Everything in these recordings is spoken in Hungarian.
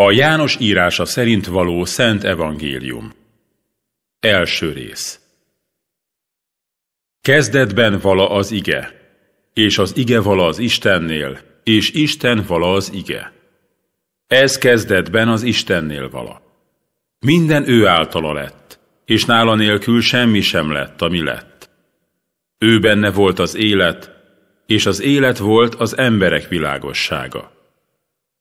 A János írása szerint való Szent Evangélium Első rész Kezdetben vala az ige, és az ige vala az Istennél, és Isten vala az ige. Ez kezdetben az Istennél vala. Minden ő általa lett, és nála nélkül semmi sem lett, ami lett. Ő benne volt az élet, és az élet volt az emberek világossága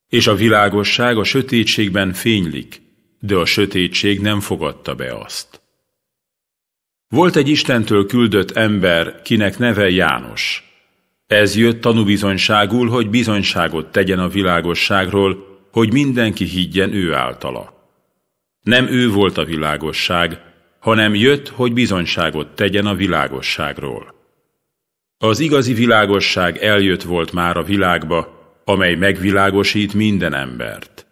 és a világosság a sötétségben fénylik, de a sötétség nem fogadta be azt. Volt egy Istentől küldött ember, kinek neve János. Ez jött tanúbizonyságul, hogy bizonyságot tegyen a világosságról, hogy mindenki higgyen ő általa. Nem ő volt a világosság, hanem jött, hogy bizonyságot tegyen a világosságról. Az igazi világosság eljött volt már a világba, amely megvilágosít minden embert.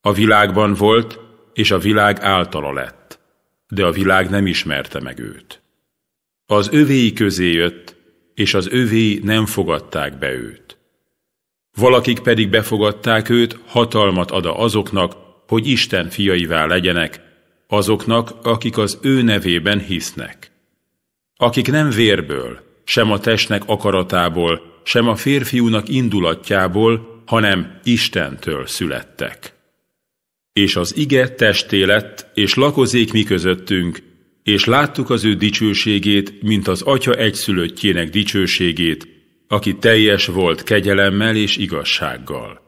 A világban volt, és a világ általa lett, de a világ nem ismerte meg őt. Az övéi közé jött, és az övéi nem fogadták be őt. Valakik pedig befogadták őt, hatalmat ada azoknak, hogy Isten fiaivá legyenek, azoknak, akik az ő nevében hisznek. Akik nem vérből, sem a testnek akaratából, sem a férfiúnak indulatjából, hanem Istentől születtek. És az ige testé lett, és lakozék mi közöttünk, és láttuk az ő dicsőségét, mint az atya egyszülöttjének dicsőségét, aki teljes volt kegyelemmel és igazsággal.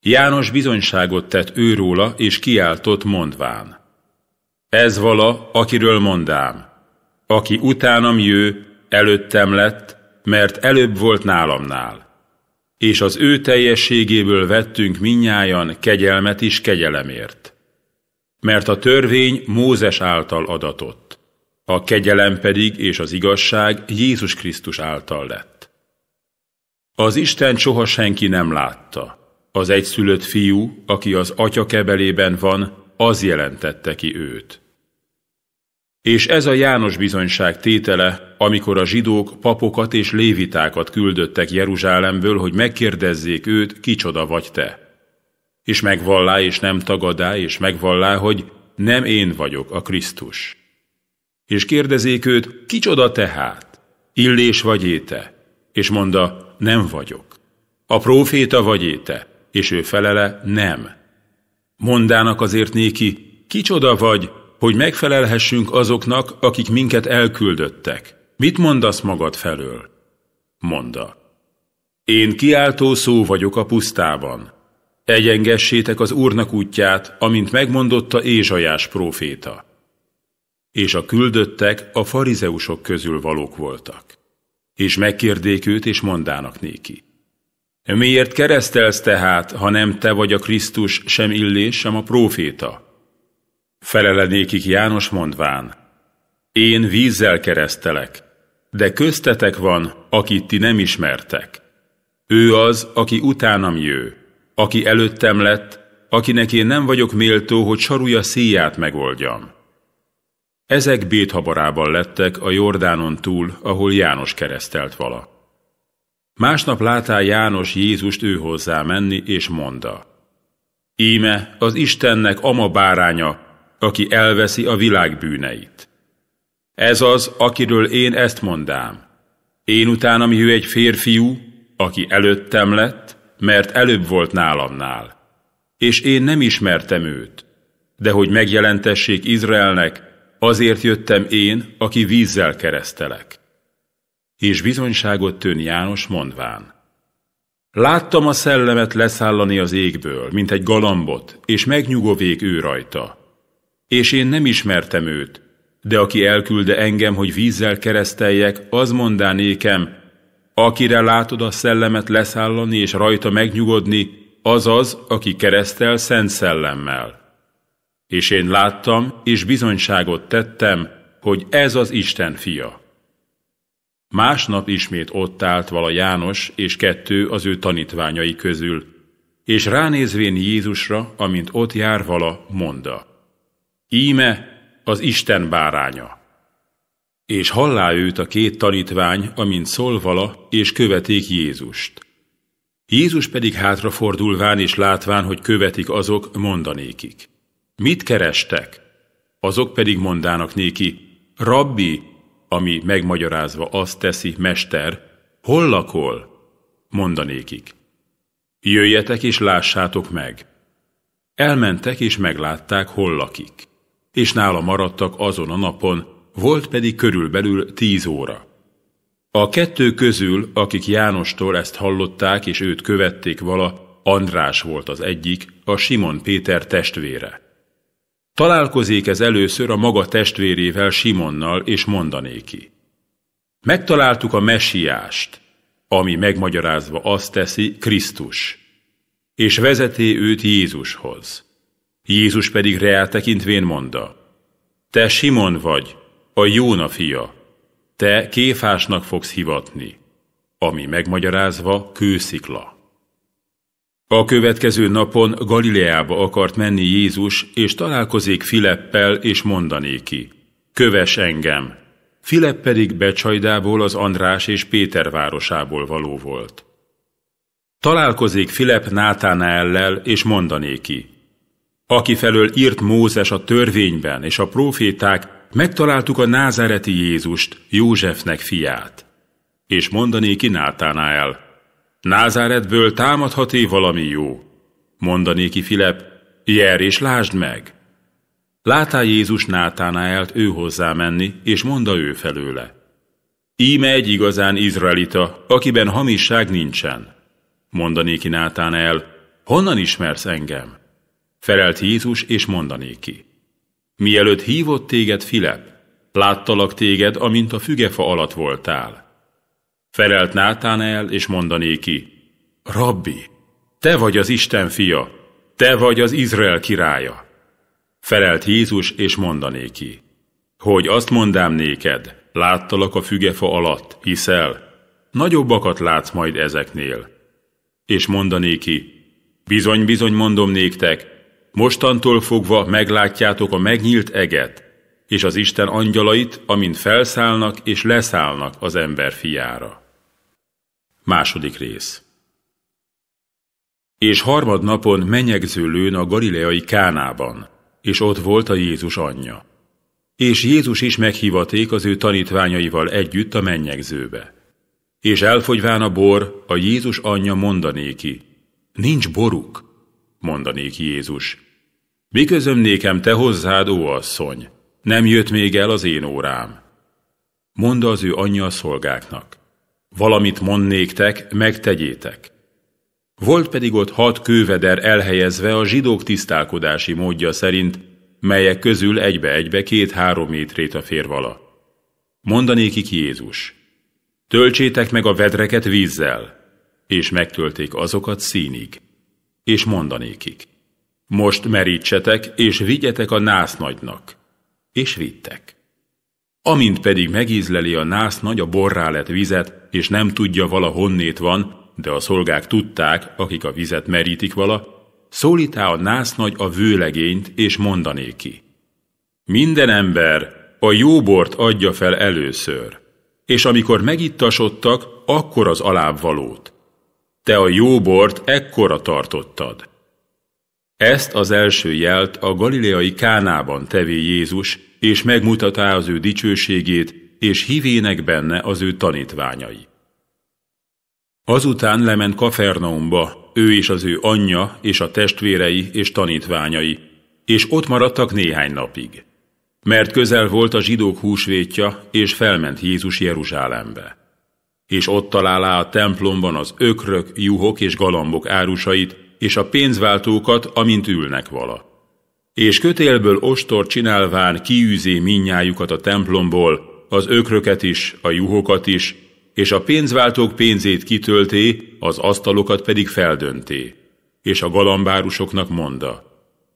János bizonyságot tett róla és kiáltott mondván. Ez vala, akiről mondám. Aki utánam jő, előttem lett, mert előbb volt nálamnál. És az ő teljességéből vettünk minnyájan kegyelmet is kegyelemért. Mert a törvény Mózes által adatott, a kegyelem pedig és az igazság Jézus Krisztus által lett. Az Isten soha senki nem látta. Az egyszülött fiú, aki az atya kebelében van, az jelentette ki őt. És ez a János bizonyság tétele, amikor a zsidók papokat és lévitákat küldöttek Jeruzsálemből, hogy megkérdezzék őt, kicsoda vagy te. És megvallá és nem tagadá, és megvallá, hogy nem én vagyok a Krisztus. És kérdezék őt, kicsoda tehát? Illés vagy éte? És mondta, nem vagyok. A próféta vagy éte? És ő felele, nem. Mondának azért néki, kicsoda vagy, hogy megfelelhessünk azoknak, akik minket elküldöttek. Mit mondasz magad felől? Monda. Én kiáltó szó vagyok a pusztában. Egyengessétek az Úrnak útját, amint megmondotta Ézsajás próféta. És a küldöttek a farizeusok közül valók voltak. És megkérdék őt, és mondának néki. Miért keresztelsz tehát, ha nem te vagy a Krisztus, sem Illés, sem a próféta? Feleledékik János mondván, Én vízzel keresztelek, de köztetek van, akit ti nem ismertek. Ő az, aki utánam jő, aki előttem lett, akinek én nem vagyok méltó, hogy sarúja szíját megoldjam. Ezek Béthabarában lettek a Jordánon túl, ahol János keresztelt vala. Másnap látá János Jézust őhozzá menni, és monda. Íme az Istennek ama báránya, aki elveszi a világ bűneit. Ez az, akiről én ezt mondám. Én utánam jő egy férfiú, aki előttem lett, mert előbb volt nálamnál. És én nem ismertem őt, de hogy megjelentessék Izraelnek, azért jöttem én, aki vízzel keresztelek. És bizonyságot tőn János mondván. Láttam a szellemet leszállani az égből, mint egy galambot, és megnyugovék ő rajta és én nem ismertem őt. De aki elkülde engem, hogy vízzel kereszteljek, az mondá nékem, akire látod a szellemet leszállani és rajta megnyugodni, az az, aki keresztel szent szellemmel. És én láttam, és bizonyságot tettem, hogy ez az Isten fia. Másnap ismét ott állt vala János és kettő az ő tanítványai közül, és ránézvén Jézusra, amint ott jár vala, mondta. Íme az Isten báránya. És hallá őt a két tanítvány, amint szól vala, és követik Jézust. Jézus pedig hátrafordulván és látván, hogy követik azok, mondanékik. Mit kerestek? Azok pedig mondának néki, Rabbi, ami megmagyarázva azt teszi, Mester, hol lakol? Mondanékik. Jöjjetek és lássátok meg. Elmentek és meglátták, hol lakik és nála maradtak azon a napon, volt pedig körülbelül tíz óra. A kettő közül, akik Jánostól ezt hallották és őt követték vala, András volt az egyik, a Simon Péter testvére. Találkozik ez először a maga testvérével Simonnal, és mondanéki. Megtaláltuk a mesiást, ami megmagyarázva azt teszi Krisztus, és vezeté őt Jézushoz. Jézus pedig reáltekintvén mondta, Te Simon vagy, a Jóna fia, te Kéfásnak fogsz hivatni, ami megmagyarázva kőszikla. A következő napon Galileába akart menni Jézus, és találkozik Fileppel, és mondanéki, Köves engem! Filipp pedig Becsajdából az András és Péter városából való volt. Találkozik Filip Nátánállel, és mondanéki, aki felől írt Mózes a törvényben és a proféták, megtaláltuk a názáreti Jézust, Józsefnek fiát. És mondani Nátánál, Názáretből támadhat e valami jó? Mondané ki Filep, jel és lásd meg! Látá Jézus Nátánáelt ő hozzá menni, és monda ő felőle. Íme egy igazán izraelita, akiben hamisság nincsen. Mondanéki ki el, honnan ismersz engem? Felelt Jézus, és mondanéki. Mielőtt hívott téged Filep, láttalak téged, amint a fügefa alatt voltál. Felelt el, és mondanéki. Rabbi, te vagy az Isten fia, te vagy az Izrael királya. Felelt Jézus, és mondanéki. Hogy azt mondám néked, láttalak a fügefa alatt, hiszel, nagyobbakat látsz majd ezeknél. És mondanéki, bizony-bizony mondom néktek, Mostantól fogva meglátjátok a megnyílt eget, és az Isten angyalait, amint felszállnak és leszállnak az ember fiára. Második rész És harmadnapon menyegző lőn a galileai Kánában, és ott volt a Jézus anyja. És Jézus is meghivaték az ő tanítványaival együtt a mennyegzőbe. És elfogyván a bor, a Jézus anyja mondanéki, nincs boruk, mondanék Jézus, mi közöm nékem te hozzád, ó asszony? Nem jött még el az én órám. Mondd az ő anyja a szolgáknak. Valamit mondnéktek, megtegyétek. Volt pedig ott hat kőveder elhelyezve a zsidók tisztálkodási módja szerint, melyek közül egybe-egybe két-három métrét a férvala. vala. Mondanékik Jézus, töltsétek meg a vedreket vízzel, és megtölték azokat színig, és mondanékik. Most merítsetek, és vigyetek a násznagynak. És vittek. Amint pedig megízleli a násznagy a borrá lett vizet, és nem tudja vala honnét van, de a szolgák tudták, akik a vizet merítik vala, szólítá a násznagy a vőlegényt, és mondané ki. Minden ember a jó bort adja fel először, és amikor megittasodtak, akkor az valót. Te a jó bort ekkora tartottad. Ezt az első jelt a galileai Kánában tevé Jézus, és megmutatá az ő dicsőségét, és hívének benne az ő tanítványai. Azután lement Kafernaumba, ő és az ő anyja, és a testvérei és tanítványai, és ott maradtak néhány napig. Mert közel volt a zsidók húsvétja, és felment Jézus Jeruzsálembe. És ott találá a templomban az ökrök, juhok és galambok árusait, és a pénzváltókat, amint ülnek vala. És kötélből ostor csinálván kiűzi minnyájukat a templomból, az ökröket is, a juhokat is, és a pénzváltók pénzét kitölté, az asztalokat pedig feldönté. És a galambárusoknak monda,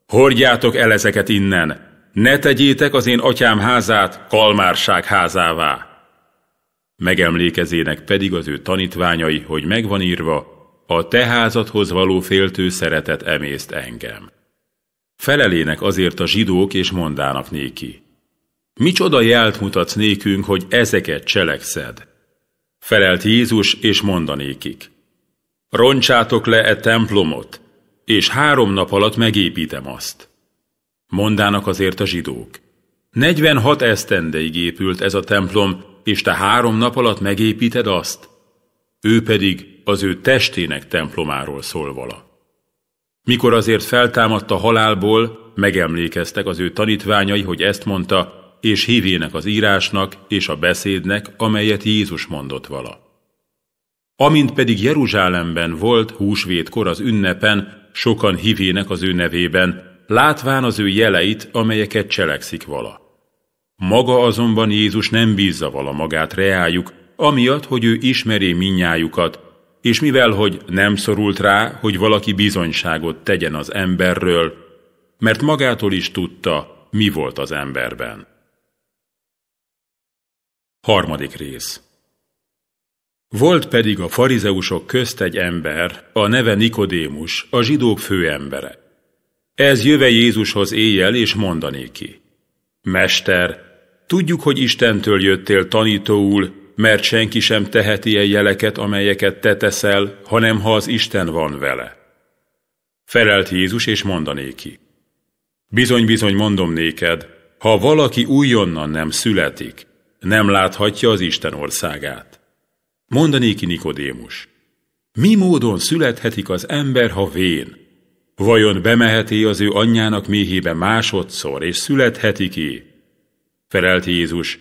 Hordjátok el ezeket innen, ne tegyétek az én atyám házát kalmárság házává. Megemlékezének pedig az ő tanítványai, hogy megvan írva, a te házadhoz való féltő szeretet emészt engem. Felelének azért a zsidók és mondának néki. Micsoda jelt mutatsz nékünk, hogy ezeket cselekszed? Felelt Jézus, és mondanékik. Roncsátok le e templomot, és három nap alatt megépítem azt. Mondának azért a zsidók. 46 esztendeig épült ez a templom, és te három nap alatt megépíted azt? Ő pedig az ő testének templomáról szól vala. Mikor azért feltámadta halálból, megemlékeztek az ő tanítványai, hogy ezt mondta, és hívének az írásnak és a beszédnek, amelyet Jézus mondott vala. Amint pedig Jeruzsálemben volt húsvétkor az ünnepen, sokan hívének az ő nevében, látván az ő jeleit, amelyeket cselekszik vala. Maga azonban Jézus nem bízza vala magát reájuk, amiatt, hogy ő ismeri minnyájukat, és mivel hogy nem szorult rá, hogy valaki bizonyságot tegyen az emberről, mert magától is tudta, mi volt az emberben. Harmadik rész Volt pedig a farizeusok közt egy ember, a neve Nikodémus, a zsidók főembere. Ez jöve Jézushoz éjjel, és ki: Mester, tudjuk, hogy Istentől jöttél tanítóul, mert senki sem teheti ilyen jeleket, amelyeket te teszel, hanem ha az Isten van vele. Felelt Jézus, és mondanéki. Bizony-bizony mondom néked, ha valaki újonnan nem születik, nem láthatja az Isten országát. Mondanéki Nikodémus. Mi módon születhetik az ember, ha vén? Vajon bemeheti az ő anyjának méhébe másodszor, és születheti ki? Felelt Jézus,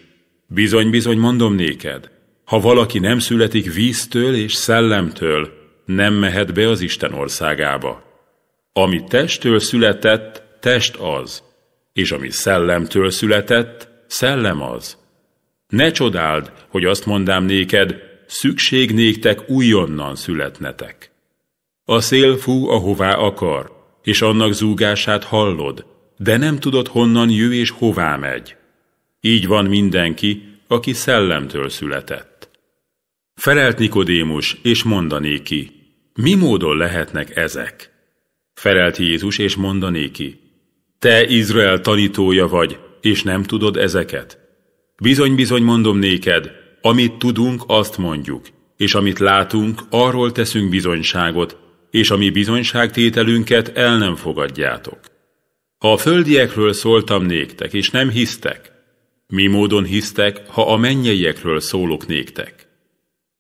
Bizony-bizony mondom néked, ha valaki nem születik víztől és szellemtől, nem mehet be az Isten országába. Ami testtől született, test az, és ami szellemtől született, szellem az. Ne csodáld, hogy azt mondám néked, szükség néktek újonnan születnetek. A szél fú, ahová akar, és annak zúgását hallod, de nem tudod, honnan jő és hová megy. Így van mindenki, aki szellemtől született. Felelt Nikodémus, és mondané ki, mi módon lehetnek ezek? Felelt Jézus, és mondané ki, te Izrael tanítója vagy, és nem tudod ezeket? Bizony-bizony mondom néked, amit tudunk, azt mondjuk, és amit látunk, arról teszünk bizonyságot, és a mi bizonyságtételünket el nem fogadjátok. Ha a földiekről szóltam néktek, és nem hisztek, mi módon hisztek, ha a mennyeiekről szólok néktek?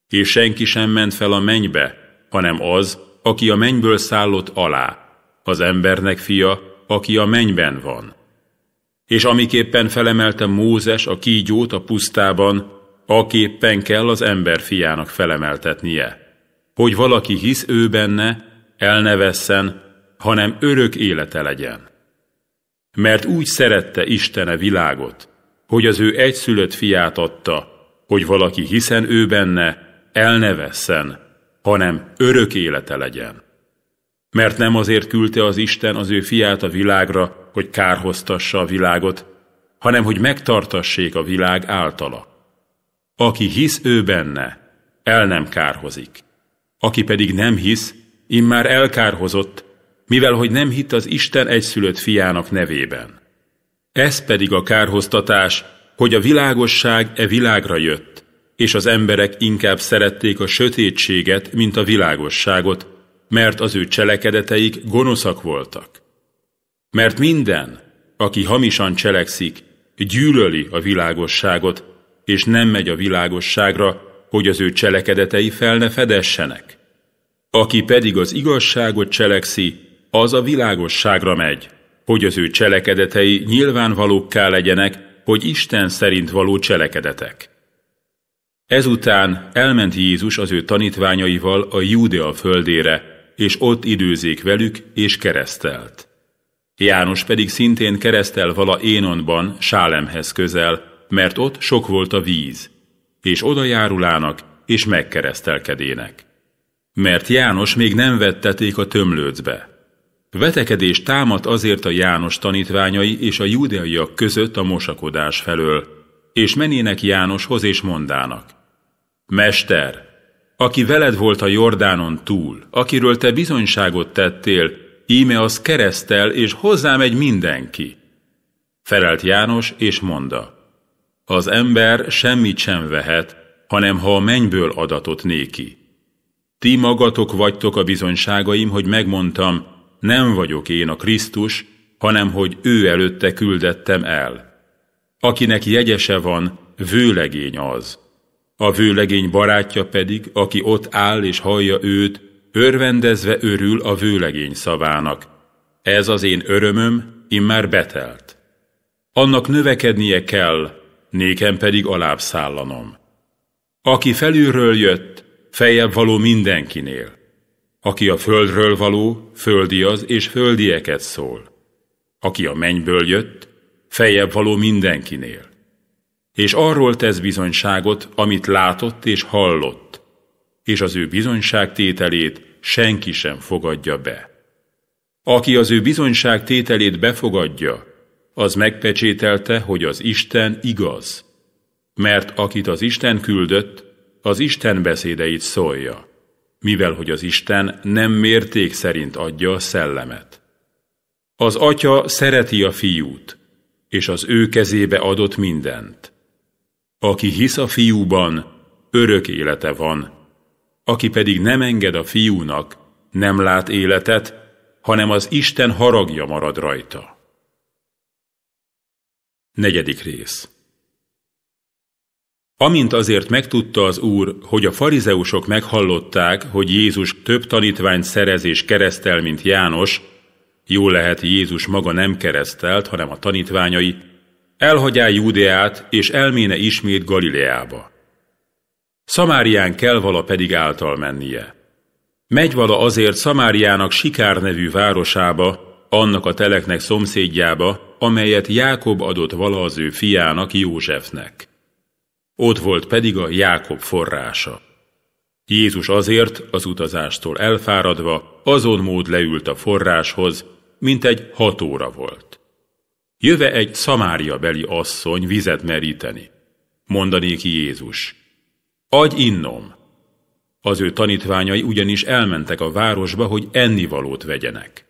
És senki sem ment fel a mennybe, hanem az, aki a mennyből szállott alá, az embernek fia, aki a mennyben van. És amiképpen felemelte Mózes a kígyót a pusztában, aképpen kell az ember fiának felemeltetnie, hogy valaki hisz ő benne, el ne vesszen, hanem örök élete legyen. Mert úgy szerette Istene világot, hogy az ő egyszülött fiát adta, hogy valaki hiszen ő benne, el ne vesszen, hanem örök élete legyen. Mert nem azért küldte az Isten az ő fiát a világra, hogy kárhoztassa a világot, hanem hogy megtartassék a világ általa. Aki hisz ő benne, el nem kárhozik. Aki pedig nem hisz, immár elkárhozott, mivel hogy nem hitt az Isten egyszülött fiának nevében. Ez pedig a kárhoztatás, hogy a világosság e világra jött, és az emberek inkább szerették a sötétséget, mint a világosságot, mert az ő cselekedeteik gonoszak voltak. Mert minden, aki hamisan cselekszik, gyűlöli a világosságot, és nem megy a világosságra, hogy az ő cselekedetei fel ne fedessenek. Aki pedig az igazságot cselekszi, az a világosságra megy, hogy az ő cselekedetei nyilvánvalókká legyenek, hogy Isten szerint való cselekedetek. Ezután elment Jézus az ő tanítványaival a Júdea földére, és ott időzék velük, és keresztelt. János pedig szintén keresztel vala Énonban, Sálemhez közel, mert ott sok volt a víz, és oda járulának, és megkeresztelkedének. Mert János még nem vetteték a tömlőcbe. Vetekedés támadt azért a János tanítványai és a júdeaiak között a mosakodás felől, és menének Jánoshoz és mondának. Mester, aki veled volt a Jordánon túl, akiről te bizonyságot tettél, íme az keresztel, és hozzám egy mindenki. Felelt János, és monda. Az ember semmit sem vehet, hanem ha a mennyből adatot néki. Ti magatok vagytok a bizonyságaim, hogy megmondtam, nem vagyok én a Krisztus, hanem hogy ő előtte küldettem el. Akinek jegyese van, vőlegény az. A vőlegény barátja pedig, aki ott áll és hallja őt, örvendezve örül a vőlegény szavának. Ez az én örömöm, immár betelt. Annak növekednie kell, nékem pedig alábszállanom. Aki felülről jött, fejebb való mindenkinél. Aki a földről való, földi az és földieket szól. Aki a mennyből jött, fejebb való mindenkinél. És arról tesz bizonyságot, amit látott és hallott, és az ő bizonyságtételét senki sem fogadja be. Aki az ő bizonyságtételét befogadja, az megpecsételte, hogy az Isten igaz, mert akit az Isten küldött, az Isten beszédeit szólja mivel hogy az Isten nem mérték szerint adja a szellemet. Az atya szereti a fiút, és az ő kezébe adott mindent. Aki hisz a fiúban, örök élete van, aki pedig nem enged a fiúnak, nem lát életet, hanem az Isten haragja marad rajta. Negyedik rész Amint azért megtudta az Úr, hogy a farizeusok meghallották, hogy Jézus több tanítványt szerez és keresztel, mint János, jó lehet Jézus maga nem keresztelt, hanem a tanítványai, elhagyá Júdeát és elméne ismét Galileába. Szamárián kell vala pedig által mennie. Megy vala azért Szamáriának Sikár nevű városába, annak a teleknek szomszédjába, amelyet Jákob adott vala az ő fiának Józsefnek. Ott volt pedig a Jákob forrása. Jézus azért az utazástól elfáradva azon mód leült a forráshoz, mint egy hat óra volt. Jöve egy Szamária beli asszony vizet meríteni. Mondané ki Jézus, adj innom! Az ő tanítványai ugyanis elmentek a városba, hogy ennivalót vegyenek.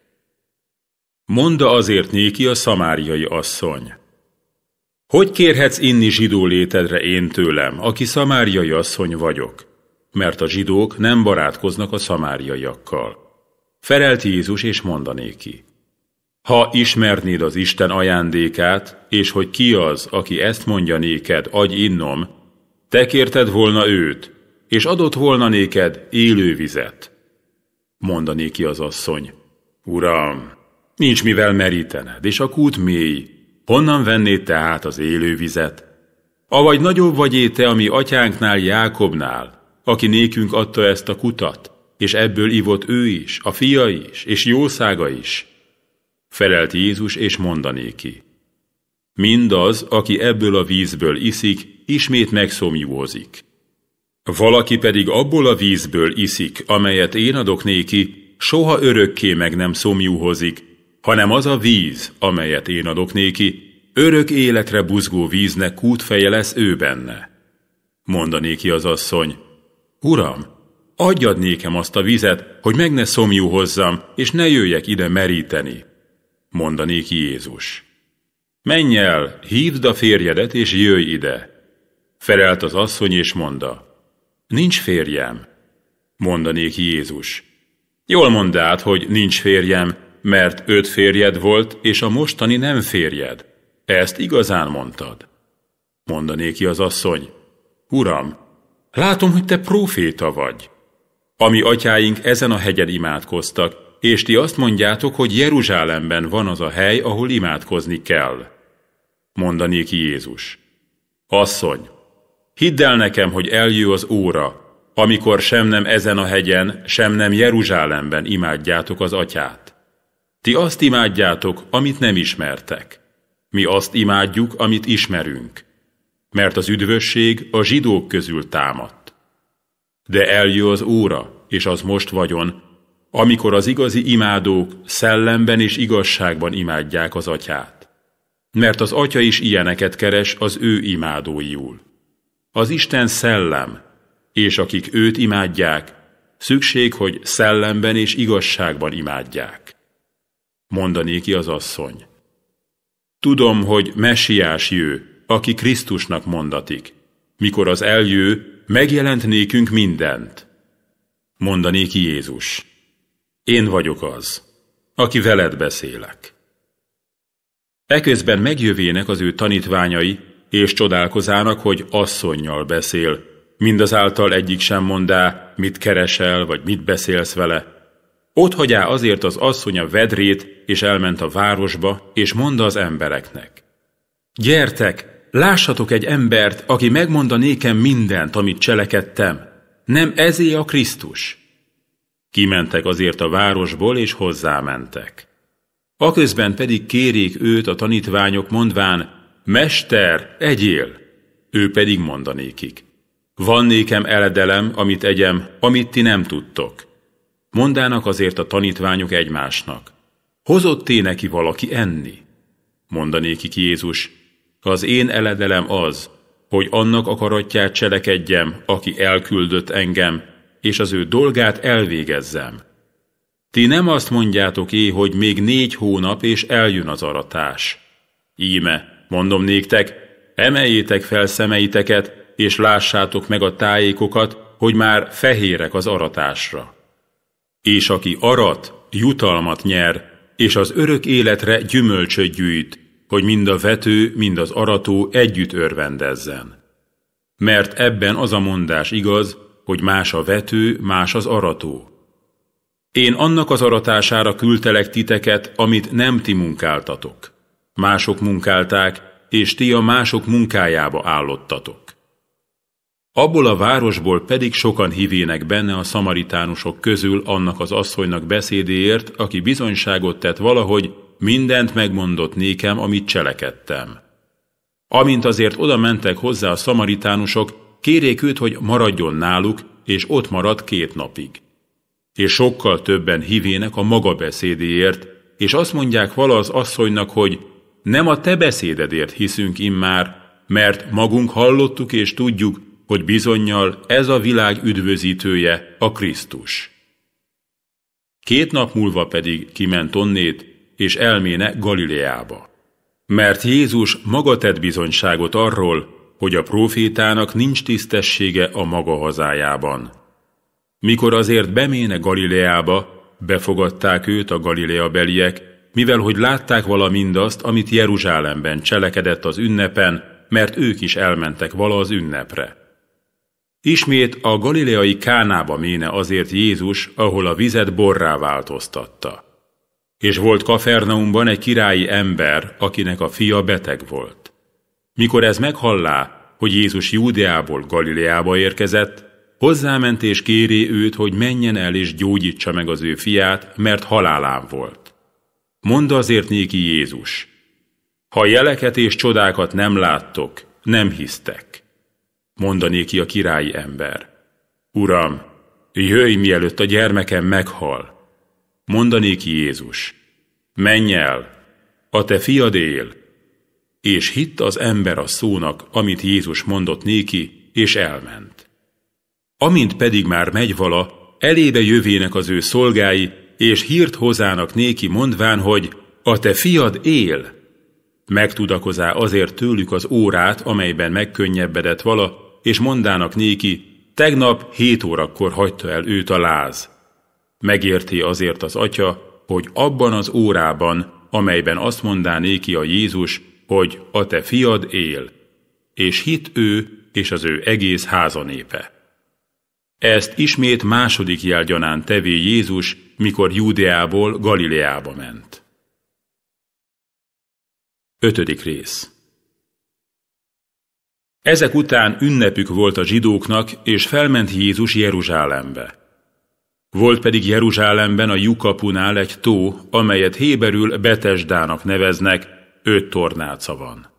Monda azért néki a szamáriai asszony, hogy kérhetsz inni zsidó létedre én tőlem, aki szamáriai asszony vagyok? Mert a zsidók nem barátkoznak a szamáriaiakkal. Ferelt Jézus és mondanéki. Ha ismernéd az Isten ajándékát, és hogy ki az, aki ezt mondja néked, adj innom, te kérted volna őt, és adott volna néked élő vizet. Mondanéki az asszony, Uram, nincs mivel merítened, és a kút mély, Honnan vennéd tehát az élő vizet? Avagy nagyobb vagy é te, ami atyánknál, Jákobnál, aki nékünk adta ezt a kutat, és ebből ivott ő is, a fia is, és jószága is? Felelt Jézus, és mondanéki. Mindaz, aki ebből a vízből iszik, ismét megszomjúzik. Valaki pedig abból a vízből iszik, amelyet én adok néki, soha örökké meg nem szomjúhozik, hanem az a víz, amelyet én adok néki, örök életre buzgó víznek kútfeje lesz ő benne. Mondané ki az asszony, Uram, adjad nékem azt a vizet, hogy meg ne szomjú hozzam, és ne jöjjek ide meríteni. Mondané ki Jézus. Menj el, hívd a férjedet, és jöjj ide. Felelt az asszony, és mondta, Nincs férjem. ki Jézus. Jól mondd át, hogy nincs férjem, mert öt férjed volt, és a mostani nem férjed. Ezt igazán mondtad. Mondané ki az asszony, Uram, látom, hogy te próféta vagy. Ami atyáink ezen a hegyen imádkoztak, és ti azt mondjátok, hogy Jeruzsálemben van az a hely, ahol imádkozni kell. Mondané ki Jézus. Asszony, hidd el nekem, hogy eljő az óra, amikor sem nem ezen a hegyen, sem nem Jeruzsálemben imádjátok az atyát. Ti azt imádjátok, amit nem ismertek. Mi azt imádjuk, amit ismerünk. Mert az üdvösség a zsidók közül támadt. De eljö az óra, és az most vagyon, amikor az igazi imádók szellemben és igazságban imádják az atyát. Mert az atya is ilyeneket keres az ő imádóiul. Az Isten szellem, és akik őt imádják, szükség, hogy szellemben és igazságban imádják mondané ki az asszony. Tudom, hogy mesiás jő, aki Krisztusnak mondatik. Mikor az eljő, megjelent nékünk mindent. Mondané ki Jézus. Én vagyok az, aki veled beszélek. Eközben megjövének az ő tanítványai, és csodálkozának, hogy asszonynal beszél, mindazáltal egyik sem mondá, mit keresel, vagy mit beszélsz vele, ott hagyá azért az asszony a vedrét, és elment a városba, és mondta az embereknek. Gyertek, lássatok egy embert, aki megmonda nékem mindent, amit cselekedtem. Nem ezé a Krisztus. Kimentek azért a városból, és hozzámentek. Aközben pedig kérik őt a tanítványok mondván, Mester, egyél! Ő pedig mondanékik. Van nékem eledelem, amit egyem, amit ti nem tudtok. Mondának azért a tanítványok egymásnak. Hozott-té neki valaki enni? Mondané kik Jézus, az én eledelem az, hogy annak akaratját cselekedjem, aki elküldött engem, és az ő dolgát elvégezzem. Ti nem azt mondjátok é, hogy még négy hónap, és eljön az aratás. Íme, mondom néktek, emeljétek fel szemeiteket, és lássátok meg a tájékokat, hogy már fehérek az aratásra. És aki arat, jutalmat nyer, és az örök életre gyümölcsöt gyűjt, hogy mind a vető, mind az arató együtt örvendezzen. Mert ebben az a mondás igaz, hogy más a vető, más az arató. Én annak az aratására küldtelek titeket, amit nem ti munkáltatok. Mások munkálták, és ti a mások munkájába állottatok. Abból a városból pedig sokan hívének benne a szamaritánusok közül annak az asszonynak beszédéért, aki bizonyságot tett valahogy, mindent megmondott nékem, amit cselekedtem. Amint azért oda mentek hozzá a szamaritánusok, kérék őt, hogy maradjon náluk, és ott marad két napig. És sokkal többen hívének a maga beszédéért, és azt mondják vala az asszonynak, hogy nem a te beszédedért hiszünk immár, mert magunk hallottuk és tudjuk, hogy bizonyal ez a világ üdvözítője, a Krisztus. Két nap múlva pedig kiment onnét, és elméne Galileába. Mert Jézus maga tett bizonyságot arról, hogy a profétának nincs tisztessége a maga hazájában. Mikor azért beméne Galileába, befogadták őt a Galilea beliek, mivel hogy látták vala mindazt, amit Jeruzsálemben cselekedett az ünnepen, mert ők is elmentek vala az ünnepre. Ismét a galileai kánába méne azért Jézus, ahol a vizet borrá változtatta. És volt Kafernaumban egy királyi ember, akinek a fia beteg volt. Mikor ez meghallá, hogy Jézus Júdeából Galileába érkezett, hozzáment és kéri őt, hogy menjen el és gyógyítsa meg az ő fiát, mert halálán volt. Mond azért néki Jézus, ha jeleket és csodákat nem láttok, nem hisztek mondané ki a királyi ember. Uram, jöjj mielőtt a gyermekem meghal. Mondané ki Jézus, menj el, a te fiad él. És hitt az ember a szónak, amit Jézus mondott néki, és elment. Amint pedig már megy vala, elébe jövének az ő szolgái, és hírt hozának néki mondván, hogy a te fiad él. Megtudakozá azért tőlük az órát, amelyben megkönnyebbedett vala, és mondának néki, tegnap hét órakor hagyta el őt a láz. Megérti azért az atya, hogy abban az órában, amelyben azt mondá néki a Jézus, hogy a te fiad él, és hit ő és az ő egész házanépe. Ezt ismét második jelgyanán tevé Jézus, mikor Júdeából Galileába ment. Ötödik rész ezek után ünnepük volt a zsidóknak, és felment Jézus Jeruzsálembe. Volt pedig Jeruzsálemben a Jukapunál egy tó, amelyet Héberül Betesdának neveznek, öt tornáca van.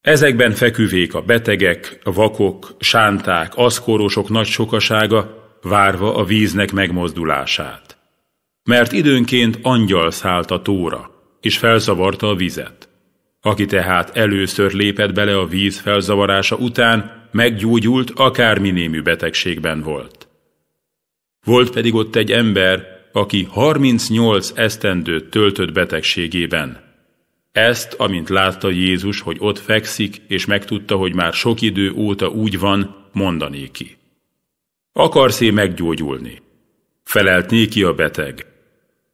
Ezekben feküvék a betegek, vakok, sánták, aszkorosok nagy sokasága, várva a víznek megmozdulását. Mert időnként angyal szállt a tóra, és felszavarta a vizet. Aki tehát először lépett bele a víz felzavarása után, meggyógyult, akár némű betegségben volt. Volt pedig ott egy ember, aki 38 esztendőt töltött betegségében. Ezt, amint látta Jézus, hogy ott fekszik, és megtudta, hogy már sok idő óta úgy van, mondané ki. Akarsz-e meggyógyulni? Felelt néki a beteg.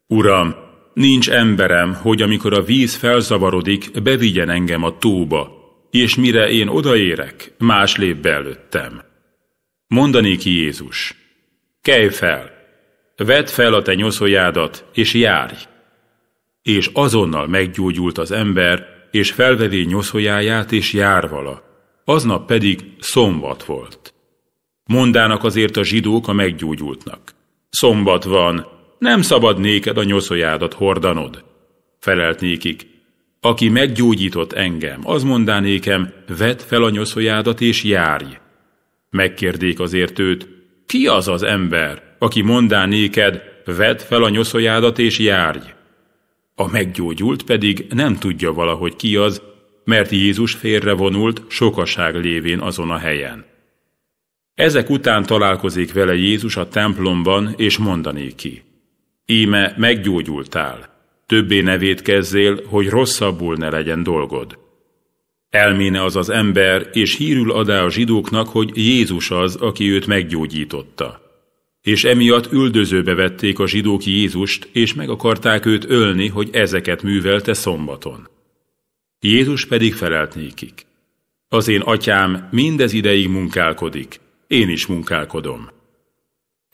Uram, Nincs emberem, hogy amikor a víz felzavarodik, bevigyen engem a tóba, és mire én odaérek, más lép be előttem. ki Jézus, kelj fel, vedd fel a te nyoszójádat, és járj. És azonnal meggyógyult az ember, és felvevé nyoszójáját, és jár vala. Aznap pedig szombat volt. Mondának azért a zsidók a meggyógyultnak. Szombat van, nem szabad néked a nyoszójádat hordanod. Felelt nékik, aki meggyógyított engem, az nékem, vedd fel a nyoszójádat és járj. Megkérdék azért őt, ki az az ember, aki mondá néked, vedd fel a nyoszójádat és járj. A meggyógyult pedig nem tudja valahogy ki az, mert Jézus vonult sokaság lévén azon a helyen. Ezek után találkozik vele Jézus a templomban, és mondanék ki. Íme meggyógyultál, többé nevét kezzél, hogy rosszabbul ne legyen dolgod. Elméne az az ember, és hírül adá a zsidóknak, hogy Jézus az, aki őt meggyógyította. És emiatt üldözőbe vették a zsidók Jézust, és meg akarták őt ölni, hogy ezeket művelte szombaton. Jézus pedig felelt nékik. Az én atyám mindez ideig munkálkodik, én is munkálkodom.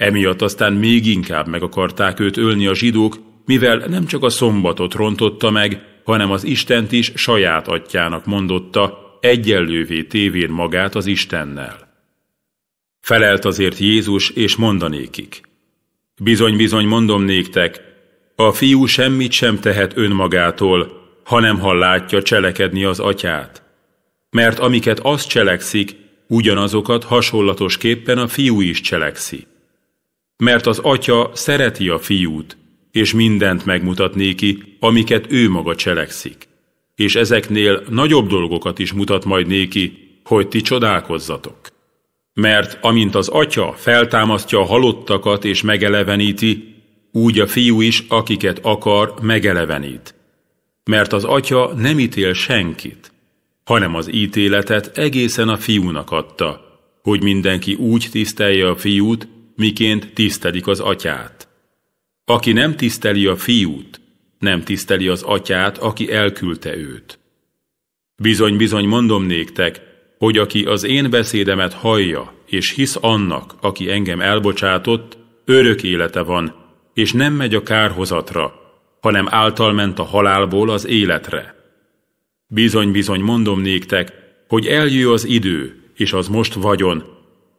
Emiatt aztán még inkább meg akarták őt ölni a zsidók, mivel nem csak a szombatot rontotta meg, hanem az Istent is saját atyának mondotta, egyenlővé tévén magát az Istennel. Felelt azért Jézus, és mondanékik. Bizony-bizony mondom néktek, a fiú semmit sem tehet önmagától, hanem ha látja cselekedni az atyát. Mert amiket az cselekszik, ugyanazokat hasonlatosképpen a fiú is cselekszik mert az atya szereti a fiút, és mindent megmutat néki, amiket ő maga cselekszik. És ezeknél nagyobb dolgokat is mutat majd néki, hogy ti csodálkozzatok. Mert amint az atya feltámasztja a halottakat és megeleveníti, úgy a fiú is, akiket akar, megelevenít. Mert az atya nem ítél senkit, hanem az ítéletet egészen a fiúnak adta, hogy mindenki úgy tisztelje a fiút, miként tisztelik az atyát. Aki nem tiszteli a fiút, nem tiszteli az atyát, aki elküldte őt. Bizony-bizony mondom néktek, hogy aki az én beszédemet hallja, és hisz annak, aki engem elbocsátott, örök élete van, és nem megy a kárhozatra, hanem által ment a halálból az életre. Bizony-bizony mondom néktek, hogy eljő az idő, és az most vagyon,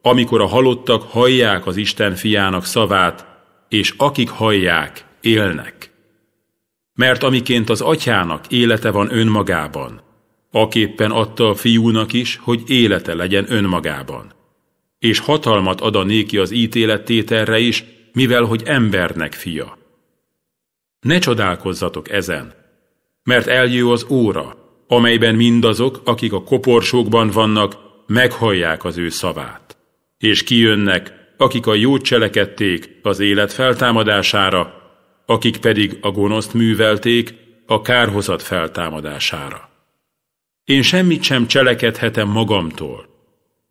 amikor a halottak hallják az Isten fiának szavát, és akik hallják, élnek. Mert amiként az atyának élete van önmagában, aképpen adta a fiúnak is, hogy élete legyen önmagában. És hatalmat ad a néki az ítélettételre is, mivel hogy embernek fia. Ne csodálkozzatok ezen, mert eljő az óra, amelyben mindazok, akik a koporsókban vannak, meghallják az ő szavát és kijönnek, akik a jót cselekedték az élet feltámadására, akik pedig a gonoszt művelték a kárhozat feltámadására. Én semmit sem cselekedhetem magamtól.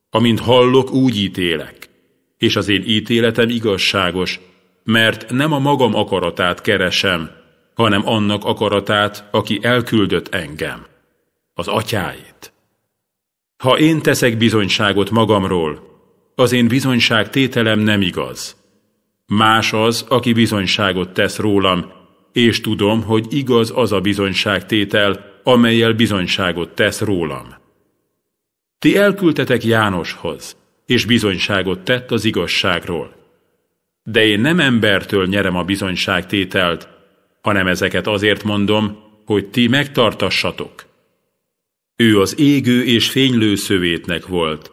Amint hallok, úgy ítélek, és az én ítéletem igazságos, mert nem a magam akaratát keresem, hanem annak akaratát, aki elküldött engem, az atyáit. Ha én teszek bizonyságot magamról, az én bizonyság tételem nem igaz. Más az, aki bizonyságot tesz rólam, és tudom, hogy igaz az a tétel, amelyel bizonyságot tesz rólam. Ti elküldtetek Jánoshoz, és bizonyságot tett az igazságról. De én nem embertől nyerem a tételt, hanem ezeket azért mondom, hogy ti megtartassatok. Ő az égő és fénylő szövétnek volt,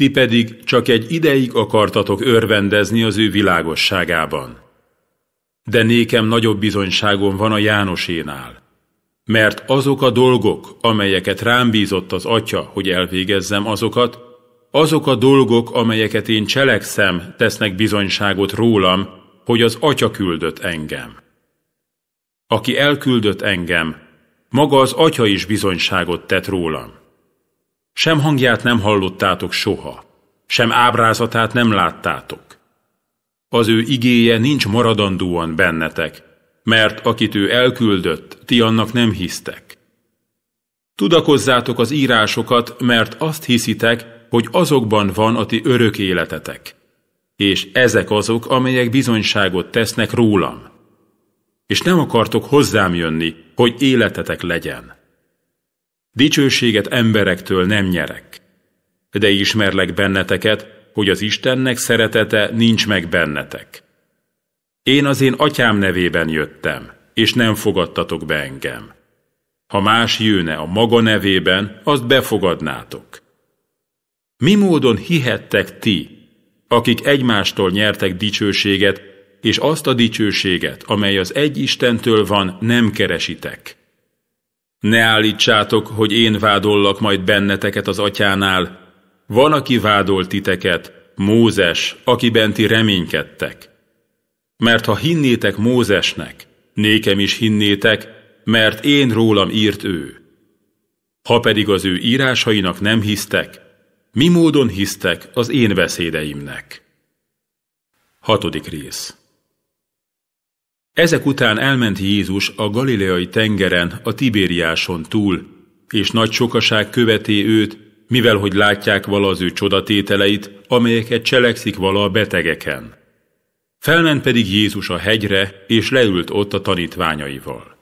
ti pedig csak egy ideig akartatok örvendezni az ő világosságában. De nékem nagyobb bizonyságom van a Jánosénál, mert azok a dolgok, amelyeket rám bízott az Atya, hogy elvégezzem azokat, azok a dolgok, amelyeket én cselekszem, tesznek bizonyságot rólam, hogy az Atya küldött engem. Aki elküldött engem, maga az Atya is bizonyságot tett rólam. Sem hangját nem hallottátok soha, sem ábrázatát nem láttátok. Az ő igéje nincs maradandóan bennetek, mert akit ő elküldött, ti annak nem hisztek. Tudakozzátok az írásokat, mert azt hiszitek, hogy azokban van a ti örök életetek, és ezek azok, amelyek bizonyságot tesznek rólam. És nem akartok hozzám jönni, hogy életetek legyen. Dicsőséget emberektől nem nyerek. De ismerlek benneteket, hogy az Istennek szeretete nincs meg bennetek. Én az én atyám nevében jöttem, és nem fogadtatok be engem. Ha más jőne a maga nevében, azt befogadnátok. Mi módon hihettek ti, akik egymástól nyertek dicsőséget, és azt a dicsőséget, amely az egy Istentől van, nem keresitek? Ne állítsátok, hogy én vádollak majd benneteket az atyánál. Van, aki vádol titeket, Mózes, aki benti reménykedtek. Mert ha hinnétek Mózesnek, nékem is hinnétek, mert én rólam írt ő. Ha pedig az ő írásainak nem hisztek, mi módon hisztek az én veszédeimnek? Hatodik rész ezek után elment Jézus a galileai tengeren, a Tibériáson túl, és nagy sokaság követi őt, mivel hogy látják vala az ő csodatételeit, amelyeket cselekszik vala a betegeken. Felment pedig Jézus a hegyre, és leült ott a tanítványaival.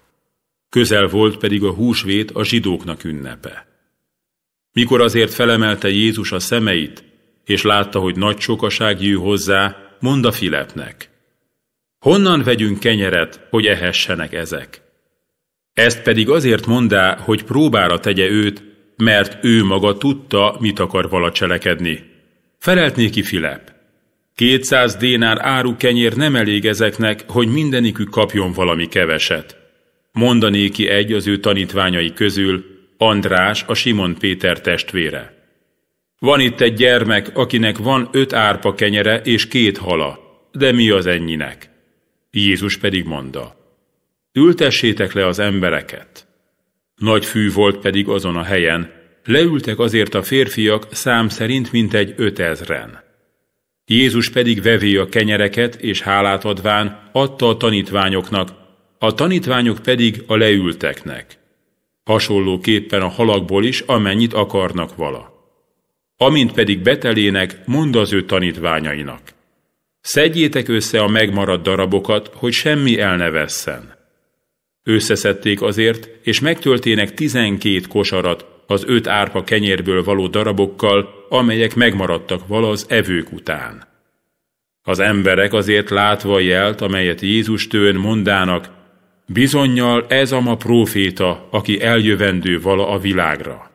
Közel volt pedig a húsvét a zsidóknak ünnepe. Mikor azért felemelte Jézus a szemeit, és látta, hogy nagy sokaság jő hozzá, mond a Filepnek – Honnan vegyünk kenyeret, hogy ehessenek ezek? Ezt pedig azért mondá, hogy próbára tegye őt, mert ő maga tudta, mit akar vala cselekedni. Felelt néki Filep. Kétszáz dénár áru kenyér nem elég ezeknek, hogy mindenikük kapjon valami keveset. Mondanéki egy az ő tanítványai közül, András a Simon Péter testvére. Van itt egy gyermek, akinek van öt árpa kenyere és két hala, de mi az ennyinek? Jézus pedig mondta, ültessétek le az embereket. Nagy fű volt pedig azon a helyen, leültek azért a férfiak szám szerint mintegy ötezren. Jézus pedig vevé a kenyereket és hálát adván adta a tanítványoknak, a tanítványok pedig a leülteknek. Hasonlóképpen a halakból is, amennyit akarnak vala. Amint pedig betelének, mond az ő tanítványainak. Szedjétek össze a megmaradt darabokat, hogy semmi el ne vesszen. Összeszedték azért, és megtöltének tizenkét kosarat az öt árpa kenyérből való darabokkal, amelyek megmaradtak vala az evők után. Az emberek azért látva jelt, amelyet Jézus tőn mondának, bizonyal ez a ma próféta, aki eljövendő vala a világra.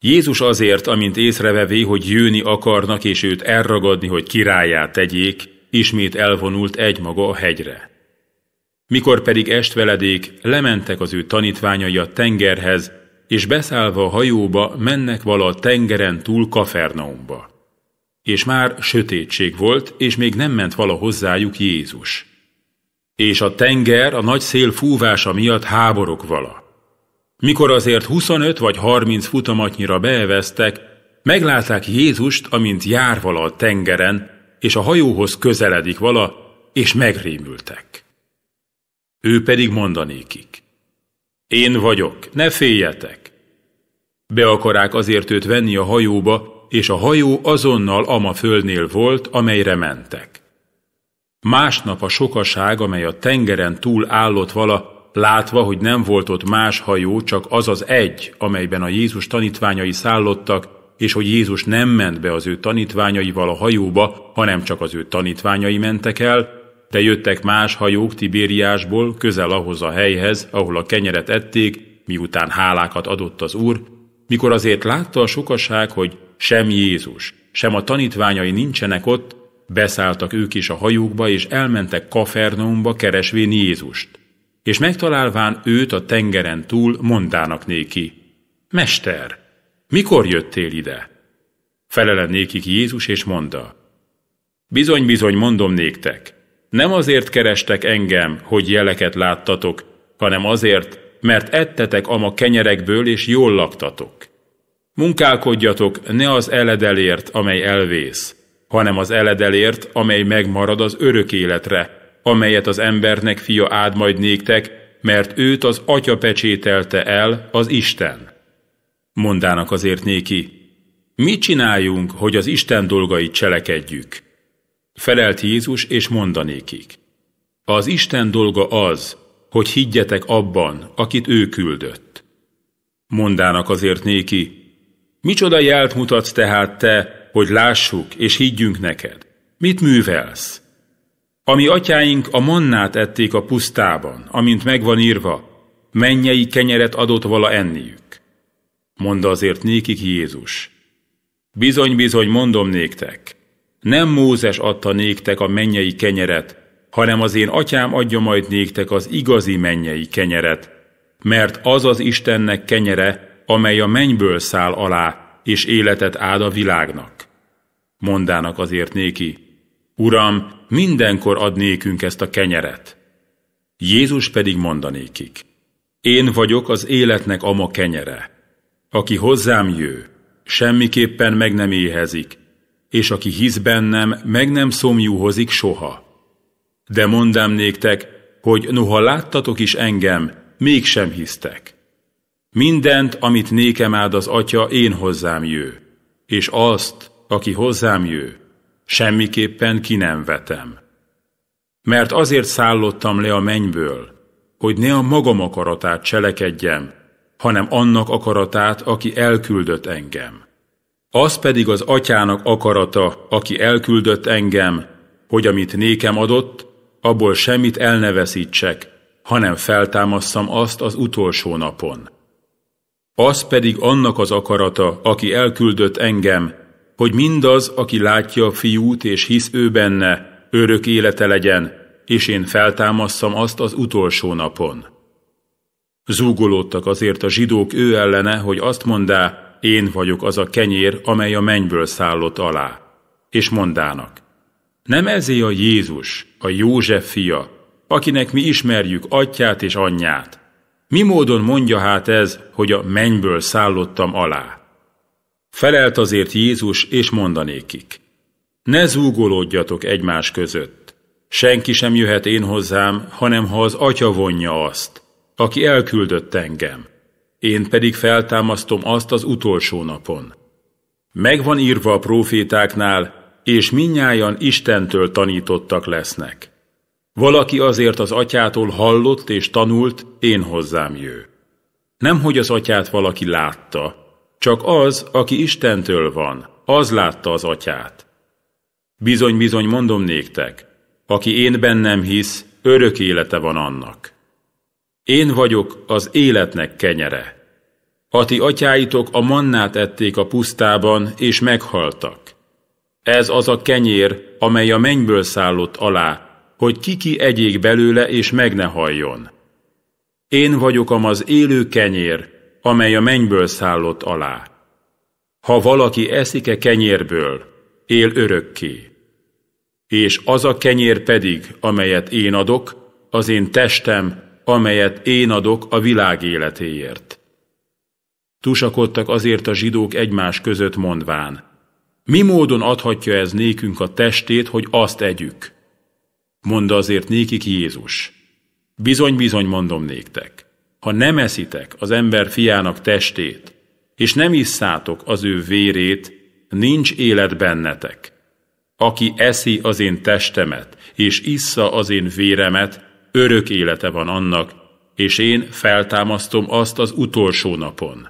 Jézus azért, amint észrevevé, hogy jőni akarnak és őt elragadni, hogy királyát tegyék, ismét elvonult egymaga a hegyre. Mikor pedig veledék, lementek az ő tanítványai a tengerhez, és beszállva a hajóba mennek vala a tengeren túl Kafernaumba. És már sötétség volt, és még nem ment vala hozzájuk Jézus. És a tenger a nagy szél fúvása miatt háborog vala. Mikor azért 25 vagy 30 futamatnyira beeveztek, meglátták Jézust, amint jár vala a tengeren, és a hajóhoz közeledik vala, és megrémültek. Ő pedig mondanékik. Én vagyok, ne féljetek! Be akarák azért őt venni a hajóba, és a hajó azonnal ama földnél volt, amelyre mentek. Másnap a sokaság, amely a tengeren túl állott vala, látva, hogy nem volt ott más hajó, csak az az egy, amelyben a Jézus tanítványai szállottak, és hogy Jézus nem ment be az ő tanítványaival a hajóba, hanem csak az ő tanítványai mentek el, de jöttek más hajók Tibériásból közel ahhoz a helyhez, ahol a kenyeret ették, miután hálákat adott az Úr, mikor azért látta a sokaság, hogy sem Jézus, sem a tanítványai nincsenek ott, beszálltak ők is a hajókba, és elmentek Kafernaumba keresvén Jézust és megtalálván őt a tengeren túl mondának néki, Mester, mikor jöttél ide? Felelen nékik Jézus, és mondta, Bizony-bizony mondom néktek, nem azért kerestek engem, hogy jeleket láttatok, hanem azért, mert ettetek ama kenyerekből, és jól laktatok. Munkálkodjatok ne az eledelért, amely elvész, hanem az eledelért, amely megmarad az örök életre, amelyet az embernek fia áld majd néktek, mert őt az atya pecsételte el az Isten. Mondának azért néki, mit csináljunk, hogy az Isten dolgait cselekedjük? Felelt Jézus, és mondanékik. Az Isten dolga az, hogy higgyetek abban, akit ő küldött. Mondának azért néki, micsoda jelt mutatsz tehát te, hogy lássuk és higgyünk neked? Mit művelsz? Ami atyáink a mannát ették a pusztában, amint megvan írva, mennyei kenyeret adott vala enniük. Mondta azért nékik Jézus. Bizony-bizony mondom néktek, nem Mózes adta néktek a mennyei kenyeret, hanem az én atyám adja majd néktek az igazi mennyei kenyeret, mert az az Istennek kenyere, amely a mennyből száll alá, és életet áld a világnak. Mondának azért néki, Uram, mindenkor ad nékünk ezt a kenyeret. Jézus pedig mondanékik, Én vagyok az életnek ama kenyere. Aki hozzám jő, semmiképpen meg nem éhezik, és aki hisz bennem, meg nem szomjúhozik soha. De mondám néktek, hogy noha láttatok is engem, mégsem hisztek. Mindent, amit nékem áld az atya, én hozzám jő, és azt, aki hozzám jő, semmiképpen ki nem vetem. Mert azért szállottam le a mennyből, hogy ne a magam akaratát cselekedjem, hanem annak akaratát, aki elküldött engem. Az pedig az atyának akarata, aki elküldött engem, hogy amit nékem adott, abból semmit el ne veszítsek, hanem feltámasszam azt az utolsó napon. Az pedig annak az akarata, aki elküldött engem, hogy mindaz, aki látja a fiút és hisz ő benne, örök élete legyen, és én feltámasztam azt az utolsó napon. Zúgolódtak azért a zsidók ő ellene, hogy azt mondá, én vagyok az a kenyér, amely a mennyből szállott alá. És mondának, nem ezé a Jézus, a József fia, akinek mi ismerjük atyát és anyját. Mi módon mondja hát ez, hogy a mennyből szállottam alá? Felelt azért Jézus, és mondanékik. Ne zúgolódjatok egymás között. Senki sem jöhet én hozzám, hanem ha az atya vonja azt, aki elküldött engem. Én pedig feltámasztom azt az utolsó napon. Megvan írva a profétáknál, és minnyájan Istentől tanítottak lesznek. Valaki azért az atyától hallott és tanult, én hozzám jő. Nem, hogy az atyát valaki látta, csak az, aki Istentől van, az látta az atyát. Bizony-bizony mondom néktek, aki én bennem hisz, örök élete van annak. Én vagyok az életnek kenyere. A ti atyáitok a mannát ették a pusztában, és meghaltak. Ez az a kenyér, amely a mennyből szállott alá, hogy kiki egyék belőle, és meg ne halljon. Én vagyok am az élő kenyér, amely a mennyből szállott alá. Ha valaki eszik-e kenyérből, él örökké. És az a kenyér pedig, amelyet én adok, az én testem, amelyet én adok a világ életéért. Tusakodtak azért a zsidók egymás között mondván, mi módon adhatja ez nékünk a testét, hogy azt együk? Mondta azért nékik Jézus, bizony-bizony mondom néktek ha nem eszitek az ember fiának testét, és nem isszátok az ő vérét, nincs élet bennetek. Aki eszi az én testemet, és issza az én véremet, örök élete van annak, és én feltámasztom azt az utolsó napon.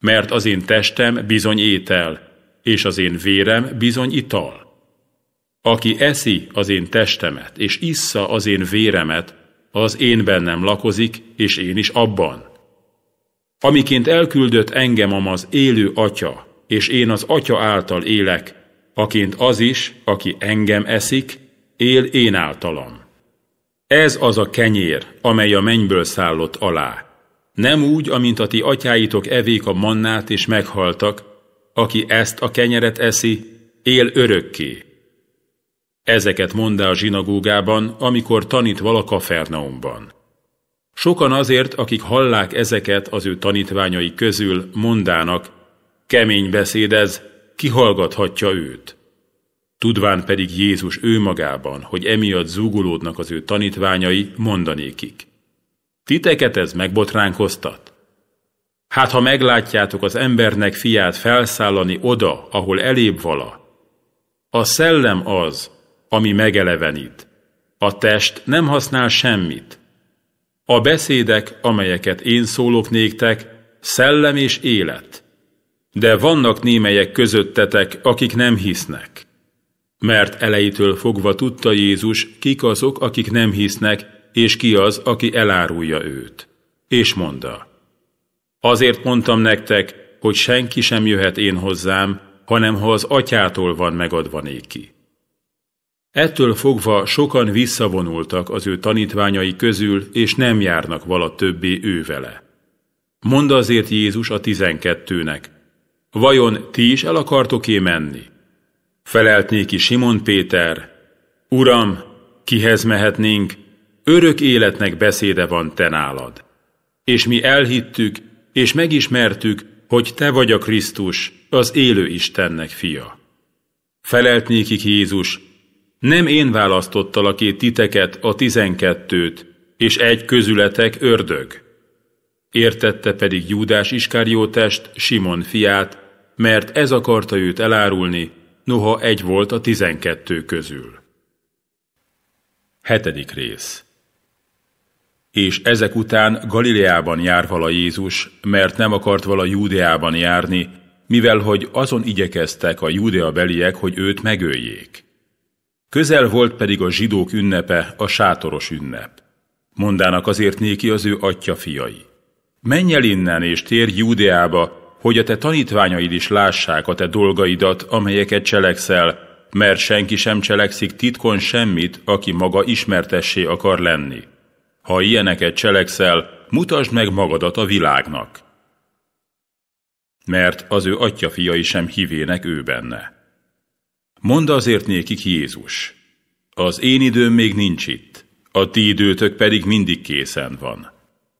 Mert az én testem bizony étel, és az én vérem bizony ital. Aki eszi az én testemet, és issza az én véremet, az én bennem lakozik, és én is abban. Amiként elküldött engem az élő atya, és én az atya által élek, aként az is, aki engem eszik, él én általam. Ez az a kenyér, amely a mennyből szállott alá. Nem úgy, amint a ti atyáitok evék a mannát és meghaltak, aki ezt a kenyeret eszi, él örökké. Ezeket mondá a zsinagógában, amikor tanít vala Kafernaumban. Sokan azért, akik hallák ezeket az ő tanítványai közül, mondának, kemény beszédez, kihallgathatja őt. Tudván pedig Jézus ő magában, hogy emiatt zúgulódnak az ő tanítványai, mondanékik. Titeket ez megbotránkoztat? Hát ha meglátjátok az embernek fiát felszállani oda, ahol elébb vala, a szellem az, ami megelevenít. A test nem használ semmit. A beszédek, amelyeket én szólok néktek, szellem és élet. De vannak némelyek közöttetek, akik nem hisznek. Mert elejétől fogva tudta Jézus, kik azok, akik nem hisznek, és ki az, aki elárulja őt. És mondta, Azért mondtam nektek, hogy senki sem jöhet én hozzám, hanem ha az atyától van megadva néki. Ettől fogva sokan visszavonultak az ő tanítványai közül, és nem járnak vala többé ővele. Mond azért Jézus a tizenkettőnek, vajon ti is el akartok-é menni? Felelt néki Simon Péter, Uram, kihez mehetnénk? Örök életnek beszéde van te nálad. És mi elhittük, és megismertük, hogy te vagy a Krisztus, az élő Istennek fia. Felelt nékik Jézus, nem én választottalak ki titeket, a tizenkettőt, és egy közületek ördög. Értette pedig Júdás Iskáriótest Simon fiát, mert ez akarta őt elárulni, noha egy volt a tizenkettő közül. Hetedik rész És ezek után Galileában jár vala Jézus, mert nem akart vala Júdeában járni, mivel hogy azon igyekeztek a Júdea beliek, hogy őt megöljék. Közel volt pedig a zsidók ünnepe, a sátoros ünnep. Mondának azért néki az ő atya fiai. Menj el innen és térj Júdeába, hogy a te tanítványaid is lássák a te dolgaidat, amelyeket cselekszel, mert senki sem cselekszik titkon semmit, aki maga ismertessé akar lenni. Ha ilyeneket cselekszel, mutasd meg magadat a világnak. Mert az ő atya fiai sem hívének ő benne. Mondd azért nékik Jézus, az én időm még nincs itt, a ti időtök pedig mindig készen van.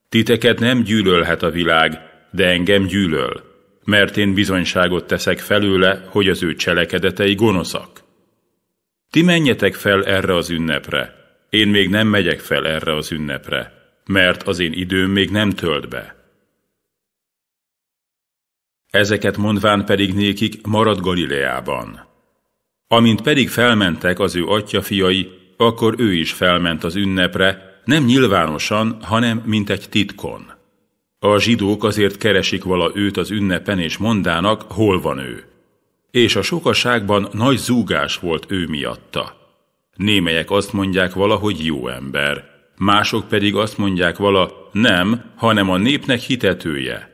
Titeket nem gyűlölhet a világ, de engem gyűlöl, mert én bizonyságot teszek felőle, hogy az ő cselekedetei gonoszak. Ti menjetek fel erre az ünnepre, én még nem megyek fel erre az ünnepre, mert az én időm még nem tölt be. Ezeket mondván pedig nékik marad Galileában. Amint pedig felmentek az ő atya fiai, akkor ő is felment az ünnepre, nem nyilvánosan, hanem mint egy titkon. A zsidók azért keresik vala őt az ünnepen, és mondának, hol van ő. És a sokaságban nagy zúgás volt ő miatta. Némelyek azt mondják vala, hogy jó ember, mások pedig azt mondják vala, nem, hanem a népnek hitetője.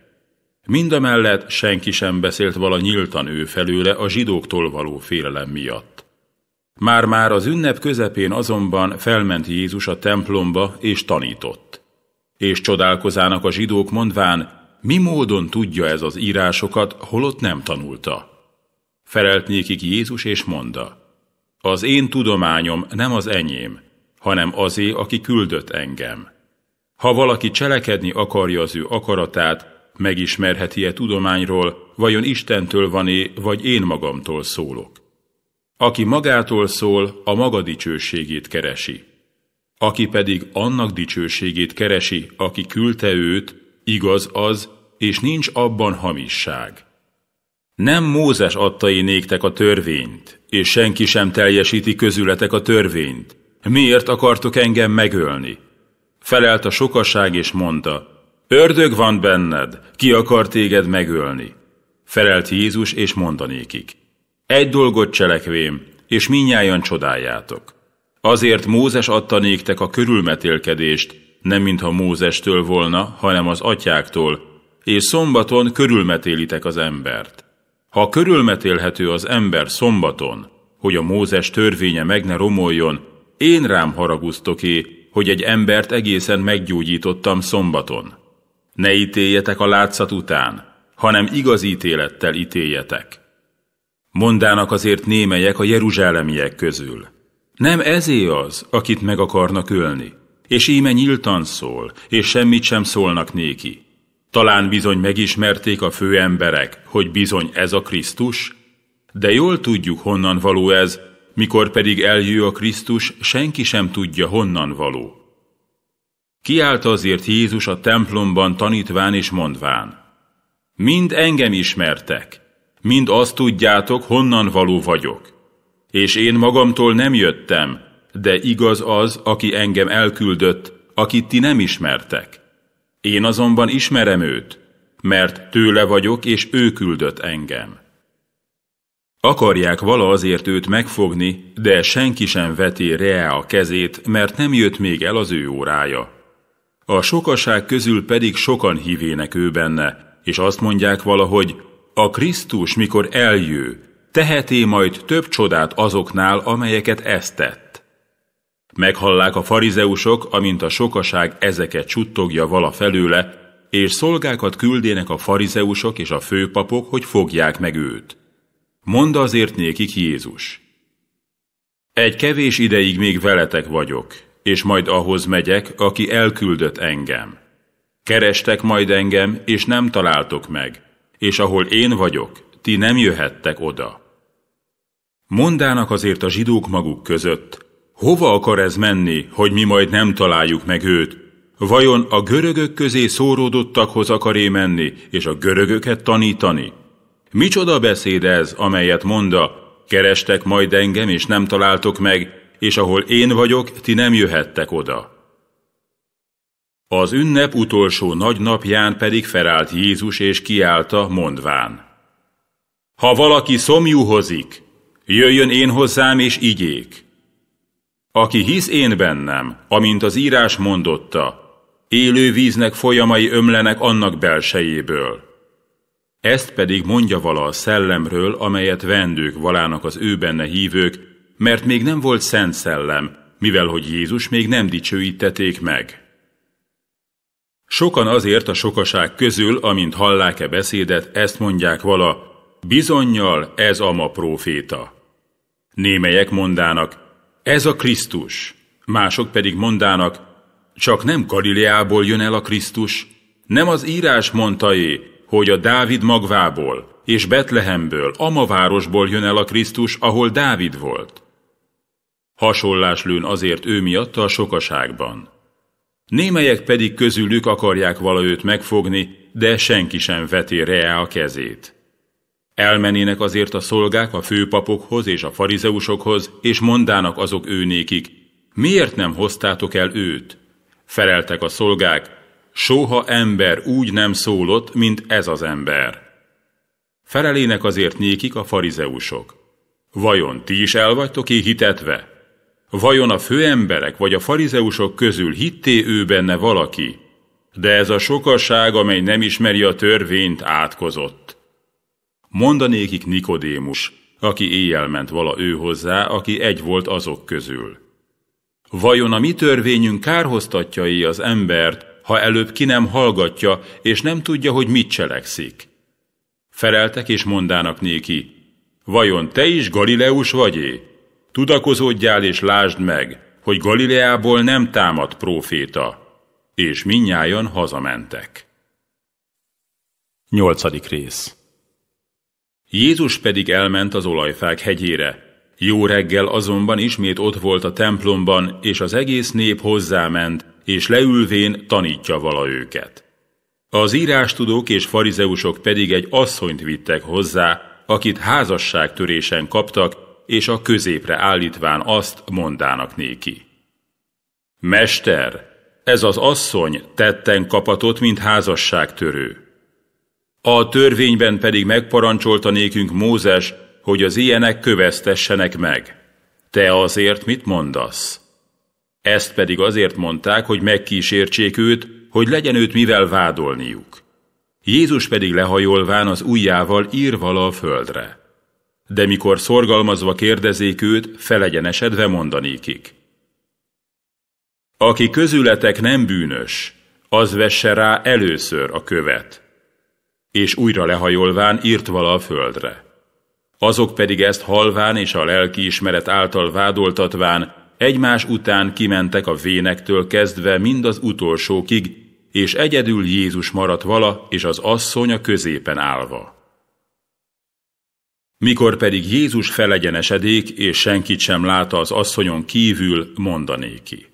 Mindemellett senki sem beszélt vala nyíltan ő felőle a zsidóktól való félelem miatt. Már-már az ünnep közepén azonban felment Jézus a templomba és tanított. És csodálkozának a zsidók mondván, mi módon tudja ez az írásokat, holott nem tanulta. Felelt nékik Jézus és mondta, az én tudományom nem az enyém, hanem azé, aki küldött engem. Ha valaki cselekedni akarja az ő akaratát, megismerheti-e tudományról, vajon Istentől van-e, vagy én magamtól szólok. Aki magától szól, a maga dicsőségét keresi. Aki pedig annak dicsőségét keresi, aki küldte őt, igaz az, és nincs abban hamisság. Nem Mózes adta néktek a törvényt, és senki sem teljesíti közületek a törvényt. Miért akartok engem megölni? Felelt a sokaság és mondta, Ördög van benned, ki akar téged megölni? Felelt Jézus, és mondanékik. Egy dolgot cselekvém, és minnyáján csodáljátok. Azért Mózes adta néktek a körülmetélkedést, nem mintha Mózestől volna, hanem az atyáktól, és szombaton körülmetélitek az embert. Ha körülmetélhető az ember szombaton, hogy a Mózes törvénye meg ne romoljon, én rám haragusztoké, hogy egy embert egészen meggyógyítottam szombaton. Ne ítéljetek a látszat után, hanem igaz ítélettel ítéljetek. Mondának azért némelyek a jeruzsálemiek közül. Nem ezé az, akit meg akarnak ölni, és íme nyíltan szól, és semmit sem szólnak néki. Talán bizony megismerték a emberek, hogy bizony ez a Krisztus, de jól tudjuk, honnan való ez, mikor pedig eljő a Krisztus, senki sem tudja, honnan való. Kiállt azért Jézus a templomban tanítván és mondván, Mind engem ismertek, mind azt tudjátok, honnan való vagyok. És én magamtól nem jöttem, de igaz az, aki engem elküldött, akit ti nem ismertek. Én azonban ismerem őt, mert tőle vagyok, és ő küldött engem. Akarják vala azért őt megfogni, de senki sem veti reá a kezét, mert nem jött még el az ő órája a sokaság közül pedig sokan hívének ő benne, és azt mondják valahogy, a Krisztus, mikor eljő, teheté majd több csodát azoknál, amelyeket ezt tett. Meghallák a farizeusok, amint a sokaság ezeket csuttogja vala felőle, és szolgákat küldének a farizeusok és a főpapok, hogy fogják meg őt. Mond azért nékik Jézus. Egy kevés ideig még veletek vagyok, és majd ahhoz megyek, aki elküldött engem. Kerestek majd engem, és nem találtok meg, és ahol én vagyok, ti nem jöhettek oda. Mondának azért a zsidók maguk között, hova akar ez menni, hogy mi majd nem találjuk meg őt? Vajon a görögök közé szóródottakhoz akaré menni, és a görögöket tanítani? Micsoda beszéd ez, amelyet monda, kerestek majd engem, és nem találtok meg, és ahol én vagyok, ti nem jöhettek oda. Az ünnep utolsó nagy napján pedig felállt Jézus és kiállta, mondván. Ha valaki szomjúhozik, jöjjön én hozzám és igyék. Aki hisz én bennem, amint az írás mondotta, élő víznek folyamai ömlenek annak belsejéből. Ezt pedig mondja vala a szellemről, amelyet vendők valának az ő benne hívők, mert még nem volt szent szellem, mivel hogy Jézus még nem dicsőítették meg. Sokan azért a sokaság közül, amint hallák-e beszédet, ezt mondják vala, bizonyal ez a ma próféta. Némelyek mondának, ez a Krisztus, mások pedig mondának, csak nem Galileából jön el a Krisztus, nem az írás mondtaé, hogy a Dávid magvából és Betlehemből, Amavárosból jön el a Krisztus, ahol Dávid volt. Hasonlás lőn azért ő miatt a sokaságban. Némelyek pedig közülük akarják vala őt megfogni, de senki sem veti reá a kezét. Elmenének azért a szolgák a főpapokhoz és a farizeusokhoz, és mondának azok őnékik, miért nem hoztátok el őt? Feleltek a szolgák, soha ember úgy nem szólott, mint ez az ember. Felelének azért nékik a farizeusok. Vajon ti is el vagytok éhitetve? Vajon a főemberek vagy a farizeusok közül hitté ő benne valaki? De ez a sokaság, amely nem ismeri a törvényt, átkozott. Mondanékik Nikodémus, aki éjjel ment vala ő hozzá, aki egy volt azok közül. Vajon a mi törvényünk kárhoztatja-i az embert, ha előbb ki nem hallgatja, és nem tudja, hogy mit cselekszik? Feleltek és mondának néki, vajon te is Galileus vagy e Tudakozódjál és lásd meg, hogy Galileából nem támad próféta, és minnyájan hazamentek. Nyolcadik rész Jézus pedig elment az olajfák hegyére. Jó reggel azonban ismét ott volt a templomban, és az egész nép hozzáment, és leülvén tanítja vala őket. Az írástudók és farizeusok pedig egy asszonyt vittek hozzá, akit házasságtörésen kaptak, és a középre állítván azt mondának néki. Mester, ez az asszony tetten kapatott, mint házasságtörő. A törvényben pedig megparancsolta nékünk Mózes, hogy az ilyenek kövesztessenek meg. Te azért mit mondasz? Ezt pedig azért mondták, hogy megkísértsék őt, hogy legyen őt mivel vádolniuk. Jézus pedig lehajolván az ujjával írvala a földre de mikor szorgalmazva kérdezék őt, esedve mondanékik. Aki közületek nem bűnös, az vesse rá először a követ, és újra lehajolván írt vala a földre. Azok pedig ezt halván és a lelkiismeret által vádoltatván egymás után kimentek a vénektől kezdve mind az utolsókig, és egyedül Jézus maradt vala és az asszony a középen állva. Mikor pedig Jézus felegyenesedék, és senkit sem lát az asszonyon kívül, ki.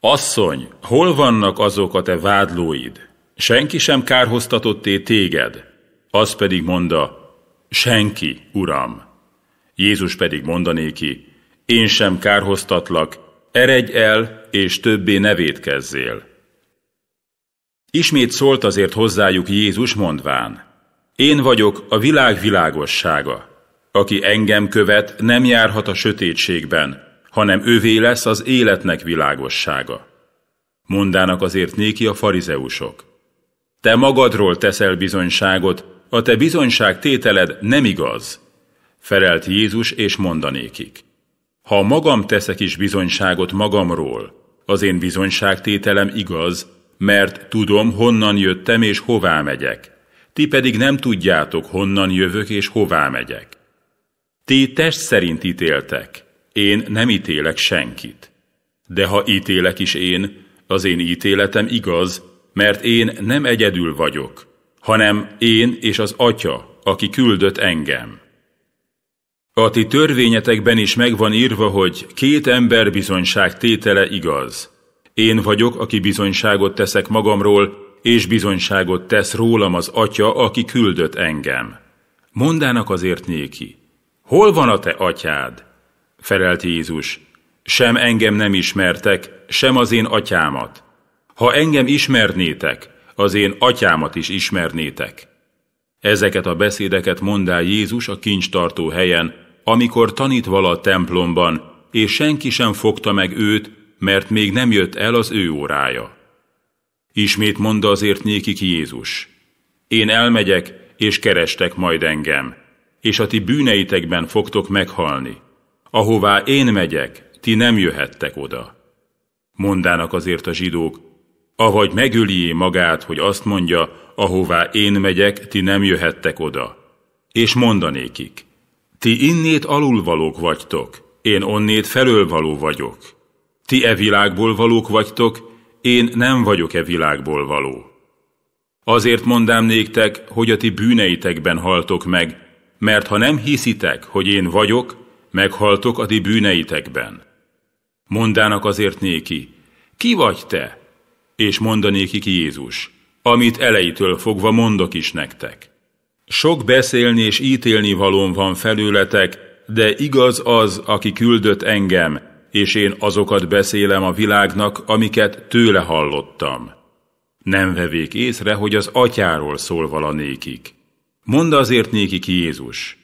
Asszony, hol vannak azok a te vádlóid? Senki sem kárhoztatotté téged? Az pedig mondta, senki, uram. Jézus pedig ki, én sem kárhoztatlak, eredj el, és többé ne Ismét szólt azért hozzájuk Jézus mondván, én vagyok a világ világossága. Aki engem követ, nem járhat a sötétségben, hanem ővé lesz az életnek világossága. Mondának azért néki a farizeusok. Te magadról teszel bizonyságot, a te bizonyság tételed nem igaz. Felelt Jézus és mondanékik. Ha magam teszek is bizonyságot magamról, az én bizonyságtételem igaz, mert tudom, honnan jöttem és hová megyek ti pedig nem tudjátok, honnan jövök és hová megyek. Ti test szerint ítéltek, én nem ítélek senkit. De ha ítélek is én, az én ítéletem igaz, mert én nem egyedül vagyok, hanem én és az Atya, aki küldött engem. A ti törvényetekben is megvan írva, hogy két ember bizonyság tétele igaz. Én vagyok, aki bizonyságot teszek magamról, és bizonyságot tesz rólam az atya, aki küldött engem. Mondának azért néki, hol van a te atyád? Felelt Jézus, sem engem nem ismertek, sem az én atyámat. Ha engem ismernétek, az én atyámat is ismernétek. Ezeket a beszédeket mondá Jézus a kincstartó helyen, amikor tanít vala a templomban, és senki sem fogta meg őt, mert még nem jött el az ő órája. Ismét mondta azért nékik Jézus, én elmegyek, és kerestek majd engem, és a ti bűneitekben fogtok meghalni. Ahová én megyek, ti nem jöhettek oda. Mondának azért a zsidók, ahogy megöljé magát, hogy azt mondja, ahová én megyek, ti nem jöhettek oda. És mondanékik, ti innét alulvalók vagytok, én onnét felölvaló vagyok. Ti e világból valók vagytok, én nem vagyok-e világból való? Azért mondám néktek, hogy a ti bűneitekben haltok meg, mert ha nem hiszitek, hogy én vagyok, meghaltok a ti bűneitekben. Mondának azért néki, ki vagy te? És mondanékik Jézus, amit elejétől fogva mondok is nektek. Sok beszélni és ítélni valón van felőletek, de igaz az, aki küldött engem, és én azokat beszélem a világnak, amiket tőle hallottam. Nem vevék észre, hogy az atyáról szól nékik. Mond azért nékik Jézus,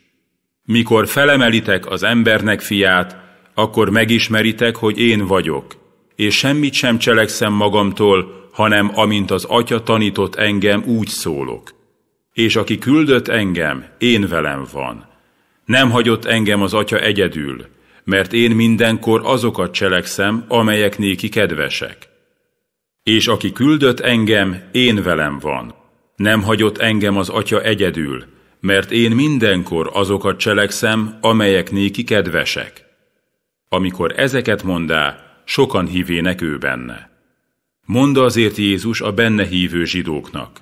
mikor felemelitek az embernek fiát, akkor megismeritek, hogy én vagyok, és semmit sem cselekszem magamtól, hanem amint az atya tanított engem, úgy szólok. És aki küldött engem, én velem van. Nem hagyott engem az atya egyedül, mert én mindenkor azokat cselekszem, amelyek néki kedvesek. És aki küldött engem, én velem van. Nem hagyott engem az atya egyedül, mert én mindenkor azokat cselekszem, amelyek néki kedvesek. Amikor ezeket mondá, sokan hívének ő benne. Mondd azért Jézus a benne hívő zsidóknak.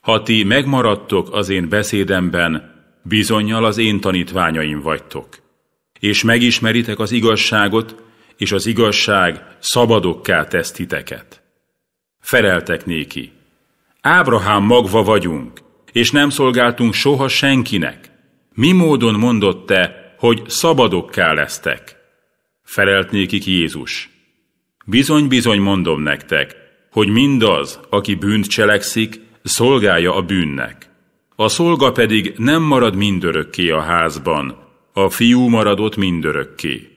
Ha ti megmaradtok az én beszédemben, bizonyal az én tanítványaim vagytok és megismeritek az igazságot, és az igazság szabadokká tesz titeket. Fereltek néki. Ábrahám magva vagyunk, és nem szolgáltunk soha senkinek. Mi módon mondott te, hogy szabadokká lesztek? Felelt nékik Jézus. Bizony-bizony mondom nektek, hogy mindaz, aki bűnt cselekszik, szolgálja a bűnnek. A szolga pedig nem marad mindörökké a házban, a fiú maradott mindörökké.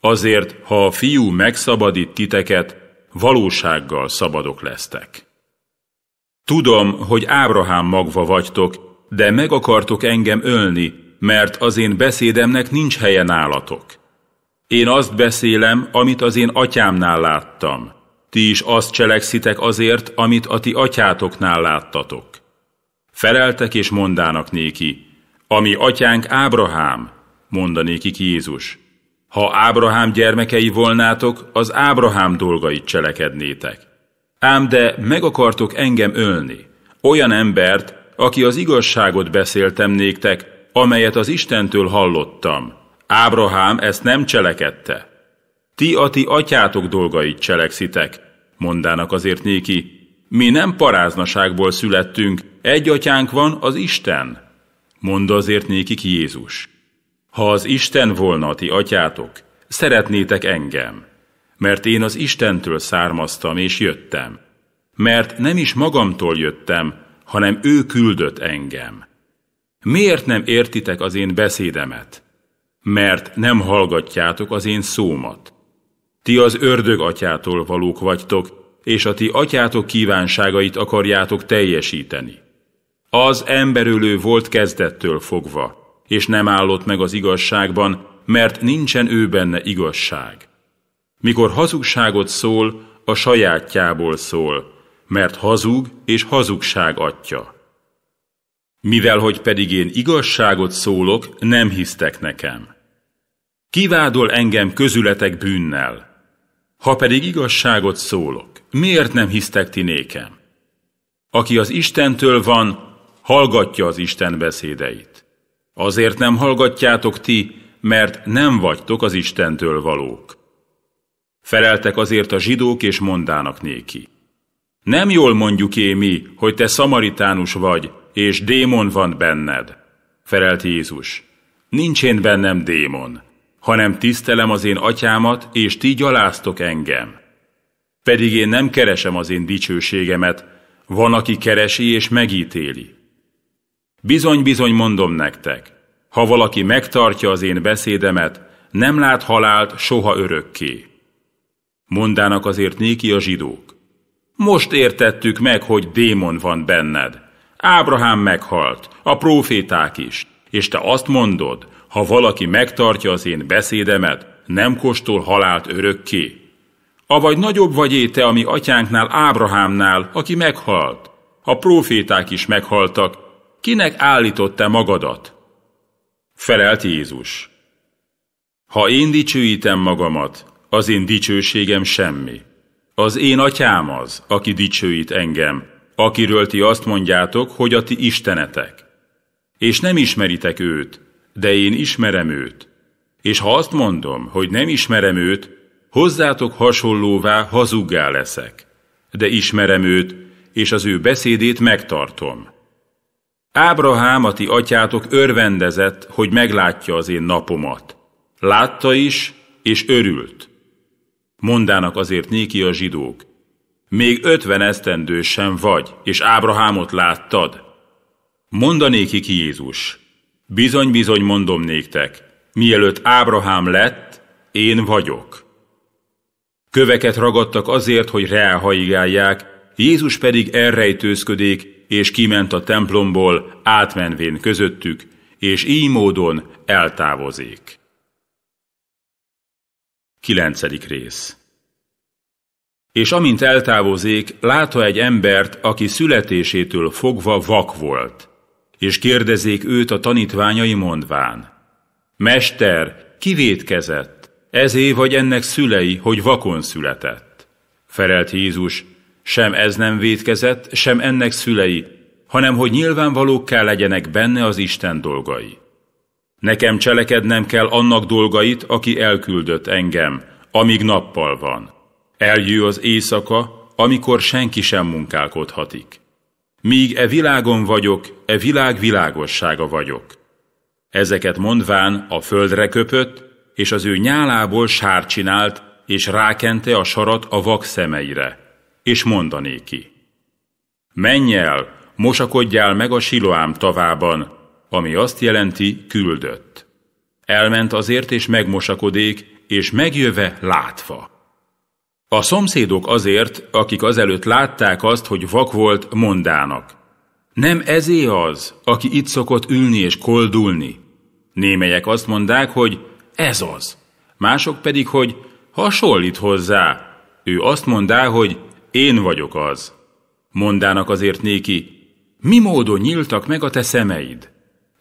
Azért, ha a fiú megszabadít titeket, valósággal szabadok lesztek. Tudom, hogy Ábrahám magva vagytok, de meg akartok engem ölni, mert az én beszédemnek nincs helye nálatok. Én azt beszélem, amit az én atyámnál láttam. Ti is azt cselekszitek azért, amit a ti atyátoknál láttatok. Feleltek és mondának néki, ami atyánk Ábrahám, mondanékik Jézus. Ha Ábrahám gyermekei volnátok, az Ábrahám dolgait cselekednétek. Ám de meg akartok engem ölni, olyan embert, aki az igazságot beszéltem néktek, amelyet az Istentől hallottam. Ábrahám ezt nem cselekedte. Ti a ti atyátok dolgait cselekszitek, mondának azért néki, mi nem paráznaságból születtünk, egy atyánk van, az Isten. Mond azért néki Jézus. Ha az Isten volna ti atyátok, szeretnétek engem, mert én az Istentől származtam és jöttem, mert nem is magamtól jöttem, hanem ő küldött engem. Miért nem értitek az én beszédemet? Mert nem hallgatjátok az én szómat. Ti az ördög atyától valók vagytok, és a ti atyátok kívánságait akarjátok teljesíteni. Az emberülő volt kezdettől fogva, és nem állott meg az igazságban, mert nincsen ő benne igazság. Mikor hazugságot szól, a sajátjából szól, mert hazug és hazugság atya. Mivel hogy pedig én igazságot szólok, nem hisztek nekem. Kivádol engem közületek bűnnel. Ha pedig igazságot szólok, miért nem hisztek ti nékem? Aki az Istentől van, hallgatja az Isten beszédeit. Azért nem hallgatjátok ti, mert nem vagytok az Istentől valók. Feleltek azért a zsidók, és mondának néki. Nem jól mondjuk mi, hogy te szamaritánus vagy, és démon van benned. Felelt Jézus. Nincs én bennem démon, hanem tisztelem az én atyámat, és ti gyaláztok engem. Pedig én nem keresem az én dicsőségemet, van, aki keresi és megítéli. Bizony-bizony mondom nektek, ha valaki megtartja az én beszédemet, nem lát halált soha örökké. Mondának azért néki a zsidók. Most értettük meg, hogy démon van benned. Ábrahám meghalt, a próféták is, és te azt mondod, ha valaki megtartja az én beszédemet, nem kóstol halált örökké. Avagy nagyobb vagy é te, ami atyánknál, Ábrahámnál, aki meghalt. A próféták is meghaltak, kinek állított te magadat? Felelt Jézus. Ha én dicsőítem magamat, az én dicsőségem semmi. Az én atyám az, aki dicsőít engem, akiről ti azt mondjátok, hogy a ti istenetek. És nem ismeritek őt, de én ismerem őt. És ha azt mondom, hogy nem ismerem őt, hozzátok hasonlóvá hazuggá leszek. De ismerem őt, és az ő beszédét megtartom. Ábrahám ti atyátok örvendezett, hogy meglátja az én napomat. Látta is, és örült. Mondának azért néki a zsidók. Még ötven esztendő sem vagy, és Ábrahámot láttad. ki Jézus, bizony-bizony mondom néktek, mielőtt Ábrahám lett, én vagyok. Köveket ragadtak azért, hogy reálhaigálják, Jézus pedig elrejtőzködék, és kiment a templomból átmenvén közöttük, és így módon eltávozik. 9. rész És amint eltávozik, látta egy embert, aki születésétől fogva vak volt, és kérdezék őt a tanítványai mondván. Mester, kivétkezett, ezé vagy ennek szülei, hogy vakon született. Felelt Jézus, sem ez nem védkezett, sem ennek szülei, hanem hogy nyilvánvalók kell legyenek benne az Isten dolgai. Nekem cselekednem kell annak dolgait, aki elküldött engem, amíg nappal van. Eljő az éjszaka, amikor senki sem munkálkodhatik. Míg e világon vagyok, e világ világossága vagyok. Ezeket mondván a földre köpött, és az ő nyálából sár csinált, és rákente a sarat a vak szemeire és mondané ki. Menj el, mosakodjál meg a Siloám tavában, ami azt jelenti küldött. Elment azért, és megmosakodék, és megjöve látva. A szomszédok azért, akik azelőtt látták azt, hogy vak volt, mondának. Nem ezé az, aki itt szokott ülni és koldulni. Némelyek azt mondák, hogy ez az, mások pedig, hogy hasonlít hozzá. Ő azt mondá, hogy én vagyok az. Mondának azért néki, mi módon nyíltak meg a te szemeid?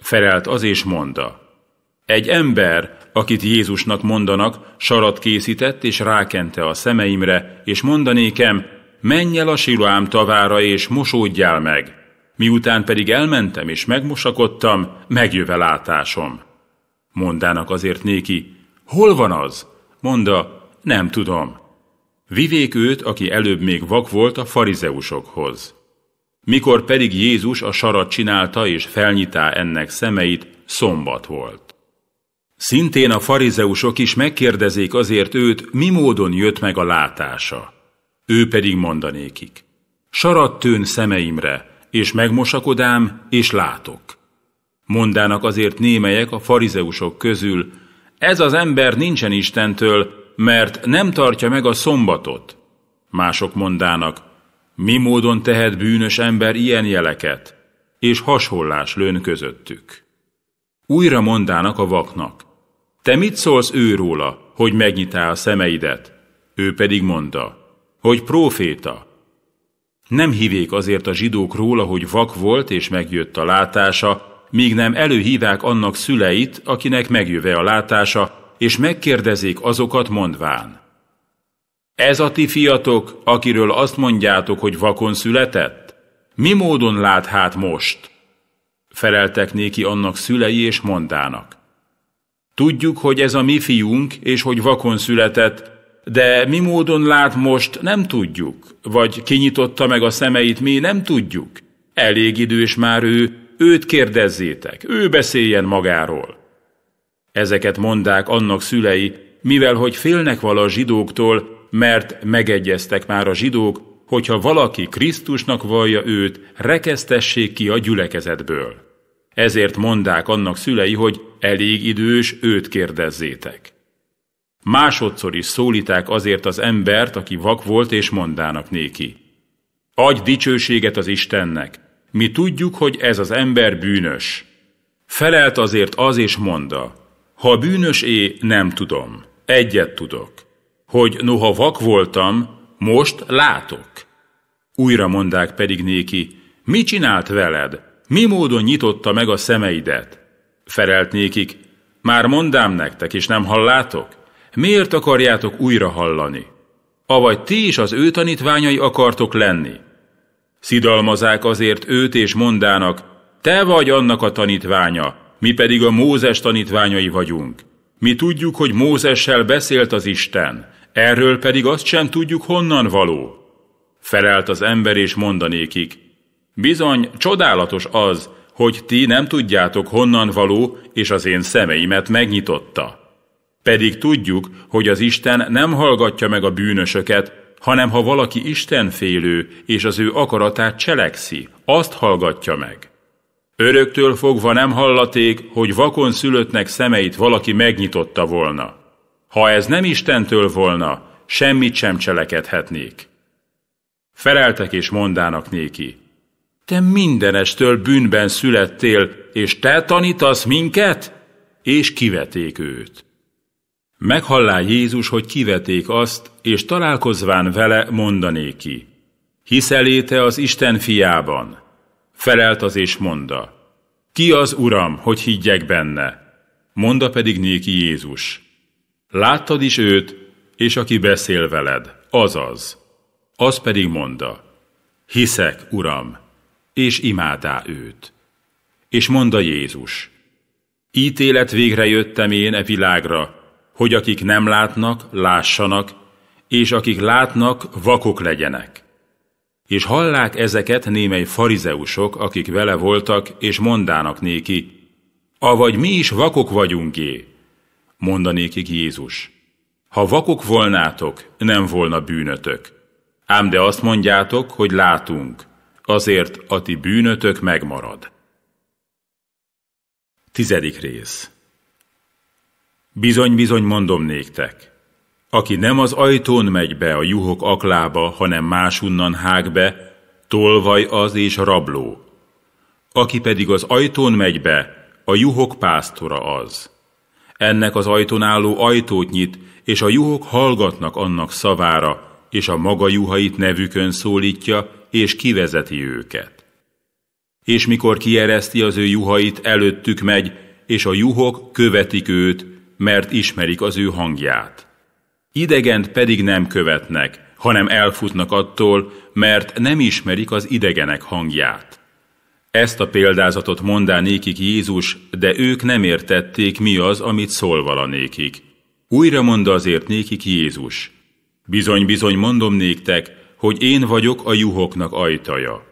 Felelt az és monda. Egy ember, akit Jézusnak mondanak, sarat készített és rákente a szemeimre, és mondanékem, menj el a siloám tavára és mosódjál meg. Miután pedig elmentem és megmosakodtam, megjöve látásom. Mondának azért néki, hol van az? Monda, nem tudom. Vivék őt, aki előbb még vak volt, a farizeusokhoz. Mikor pedig Jézus a sarat csinálta és felnyitá ennek szemeit, szombat volt. Szintén a farizeusok is megkérdezik azért őt, mi módon jött meg a látása. Ő pedig mondanékik, sarat tőn szemeimre, és megmosakodám, és látok. Mondának azért némelyek a farizeusok közül, ez az ember nincsen Istentől, mert nem tartja meg a szombatot. Mások mondának, mi módon tehet bűnös ember ilyen jeleket, és hasonlás lőn közöttük. Újra mondának a vaknak, te mit szólsz ő róla, hogy megnyitál a szemeidet? Ő pedig mondta, hogy próféta. Nem hívék azért a zsidók róla, hogy vak volt és megjött a látása, míg nem előhívák annak szüleit, akinek megjöve a látása, és megkérdezik azokat mondván. Ez a ti fiatok, akiről azt mondjátok, hogy vakon született? Mi módon lát hát most? Feleltek néki annak szülei és mondának. Tudjuk, hogy ez a mi fiunk, és hogy vakon született, de mi módon lát most, nem tudjuk. Vagy kinyitotta meg a szemeit, mi nem tudjuk. Elég idős már ő, őt kérdezzétek, ő beszéljen magáról. Ezeket mondák annak szülei, mivel hogy félnek vala a zsidóktól, mert megegyeztek már a zsidók, hogyha valaki Krisztusnak vallja őt, rekesztessék ki a gyülekezetből. Ezért mondák annak szülei, hogy elég idős, őt kérdezzétek. Másodszor is szólíták azért az embert, aki vak volt, és mondának néki. Adj dicsőséget az Istennek, mi tudjuk, hogy ez az ember bűnös. Felelt azért az, és mondta, ha bűnös-é, nem tudom. Egyet tudok. Hogy noha vak voltam, most látok. Újra mondák pedig néki, mi csinált veled? Mi módon nyitotta meg a szemeidet? Felelt nékik, már mondám nektek, és nem hallátok? Miért akarjátok újra hallani? Avagy ti is az ő tanítványai akartok lenni? Szidalmazák azért őt, és mondának, te vagy annak a tanítványa, mi pedig a Mózes tanítványai vagyunk. Mi tudjuk, hogy Mózessel beszélt az Isten, erről pedig azt sem tudjuk, honnan való. Felelt az ember és mondanékik, bizony csodálatos az, hogy ti nem tudjátok, honnan való, és az én szemeimet megnyitotta. Pedig tudjuk, hogy az Isten nem hallgatja meg a bűnösöket, hanem ha valaki Isten félő és az ő akaratát cselekszi, azt hallgatja meg. Öröktől fogva nem hallaték, hogy vakon szülöttnek szemeit valaki megnyitotta volna. Ha ez nem Istentől volna, semmit sem cselekedhetnék. Feleltek és mondának néki, te mindenestől bűnben születtél, és te tanítasz minket? És kiveték őt. Meghallá Jézus, hogy kiveték azt, és találkozván vele mondanéki, hiszeléte az Isten fiában – Felelt az és monda, ki az Uram, hogy higgyek benne? Monda pedig néki Jézus. Láttad is őt, és aki beszél veled, az az. Az pedig monda, hiszek, Uram, és imádá őt. És monda Jézus, ítélet végre jöttem én e világra, hogy akik nem látnak, lássanak, és akik látnak, vakok legyenek. És hallák ezeket némely farizeusok, akik vele voltak, és mondának néki, avagy mi is vakok vagyunké, mondanékik Jézus. Ha vakok volnátok, nem volna bűnötök. Ám de azt mondjátok, hogy látunk, azért a ti bűnötök megmarad. Tizedik rész Bizony-bizony mondom néktek, aki nem az ajtón megy be a juhok aklába, hanem másunnan hág be, tolvaj az és rabló. Aki pedig az ajtón megy be, a juhok pásztora az. Ennek az ajtón álló ajtót nyit, és a juhok hallgatnak annak szavára, és a maga juhait nevükön szólítja, és kivezeti őket. És mikor kiereszti az ő juhait, előttük megy, és a juhok követik őt, mert ismerik az ő hangját. Idegent pedig nem követnek, hanem elfutnak attól, mert nem ismerik az idegenek hangját. Ezt a példázatot mondá nékik Jézus, de ők nem értették, mi az, amit szólvala nékik. Újra mondta azért nékik Jézus. Bizony-bizony mondom néktek, hogy én vagyok a juhoknak ajtaja.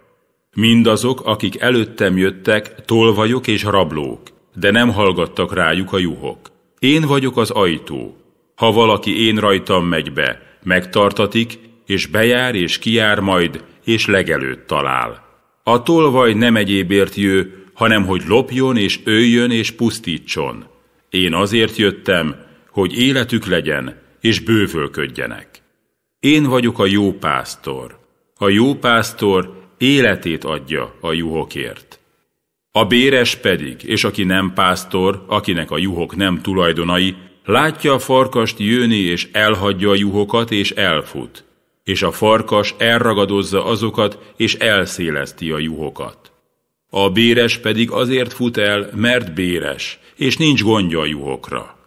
Mindazok, akik előttem jöttek, tolvajok és rablók, de nem hallgattak rájuk a juhok. Én vagyok az ajtó. Ha valaki én rajtam megy be, megtartatik, és bejár és kijár majd, és legelőtt talál. A tolvaj nem egyébért jő, hanem hogy lopjon és öljön és pusztítson. Én azért jöttem, hogy életük legyen, és bővölködjenek. Én vagyok a jó pásztor. A jó pásztor életét adja a juhokért. A béres pedig, és aki nem pásztor, akinek a juhok nem tulajdonai, Látja a farkast jönni, és elhagyja a juhokat, és elfut. És a farkas elragadozza azokat, és elszéleszti a juhokat. A béres pedig azért fut el, mert béres, és nincs gondja a juhokra.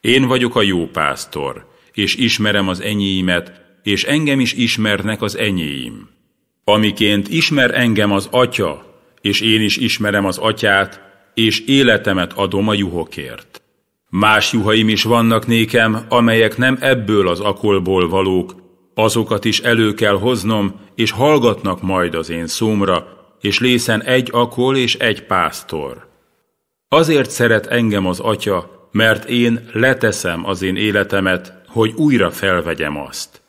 Én vagyok a jó pásztor, és ismerem az enyéimet, és engem is ismernek az enyéim. Amiként ismer engem az atya, és én is ismerem az atyát, és életemet adom a juhokért. Más juhaim is vannak nékem, amelyek nem ebből az akolból valók, azokat is elő kell hoznom, és hallgatnak majd az én szómra, és lészen egy akol és egy pásztor. Azért szeret engem az atya, mert én leteszem az én életemet, hogy újra felvegyem azt.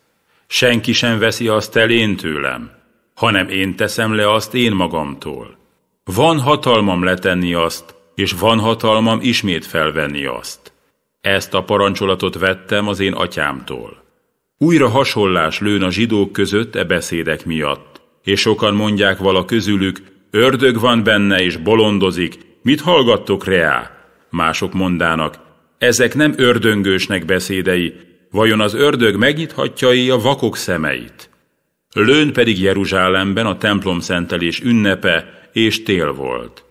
Senki sem veszi azt el én tőlem, hanem én teszem le azt én magamtól. Van hatalmam letenni azt, és van hatalmam ismét felvenni azt. Ezt a parancsolatot vettem az én atyámtól. Újra hasonlás lőn a zsidók között e beszédek miatt, és sokan mondják vala közülük, ördög van benne és bolondozik, mit hallgattok reá? Mások mondának, ezek nem ördöngősnek beszédei, vajon az ördög megnyithatja-i a vakok szemeit? Lőn pedig Jeruzsálemben a templom szentelés ünnepe és tél volt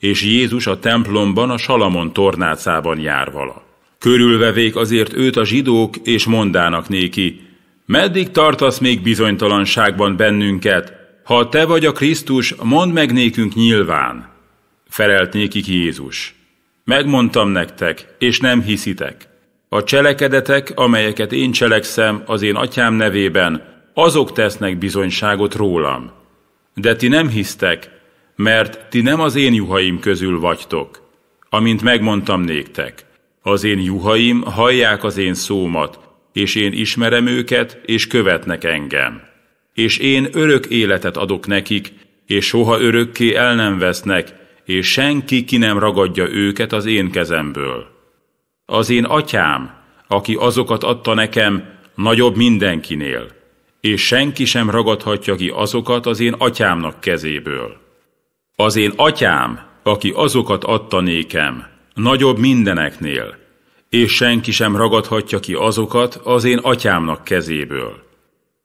és Jézus a templomban a Salamon tornácában jár vala. Körülvevék azért őt a zsidók, és mondának néki, meddig tartasz még bizonytalanságban bennünket, ha te vagy a Krisztus, mondd meg nékünk nyilván. Felelt nékik Jézus. Megmondtam nektek, és nem hiszitek. A cselekedetek, amelyeket én cselekszem az én atyám nevében, azok tesznek bizonyságot rólam. De ti nem hisztek, mert ti nem az én juhaim közül vagytok, amint megmondtam néktek. Az én juhaim hallják az én szómat, és én ismerem őket, és követnek engem. És én örök életet adok nekik, és soha örökké el nem vesznek, és senki ki nem ragadja őket az én kezemből. Az én atyám, aki azokat adta nekem, nagyobb mindenkinél, és senki sem ragadhatja ki azokat az én atyámnak kezéből. Az én atyám, aki azokat adta nékem, nagyobb mindeneknél, és senki sem ragadhatja ki azokat az én atyámnak kezéből.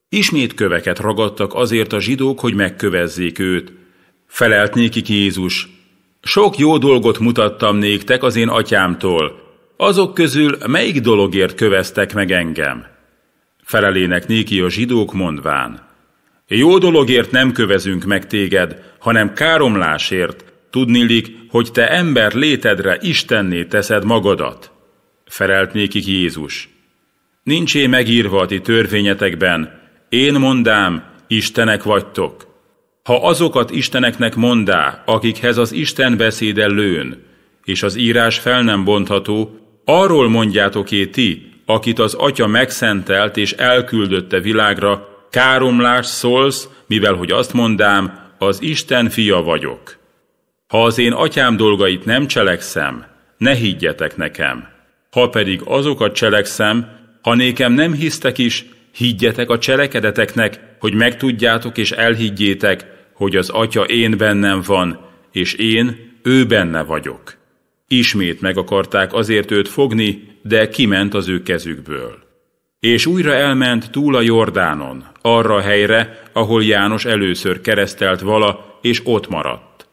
Ismét köveket ragadtak azért a zsidók, hogy megkövezzék őt. Felelt nékik Jézus, sok jó dolgot mutattam néktek az én atyámtól, azok közül melyik dologért köveztek meg engem? Felelének néki a zsidók mondván, jó dologért nem kövezünk meg téged, hanem káromlásért, tudnilik, hogy te ember létedre Istenné teszed magadat. Felelt nékik Jézus. Nincsé megírva a ti törvényetekben, én mondám, Istenek vagytok. Ha azokat Isteneknek mondá, akikhez az Isten beszéde lőn, és az írás fel nem bontható, arról mondjátok é ti, akit az Atya megszentelt és elküldötte világra, káromlás szólsz, mivel hogy azt mondám, az Isten fia vagyok. Ha az én atyám dolgait nem cselekszem, ne higgyetek nekem. Ha pedig azokat cselekszem, ha nékem nem hisztek is, higgyetek a cselekedeteknek, hogy megtudjátok és elhiggyétek, hogy az atya én bennem van, és én ő benne vagyok. Ismét meg akarták azért őt fogni, de kiment az ő kezükből. És újra elment túl a Jordánon, arra a helyre, ahol János először keresztelt vala, és ott maradt.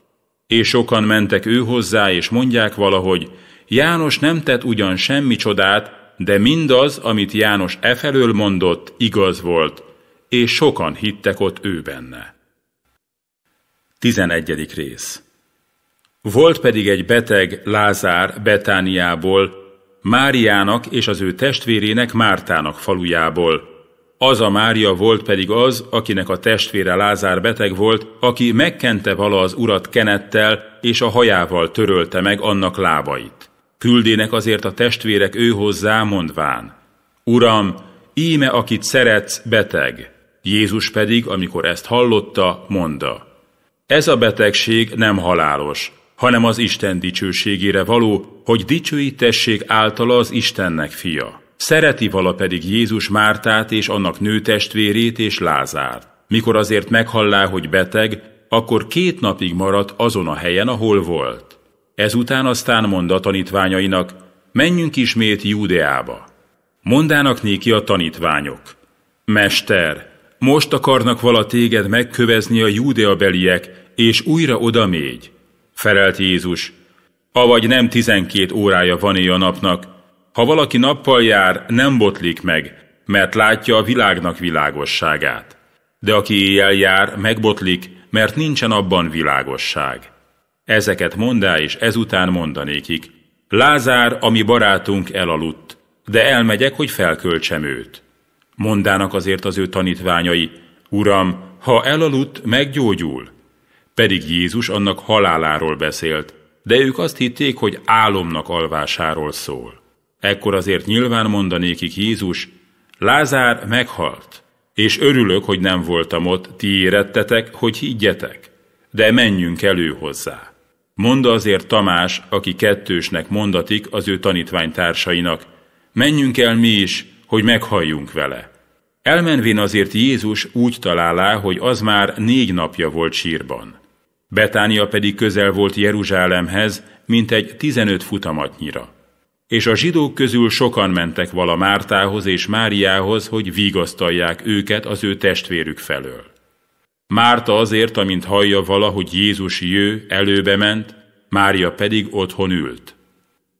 És sokan mentek ő hozzá, és mondják valahogy, János nem tett ugyan semmi csodát, de mindaz, amit János efelől mondott, igaz volt, és sokan hittek ott ő benne. 11. rész Volt pedig egy beteg Lázár Betániából, Máriának és az ő testvérének Mártának falujából. Az a Mária volt pedig az, akinek a testvére Lázár beteg volt, aki megkente vala az urat kenettel, és a hajával törölte meg annak lábait. Küldének azért a testvérek ő hozzá, mondván, Uram, íme akit szeretsz, beteg. Jézus pedig, amikor ezt hallotta, mondta, ez a betegség nem halálos, hanem az Isten dicsőségére való, hogy dicsőítessék általa az Istennek fia. Szereti vala pedig Jézus Mártát és annak nőtestvérét és Lázárt. Mikor azért meghallá, hogy beteg, akkor két napig maradt azon a helyen, ahol volt. Ezután aztán mondta tanítványainak, menjünk ismét Júdeába. Mondának néki a tanítványok. Mester, most akarnak vala téged megkövezni a júdeabeliek, és újra oda mégy. Felelt Jézus, avagy nem tizenkét órája van a napnak. Ha valaki nappal jár, nem botlik meg, mert látja a világnak világosságát. De aki éjjel jár, megbotlik, mert nincsen abban világosság. Ezeket mondá és ezután mondanékik. Lázár, ami barátunk elaludt, de elmegyek, hogy felköltsem őt. Mondának azért az ő tanítványai, Uram, ha elaludt, meggyógyul. Pedig Jézus annak haláláról beszélt, de ők azt hitték, hogy álomnak alvásáról szól. Ekkor azért nyilván mondanékik Jézus, Lázár meghalt, és örülök, hogy nem voltam ott, ti érettetek, hogy higgyetek, de menjünk elő hozzá. Monda azért Tamás, aki kettősnek mondatik az ő tanítványtársainak, menjünk el mi is, hogy meghalljunk vele. Elmenvén azért Jézus úgy találá, hogy az már négy napja volt sírban. Betánia pedig közel volt Jeruzsálemhez, mint egy 15 futamatnyira. És a zsidók közül sokan mentek vala Mártához és Máriához, hogy vigasztalják őket az ő testvérük felől. Márta azért, amint hallja vala, hogy Jézus jő, előbe ment, Mária pedig otthon ült.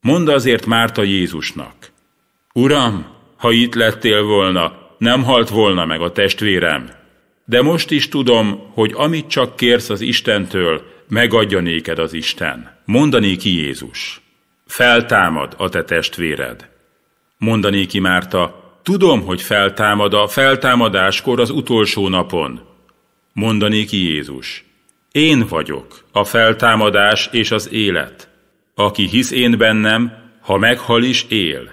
Mond azért Márta Jézusnak, Uram, ha itt lettél volna, nem halt volna meg a testvérem. De most is tudom, hogy amit csak kérsz az Istentől, megadja néked az Isten. Mondani ki Jézus. Feltámad a te testvéred. Mondani ki Márta, tudom, hogy feltámad a feltámadáskor az utolsó napon. Mondani ki Jézus. Én vagyok, a feltámadás és az élet. Aki hisz én bennem, ha meghal is él.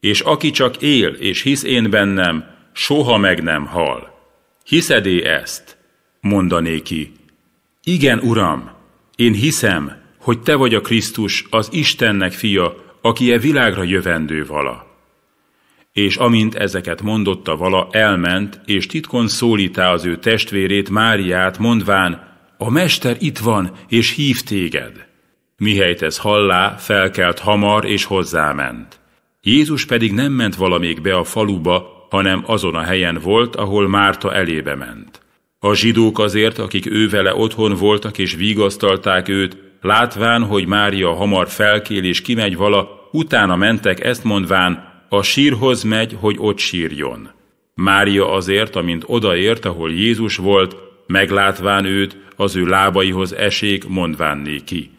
És aki csak él és hisz én bennem, soha meg nem hal hiszedé ezt? Mondané ki, igen, Uram, én hiszem, hogy Te vagy a Krisztus, az Istennek fia, aki e világra jövendő vala. És amint ezeket mondotta vala, elment, és titkon szólítá az ő testvérét, Máriát, mondván, a Mester itt van, és hív téged. Mihelyt ez hallá, felkelt hamar, és hozzáment. Jézus pedig nem ment valamék be a faluba, hanem azon a helyen volt, ahol Márta elébe ment. A zsidók azért, akik ő vele otthon voltak és vigasztalták őt, látván, hogy Mária hamar felkél és kimegy vala, utána mentek ezt mondván, a sírhoz megy, hogy ott sírjon. Mária azért, amint odaért, ahol Jézus volt, meglátván őt, az ő lábaihoz esék, mondván néki.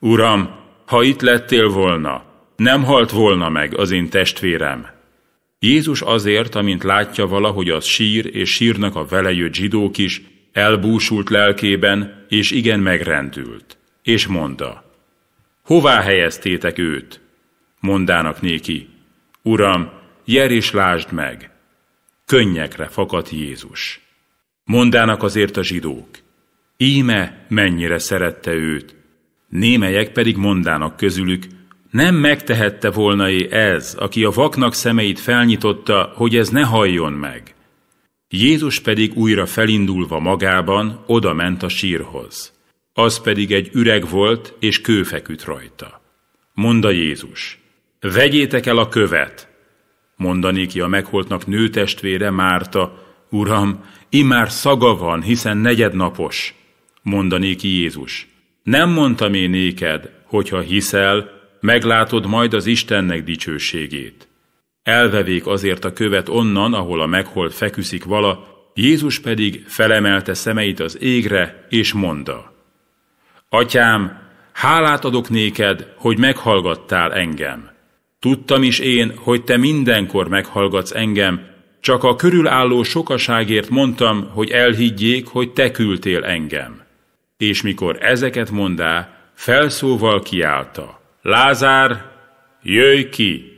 Uram, ha itt lettél volna, nem halt volna meg az én testvérem. Jézus azért, amint látja valahogy az sír, és sírnak a velejő zsidók is, elbúsult lelkében, és igen megrendült, és mondta, Hová helyeztétek őt? Mondának néki, Uram, jer és lásd meg! Könnyekre fakadt Jézus. Mondának azért a zsidók, Íme mennyire szerette őt, némelyek pedig mondának közülük, nem megtehette volna ez, aki a vaknak szemeit felnyitotta, hogy ez ne halljon meg. Jézus pedig újra felindulva magában oda ment a sírhoz. Az pedig egy üreg volt, és kő feküdt rajta. Monda Jézus, vegyétek el a követ! Mondani ki a megholtnak nőtestvére Márta, Uram, immár szaga van, hiszen negyednapos. Mondanék ki Jézus, nem mondtam én néked, hogyha hiszel, meglátod majd az Istennek dicsőségét. Elvevék azért a követ onnan, ahol a meghold feküszik vala, Jézus pedig felemelte szemeit az égre, és mondta, Atyám, hálát adok néked, hogy meghallgattál engem. Tudtam is én, hogy te mindenkor meghallgatsz engem, csak a körülálló sokaságért mondtam, hogy elhiggyék, hogy te küldtél engem. És mikor ezeket mondá, felszóval kiállta. Lázár, jöjj ki!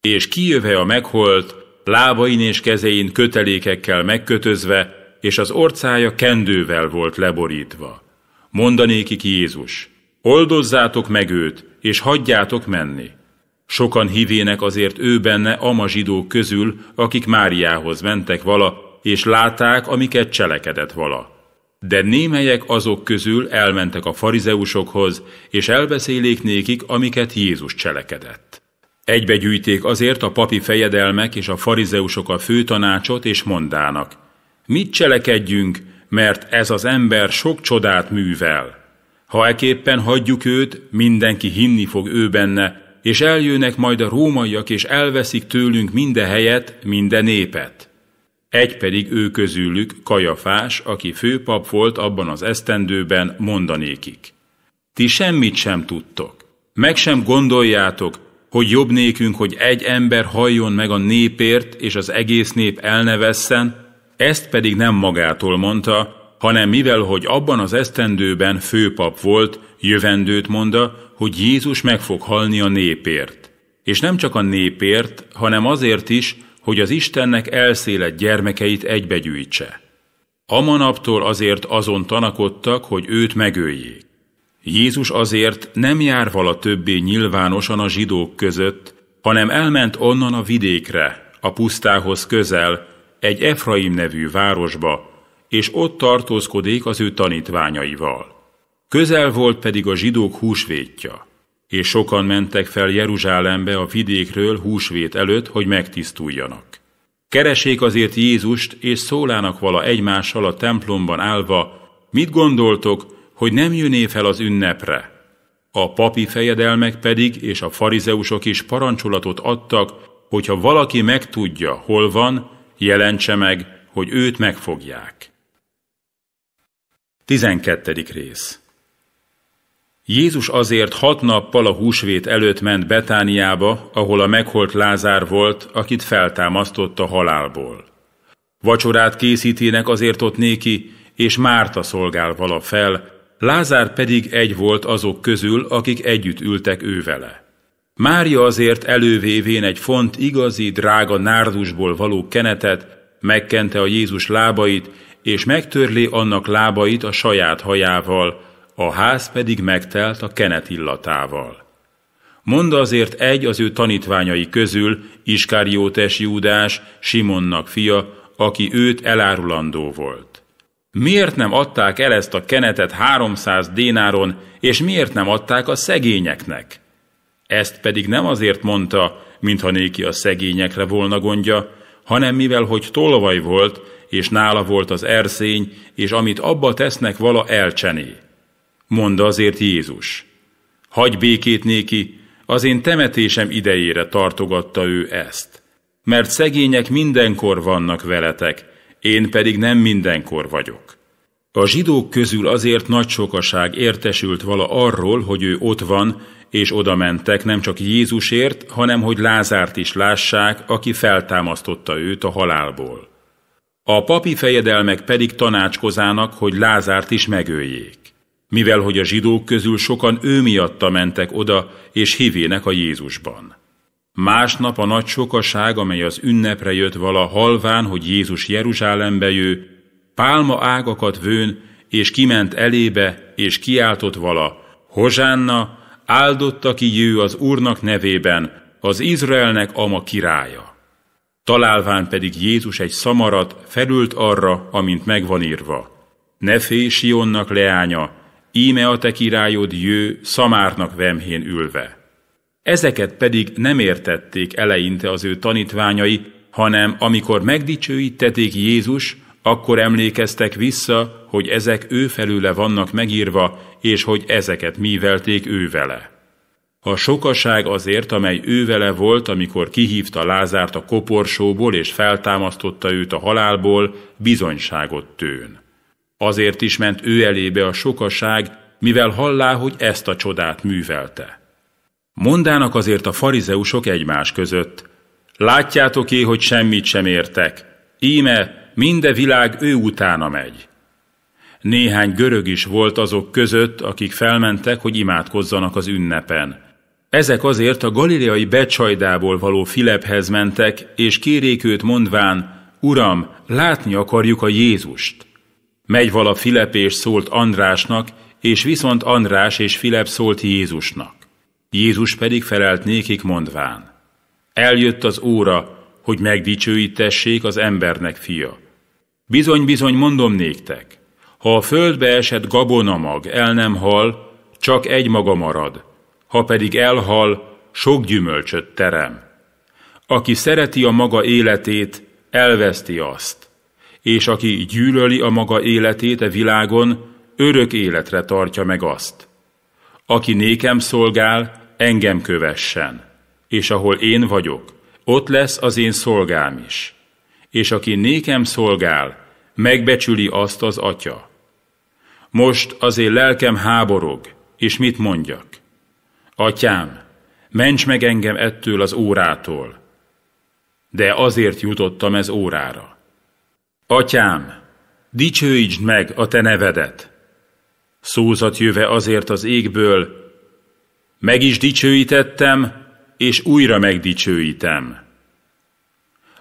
És kijöve a megholt, lábain és kezein kötelékekkel megkötözve, és az orcája kendővel volt leborítva. Mondanékik Jézus, oldozzátok meg őt, és hagyjátok menni. Sokan hívének azért ő benne ama zsidók közül, akik Máriához mentek vala, és láták, amiket cselekedett vala. De némelyek azok közül elmentek a farizeusokhoz, és elbeszélék nékik, amiket Jézus cselekedett. Egybegyűjték azért a papi fejedelmek és a farizeusok a főtanácsot, és mondának, mit cselekedjünk, mert ez az ember sok csodát művel. Ha eképpen hagyjuk őt, mindenki hinni fog ő benne, és eljönnek majd a rómaiak, és elveszik tőlünk minden helyet, minden népet egy pedig ő közülük Kajafás, aki főpap volt abban az esztendőben, mondanékik. Ti semmit sem tudtok, meg sem gondoljátok, hogy jobb nékünk, hogy egy ember halljon meg a népért, és az egész nép elnevesszen, ezt pedig nem magától mondta, hanem mivel, hogy abban az esztendőben főpap volt, jövendőt mondta, hogy Jézus meg fog halni a népért. És nem csak a népért, hanem azért is, hogy az Istennek elszélett gyermekeit egybegyűjtse. Amanaptól azért azon tanakodtak, hogy őt megöljék. Jézus azért nem jár vala többé nyilvánosan a zsidók között, hanem elment onnan a vidékre, a pusztához közel, egy Efraim nevű városba, és ott tartózkodik az ő tanítványaival. Közel volt pedig a zsidók húsvétja és sokan mentek fel Jeruzsálembe a vidékről húsvét előtt, hogy megtisztuljanak. Keresék azért Jézust, és szólának vala egymással a templomban állva, mit gondoltok, hogy nem jönné fel az ünnepre? A papi fejedelmek pedig és a farizeusok is parancsolatot adtak, hogyha valaki megtudja, hol van, jelentse meg, hogy őt megfogják. 12. rész Jézus azért hat nappal a húsvét előtt ment Betániába, ahol a megholt Lázár volt, akit feltámasztott a halálból. Vacsorát készítének azért ott néki, és Márta szolgál vala fel, Lázár pedig egy volt azok közül, akik együtt ültek vele. Mária azért elővévén egy font igazi, drága nárdusból való kenetet, megkente a Jézus lábait, és megtörli annak lábait a saját hajával, a ház pedig megtelt a kenet illatával. Mondta azért egy az ő tanítványai közül, Iskáriótes Júdás, Simonnak fia, aki őt elárulandó volt. Miért nem adták el ezt a kenetet 300 dénáron, és miért nem adták a szegényeknek? Ezt pedig nem azért mondta, mintha néki a szegényekre volna gondja, hanem mivel hogy tolvaj volt, és nála volt az erszény, és amit abba tesznek vala elcsené mondta azért Jézus. Hagy békét néki, az én temetésem idejére tartogatta ő ezt. Mert szegények mindenkor vannak veletek, én pedig nem mindenkor vagyok. A zsidók közül azért nagy sokaság értesült vala arról, hogy ő ott van, és oda mentek nem csak Jézusért, hanem hogy Lázárt is lássák, aki feltámasztotta őt a halálból. A papi fejedelmek pedig tanácskozának, hogy Lázárt is megöljék mivel hogy a zsidók közül sokan ő miatta mentek oda, és hívének a Jézusban. Másnap a nagy sokaság, amely az ünnepre jött vala halván, hogy Jézus Jeruzsálembe jő, pálma ágakat vőn, és kiment elébe, és kiáltott vala, Hozsánna, áldotta ki jő az Úrnak nevében, az Izraelnek ama királya. Találván pedig Jézus egy szamarat felült arra, amint megvan írva. Ne félj Sionnak leánya, íme a te királyod jő, szamárnak vemhén ülve. Ezeket pedig nem értették eleinte az ő tanítványai, hanem amikor megdicsőítették Jézus, akkor emlékeztek vissza, hogy ezek ő felőle vannak megírva, és hogy ezeket mívelték ő vele. A sokaság azért, amely ő vele volt, amikor kihívta Lázárt a koporsóból és feltámasztotta őt a halálból, bizonyságot tőn. Azért is ment ő elébe a sokaság, mivel hallá, hogy ezt a csodát művelte. Mondának azért a farizeusok egymás között, látjátok-é, hogy semmit sem értek, íme minde világ ő utána megy. Néhány görög is volt azok között, akik felmentek, hogy imádkozzanak az ünnepen. Ezek azért a galileai becsajdából való Filephez mentek, és kérék őt mondván, Uram, látni akarjuk a Jézust. Megy vala Filep és szólt Andrásnak, és viszont András és Filep szólt Jézusnak. Jézus pedig felelt nékik mondván, Eljött az óra, hogy megdicsőítessék az embernek fia. Bizony-bizony mondom néktek, ha a földbe esett gabonamag el nem hal, csak egy maga marad, ha pedig elhal, sok gyümölcsöt terem. Aki szereti a maga életét, elveszti azt, és aki gyűlöli a maga életét a világon, örök életre tartja meg azt. Aki nékem szolgál, engem kövessen, és ahol én vagyok, ott lesz az én szolgám is. És aki nékem szolgál, megbecsüli azt az atya. Most az én lelkem háborog, és mit mondjak? Atyám, ments meg engem ettől az órától. De azért jutottam ez órára Atyám, dicsőítsd meg a te nevedet! Szózat jöve azért az égből, meg is dicsőítettem, és újra megdicsőítem.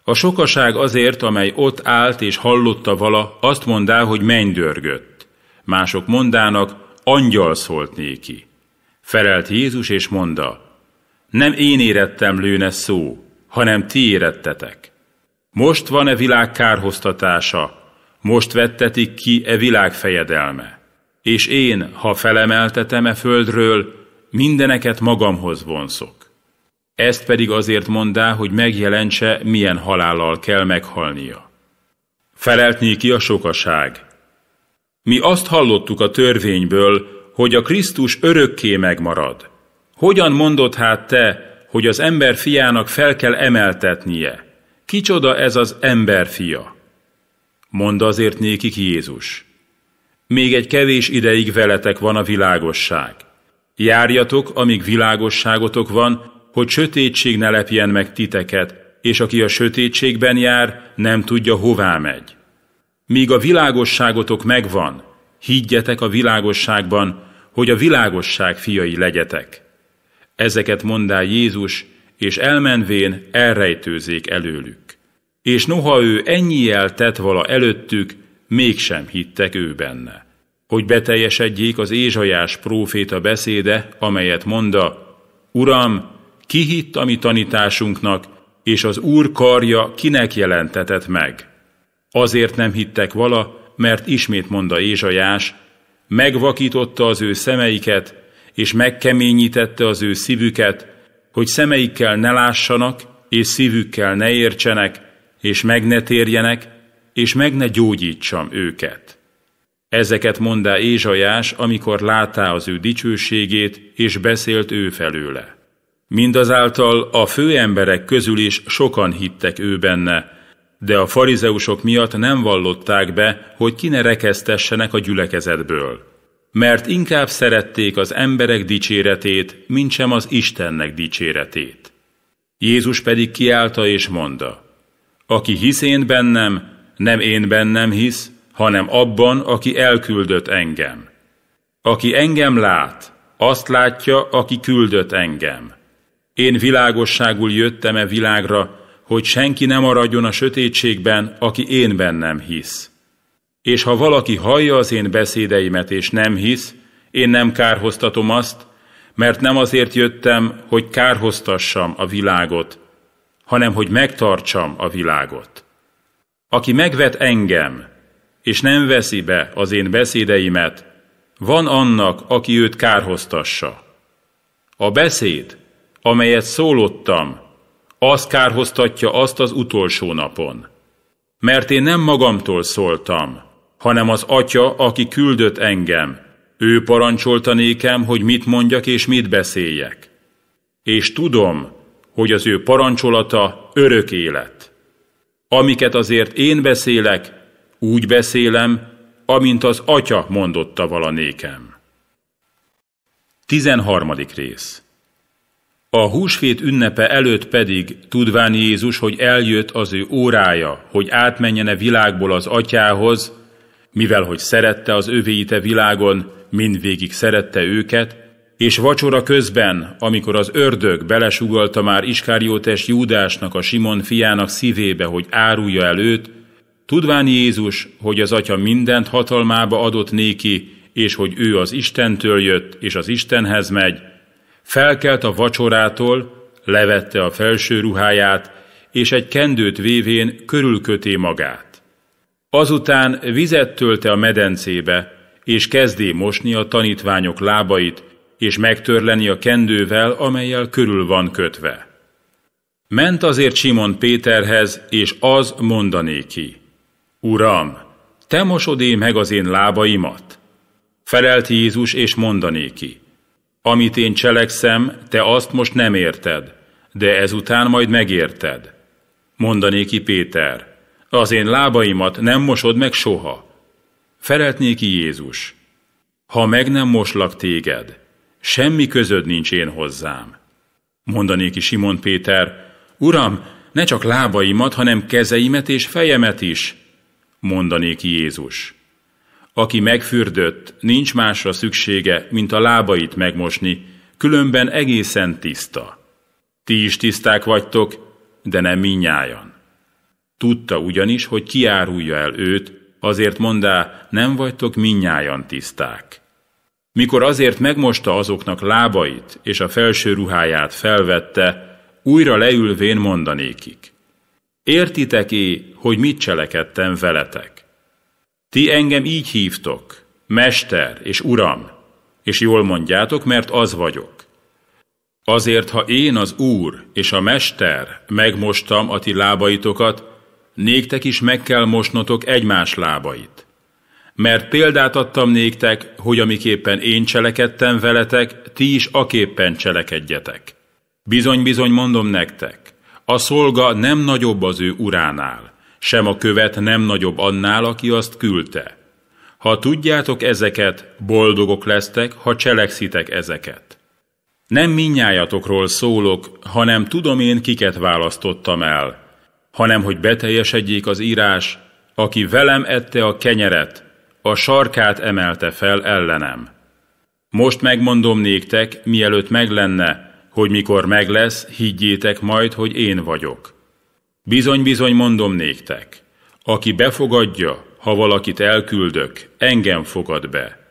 A sokaság azért, amely ott állt és hallotta vala, azt mondá, hogy dörgött. Mások mondának, angyal szólt néki. Felelt Jézus és mondta, nem én érettem lőne szó, hanem ti érettetek. Most van-e világ kárhoztatása? Most vettetik ki e világ fejedelme? És én, ha felemeltetem e földről, mindeneket magamhoz vonszok. Ezt pedig azért mondá, hogy megjelentse, milyen halállal kell meghalnia. Feleltné ki a sokaság. Mi azt hallottuk a törvényből, hogy a Krisztus örökké megmarad. Hogyan mondod hát te, hogy az ember fiának fel kell emeltetnie? Kicsoda ez az fia? Mond azért nékik Jézus. Még egy kevés ideig veletek van a világosság. Járjatok, amíg világosságotok van, hogy sötétség ne lepjen meg titeket, és aki a sötétségben jár, nem tudja, hová megy. Míg a világosságotok megvan, higgyetek a világosságban, hogy a világosság fiai legyetek. Ezeket mondá Jézus, és elmenvén elrejtőzék előlük. És noha ő ennyiel tett vala előttük, mégsem hittek ő benne. Hogy beteljesedjék az Ézsajás próféta beszéde, amelyet monda, Uram, ki hitt a mi tanításunknak, és az Úr karja kinek jelentetett meg? Azért nem hittek vala, mert ismét mondta Ézsajás, megvakította az ő szemeiket, és megkeményítette az ő szívüket, hogy szemeikkel ne lássanak, és szívükkel ne értsenek, és meg ne térjenek, és meg ne gyógyítsam őket. Ezeket mondá Ézsajás, amikor látá az ő dicsőségét, és beszélt ő felőle. Mindazáltal a főemberek közül is sokan hittek ő benne, de a farizeusok miatt nem vallották be, hogy ki ne rekesztessenek a gyülekezetből mert inkább szerették az emberek dicséretét, mint sem az Istennek dicséretét. Jézus pedig kiállta és mondta, Aki hisz én bennem, nem én bennem hisz, hanem abban, aki elküldött engem. Aki engem lát, azt látja, aki küldött engem. Én világosságul jöttem-e világra, hogy senki nem maradjon a sötétségben, aki én bennem hisz. És ha valaki hallja az én beszédeimet és nem hisz, én nem kárhoztatom azt, mert nem azért jöttem, hogy kárhoztassam a világot, hanem hogy megtartsam a világot. Aki megvet engem, és nem veszi be az én beszédeimet, van annak, aki őt kárhoztassa. A beszéd, amelyet szólottam, az kárhoztatja azt az utolsó napon. Mert én nem magamtól szóltam, hanem az Atya, aki küldött engem. Ő parancsolta nékem, hogy mit mondjak és mit beszéljek. És tudom, hogy az ő parancsolata örök élet. Amiket azért én beszélek, úgy beszélem, amint az Atya mondotta vala nékem. 13. rész A húsvét ünnepe előtt pedig, tudván Jézus, hogy eljött az ő órája, hogy átmenjene világból az Atyához, mivel hogy szerette az övéite világon, mindvégig szerette őket, és vacsora közben, amikor az ördög belesugalta már Iskáriótes Júdásnak, a Simon fiának szívébe, hogy árulja el őt, tudván Jézus, hogy az atya mindent hatalmába adott néki, és hogy ő az Istentől jött, és az Istenhez megy, felkelt a vacsorától, levette a felső ruháját, és egy kendőt vévén körülköté magát. Azután vizet tölte a medencébe, és kezdé mosni a tanítványok lábait, és megtörleni a kendővel, amelyel körül van kötve. Ment azért Simon Péterhez, és az mondané ki, Uram, te mosodé meg az én lábaimat? Felelt Jézus, és mondané ki, Amit én cselekszem, te azt most nem érted, de ezután majd megérted. Mondané ki Péter, az én lábaimat nem mosod meg soha. Felelt néki Jézus, ha meg nem moslak téged, semmi közöd nincs én hozzám. Mondanék ki Simon Péter, Uram, ne csak lábaimat, hanem kezeimet és fejemet is, mondanék ki Jézus. Aki megfürdött, nincs másra szüksége, mint a lábait megmosni, különben egészen tiszta. Ti is tiszták vagytok, de nem minnyájan. Tudta ugyanis, hogy kiárulja el őt, azért mondá, nem vagytok minnyájan tiszták. Mikor azért megmosta azoknak lábait, és a felső ruháját felvette, újra leülvén mondanékik. Értitek-é, hogy mit cselekedtem veletek? Ti engem így hívtok, mester és uram, és jól mondjátok, mert az vagyok. Azért, ha én az Úr és a Mester megmostam a ti lábaitokat, néktek is meg kell mosnotok egymás lábait. Mert példát adtam néktek, hogy amiképpen én cselekedtem veletek, ti is aképpen cselekedjetek. Bizony-bizony mondom nektek, a szolga nem nagyobb az ő uránál, sem a követ nem nagyobb annál, aki azt küldte. Ha tudjátok ezeket, boldogok lesztek, ha cselekszitek ezeket. Nem minnyájatokról szólok, hanem tudom én, kiket választottam el, hanem hogy beteljesedjék az írás, aki velem ette a kenyeret, a sarkát emelte fel ellenem. Most megmondom néktek, mielőtt meg lenne, hogy mikor meg lesz, higgyétek majd, hogy én vagyok. Bizony-bizony mondom néktek, aki befogadja, ha valakit elküldök, engem fogad be.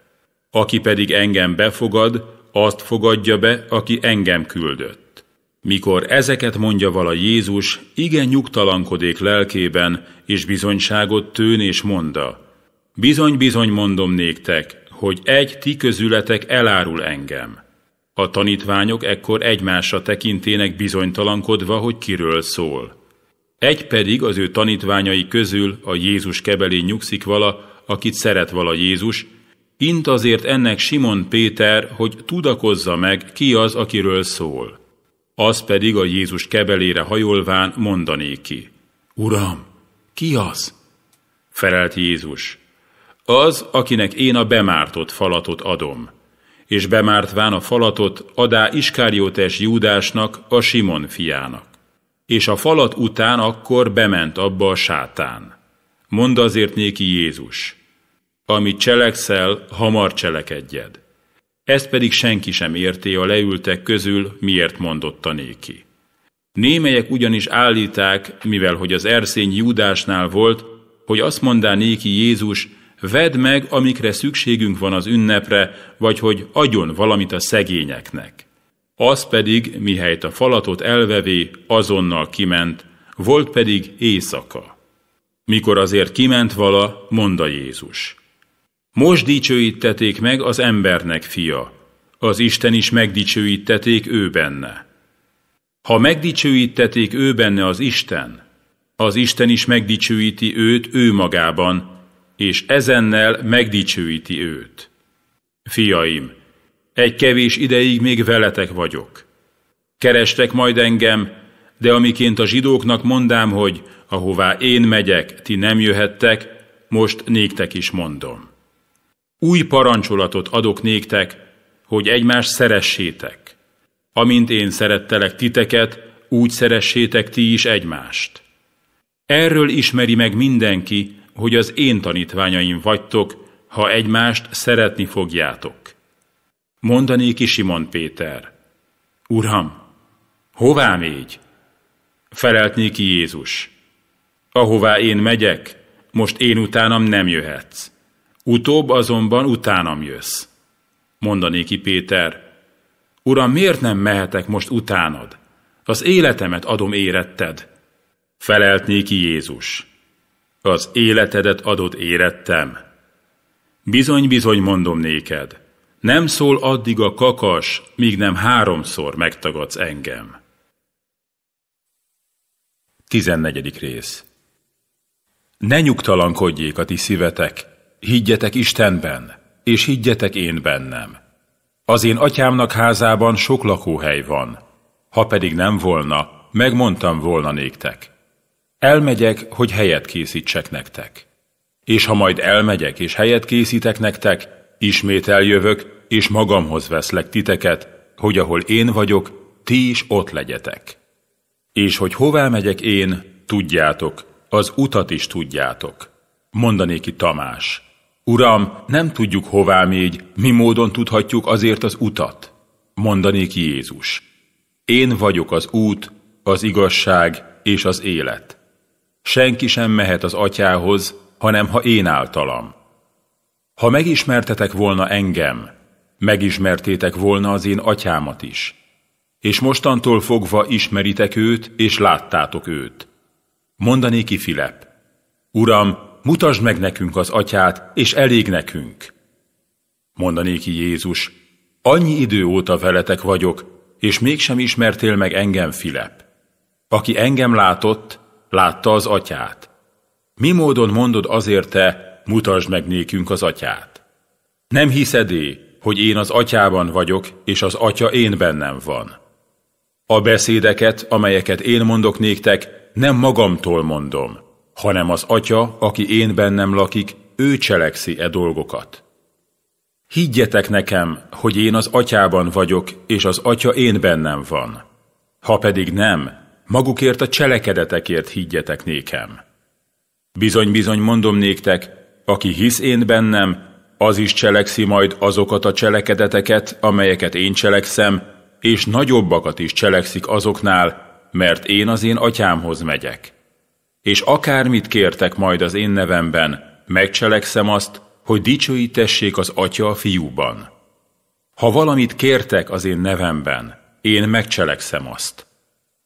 Aki pedig engem befogad, azt fogadja be, aki engem küldött. Mikor ezeket mondja vala Jézus, igen nyugtalankodék lelkében, és bizonyságot tőn és monda. Bizony-bizony mondom néktek, hogy egy ti közületek elárul engem. A tanítványok ekkor egymásra tekintének bizonytalankodva, hogy kiről szól. Egy pedig az ő tanítványai közül a Jézus kebelén nyugszik vala, akit szeret vala Jézus, int azért ennek Simon Péter, hogy tudakozza meg, ki az, akiről szól. Az pedig a Jézus kebelére hajolván ki. Uram, ki az? Felelt Jézus. Az, akinek én a bemártott falatot adom. És bemártván a falatot adá Iskáriótes Júdásnak, a Simon fiának. És a falat után akkor bement abba a sátán. Mond azért néki Jézus, amit cselekszel, hamar cselekedjed. Ezt pedig senki sem érté a leültek közül, miért mondotta néki. Némelyek ugyanis állíták, mivel hogy az erszény Júdásnál volt, hogy azt mondá néki Jézus, vedd meg, amikre szükségünk van az ünnepre, vagy hogy adjon valamit a szegényeknek. Az pedig, mihelyt a falatot elvevé, azonnal kiment, volt pedig éjszaka. Mikor azért kiment vala, mondta Jézus – most dicsőítették meg az embernek fia, az Isten is megdicsőítették ő benne. Ha megdicsőítették ő benne az Isten, az Isten is megdicsőíti őt ő magában, és ezennel megdicsőíti őt. Fiaim, egy kevés ideig még veletek vagyok. Kerestek majd engem, de amiként a zsidóknak mondám, hogy ahová én megyek, ti nem jöhettek, most néktek is mondom. Új parancsolatot adok néktek, hogy egymást szeressétek. Amint én szerettelek titeket, úgy szeressétek ti is egymást. Erről ismeri meg mindenki, hogy az én tanítványaim vagytok, ha egymást szeretni fogjátok. Mondani ki Simon Péter, Uram, hová mégy? Felelt néki Jézus, ahová én megyek, most én utánam nem jöhetsz. Utóbb azonban utánam jössz. Mondané ki Péter, Uram, miért nem mehetek most utánad? Az életemet adom éretted. Feleltné ki Jézus. Az életedet adod érettem. Bizony-bizony mondom néked, nem szól addig a kakas, míg nem háromszor megtagadsz engem. 14. rész Ne nyugtalankodjék a ti szívetek, Higgyetek Istenben, és higgyetek én bennem. Az én atyámnak házában sok lakóhely van. Ha pedig nem volna, megmondtam volna néktek. Elmegyek, hogy helyet készítsek nektek. És ha majd elmegyek és helyet készítek nektek, ismét eljövök, és magamhoz veszlek titeket, hogy ahol én vagyok, ti is ott legyetek. És hogy hová megyek én, tudjátok, az utat is tudjátok. Mondanéki Tamás, Uram, nem tudjuk hová még, mi módon tudhatjuk azért az utat? Mondanék Jézus. Én vagyok az út, az igazság és az élet. Senki sem mehet az atyához, hanem ha én általam. Ha megismertetek volna engem, megismertétek volna az én atyámat is. És mostantól fogva ismeritek őt, és láttátok őt. Mondanéki Filep, Uram, mutasd meg nekünk az atyát, és elég nekünk. Mondanék ki Jézus, annyi idő óta veletek vagyok, és mégsem ismertél meg engem, Filep. Aki engem látott, látta az atyát. Mi módon mondod azért te, mutasd meg nékünk az atyát? Nem hiszedé, hogy én az atyában vagyok, és az atya én bennem van. A beszédeket, amelyeket én mondok néktek, nem magamtól mondom, hanem az Atya, aki én bennem lakik, ő cselekszi e dolgokat. Higgyetek nekem, hogy én az Atyában vagyok, és az Atya én bennem van. Ha pedig nem, magukért a cselekedetekért higgyetek nékem. Bizony-bizony mondom néktek, aki hisz én bennem, az is cselekszi majd azokat a cselekedeteket, amelyeket én cselekszem, és nagyobbakat is cselekszik azoknál, mert én az én atyámhoz megyek és akármit kértek majd az én nevemben, megcselekszem azt, hogy dicsőítessék az Atya a fiúban. Ha valamit kértek az én nevemben, én megcselekszem azt.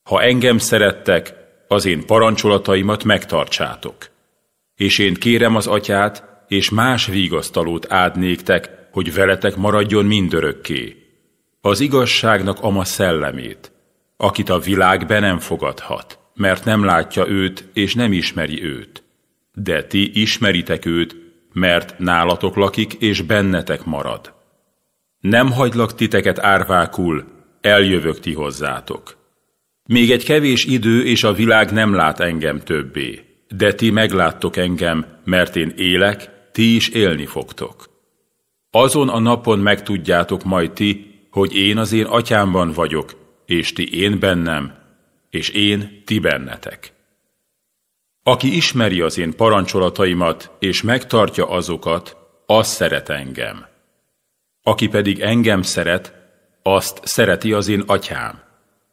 Ha engem szerettek, az én parancsolataimat megtartsátok. És én kérem az atyát, és más vigasztalót ádnéktek, hogy veletek maradjon mindörökké. Az igazságnak ama szellemét, akit a világ be nem fogadhat mert nem látja őt és nem ismeri őt. De ti ismeritek őt, mert nálatok lakik és bennetek marad. Nem hagylak titeket árvákul, eljövök ti hozzátok. Még egy kevés idő, és a világ nem lát engem többé, de ti megláttok engem, mert én élek, ti is élni fogtok. Azon a napon megtudjátok majd ti, hogy én az én atyámban vagyok, és ti én bennem, és én ti bennetek. Aki ismeri az én parancsolataimat, és megtartja azokat, az szeret engem. Aki pedig engem szeret, azt szereti az én atyám.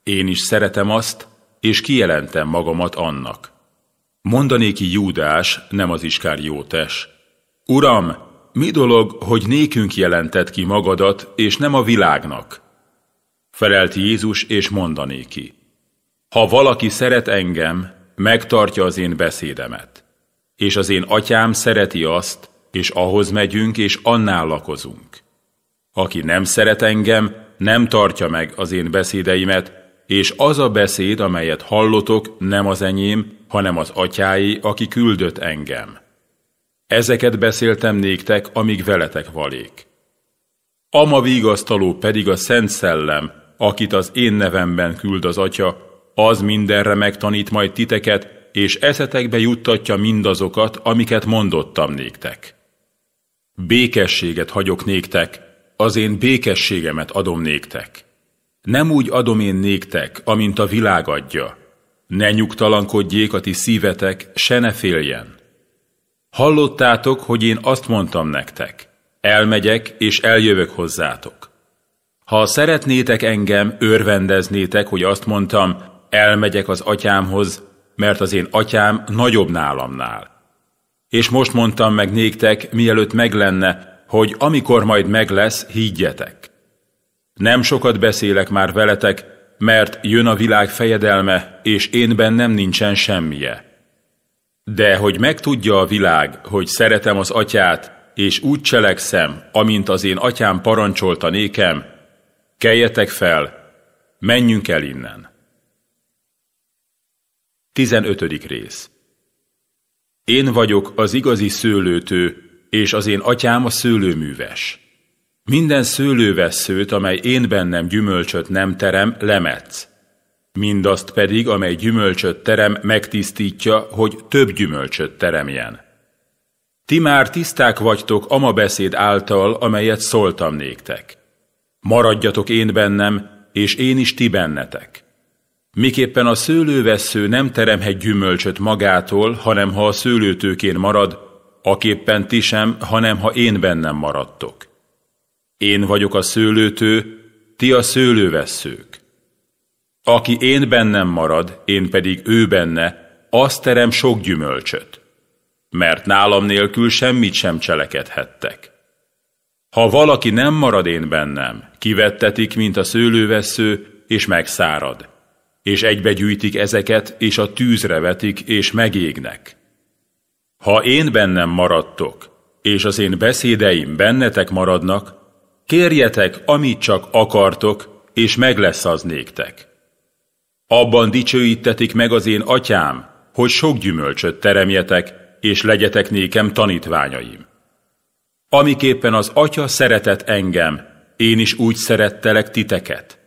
Én is szeretem azt, és kijelentem magamat annak. Mondanéki Júdás, nem az Iskár Jótes. Uram, mi dolog, hogy nékünk jelentett ki magadat, és nem a világnak? Felelt Jézus, és mondanéki. Ha valaki szeret engem, megtartja az én beszédemet, és az én atyám szereti azt, és ahhoz megyünk, és annál lakozunk. Aki nem szeret engem, nem tartja meg az én beszédeimet, és az a beszéd, amelyet hallotok, nem az enyém, hanem az atyái, aki küldött engem. Ezeket beszéltem néktek, amíg veletek valék. Ama vigasztaló pedig a Szent Szellem, akit az én nevemben küld az Atya, az mindenre megtanít majd titeket, és eszetekbe juttatja mindazokat, amiket mondottam néktek. Békességet hagyok néktek, az én békességemet adom néktek. Nem úgy adom én néktek, amint a világ adja. Ne nyugtalankodjék a ti szívetek, se ne féljen. Hallottátok, hogy én azt mondtam nektek, elmegyek és eljövök hozzátok. Ha szeretnétek engem, örvendeznétek, hogy azt mondtam, elmegyek az atyámhoz, mert az én atyám nagyobb nálamnál. És most mondtam meg néktek, mielőtt meglenne, hogy amikor majd meg lesz, higgyetek. Nem sokat beszélek már veletek, mert jön a világ fejedelme, és én bennem nincsen semmije. De hogy megtudja a világ, hogy szeretem az atyát, és úgy cselekszem, amint az én atyám parancsolta nékem, keljetek fel, menjünk el innen. 15. rész Én vagyok az igazi szőlőtő, és az én atyám a szőlőműves. Minden szőlővesszőt, amely én bennem gyümölcsöt nem terem, lemetsz. Mindazt pedig, amely gyümölcsöt terem, megtisztítja, hogy több gyümölcsöt teremjen. Ti már tiszták vagytok ama beszéd által, amelyet szóltam néktek. Maradjatok én bennem, és én is ti bennetek. Miképpen a szőlővessző nem teremhet gyümölcsöt magától, hanem ha a szőlőtőkén marad, aképpen ti sem, hanem ha én bennem maradtok. Én vagyok a szőlőtő, ti a szőlővesszők. Aki én bennem marad, én pedig ő benne, az terem sok gyümölcsöt, mert nálam nélkül semmit sem cselekedhettek. Ha valaki nem marad én bennem, kivettetik, mint a szőlővesző, és megszárad és egybegyűjtik ezeket, és a tűzre vetik, és megégnek. Ha én bennem maradtok, és az én beszédeim bennetek maradnak, kérjetek, amit csak akartok, és meg lesz az néktek. Abban dicsőítetik meg az én atyám, hogy sok gyümölcsöt teremjetek, és legyetek nékem tanítványaim. Amiképpen az atya szeretett engem, én is úgy szerettelek titeket.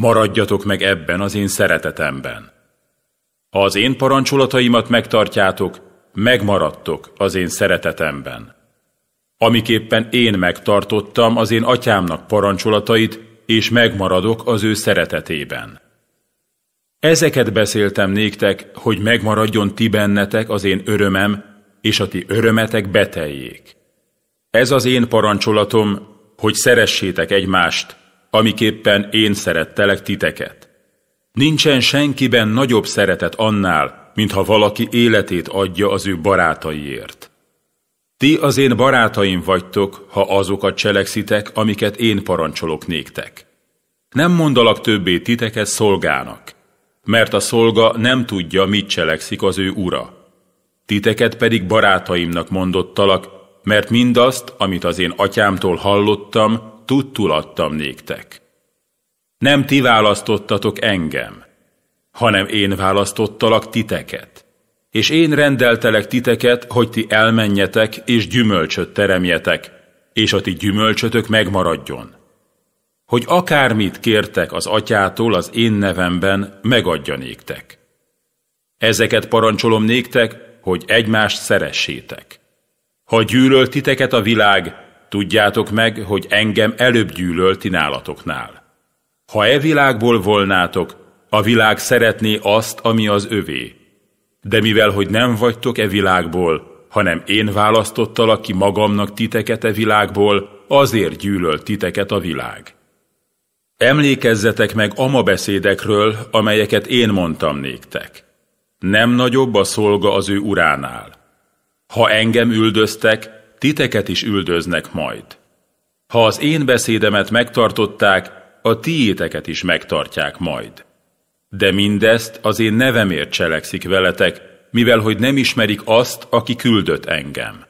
Maradjatok meg ebben az én szeretetemben. Ha az én parancsolataimat megtartjátok, megmaradtok az én szeretetemben. Amiképpen én megtartottam az én atyámnak parancsolatait, és megmaradok az ő szeretetében. Ezeket beszéltem néktek, hogy megmaradjon ti bennetek az én örömem, és a ti örömetek beteljék. Ez az én parancsolatom, hogy szeressétek egymást, amiképpen én szerettelek titeket. Nincsen senkiben nagyobb szeretet annál, mintha valaki életét adja az ő barátaiért. Ti az én barátaim vagytok, ha azokat cselekszitek, amiket én parancsolok néktek. Nem mondalak többé titeket szolgának, mert a szolga nem tudja, mit cselekszik az ő ura. Titeket pedig barátaimnak mondottalak, mert mindazt, amit az én atyámtól hallottam, tudtul adtam néktek. Nem ti választottatok engem, hanem én választottalak titeket. És én rendeltelek titeket, hogy ti elmenjetek és gyümölcsöt teremjetek, és a ti gyümölcsötök megmaradjon. Hogy akármit kértek az atyától az én nevemben, megadja néktek. Ezeket parancsolom néktek, hogy egymást szeressétek. Ha gyűlölt titeket a világ, Tudjátok meg, hogy engem előbb gyűlölti nálatoknál. Ha e világból volnátok, a világ szeretné azt, ami az övé. De mivel, hogy nem vagytok e világból, hanem én választottalak ki magamnak titeket e világból, azért gyűlölt titeket a világ. Emlékezzetek meg ama beszédekről, amelyeket én mondtam néktek. Nem nagyobb a szolga az ő uránál. Ha engem üldöztek, titeket is üldöznek majd. Ha az én beszédemet megtartották, a tiéteket is megtartják majd. De mindezt az én nevemért cselekszik veletek, mivel hogy nem ismerik azt, aki küldött engem.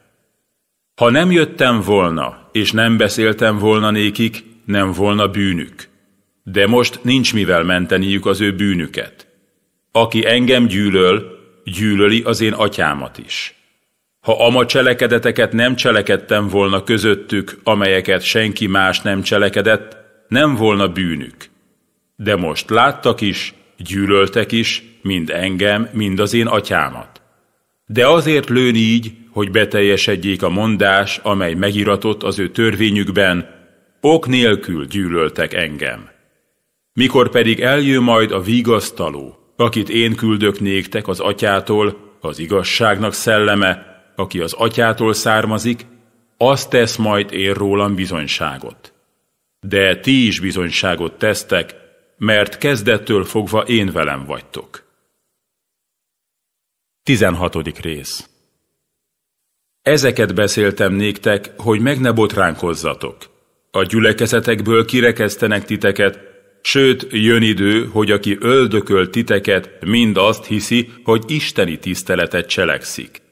Ha nem jöttem volna, és nem beszéltem volna nékik, nem volna bűnük. De most nincs mivel menteniük az ő bűnüket. Aki engem gyűlöl, gyűlöli az én atyámat is ha ama cselekedeteket nem cselekedtem volna közöttük, amelyeket senki más nem cselekedett, nem volna bűnük. De most láttak is, gyűlöltek is, mind engem, mind az én atyámat. De azért lőn így, hogy beteljesedjék a mondás, amely megiratott az ő törvényükben, ok nélkül gyűlöltek engem. Mikor pedig eljön majd a vigasztaló, akit én küldök néktek az atyától, az igazságnak szelleme, aki az atyától származik, azt tesz majd én rólam bizonyságot. De ti is bizonyságot tesztek, mert kezdettől fogva én velem vagytok. 16. rész Ezeket beszéltem néktek, hogy meg ne botránkozzatok. A gyülekezetekből kirekesztenek titeket, sőt, jön idő, hogy aki öldökölt titeket, mind azt hiszi, hogy isteni tiszteletet cselekszik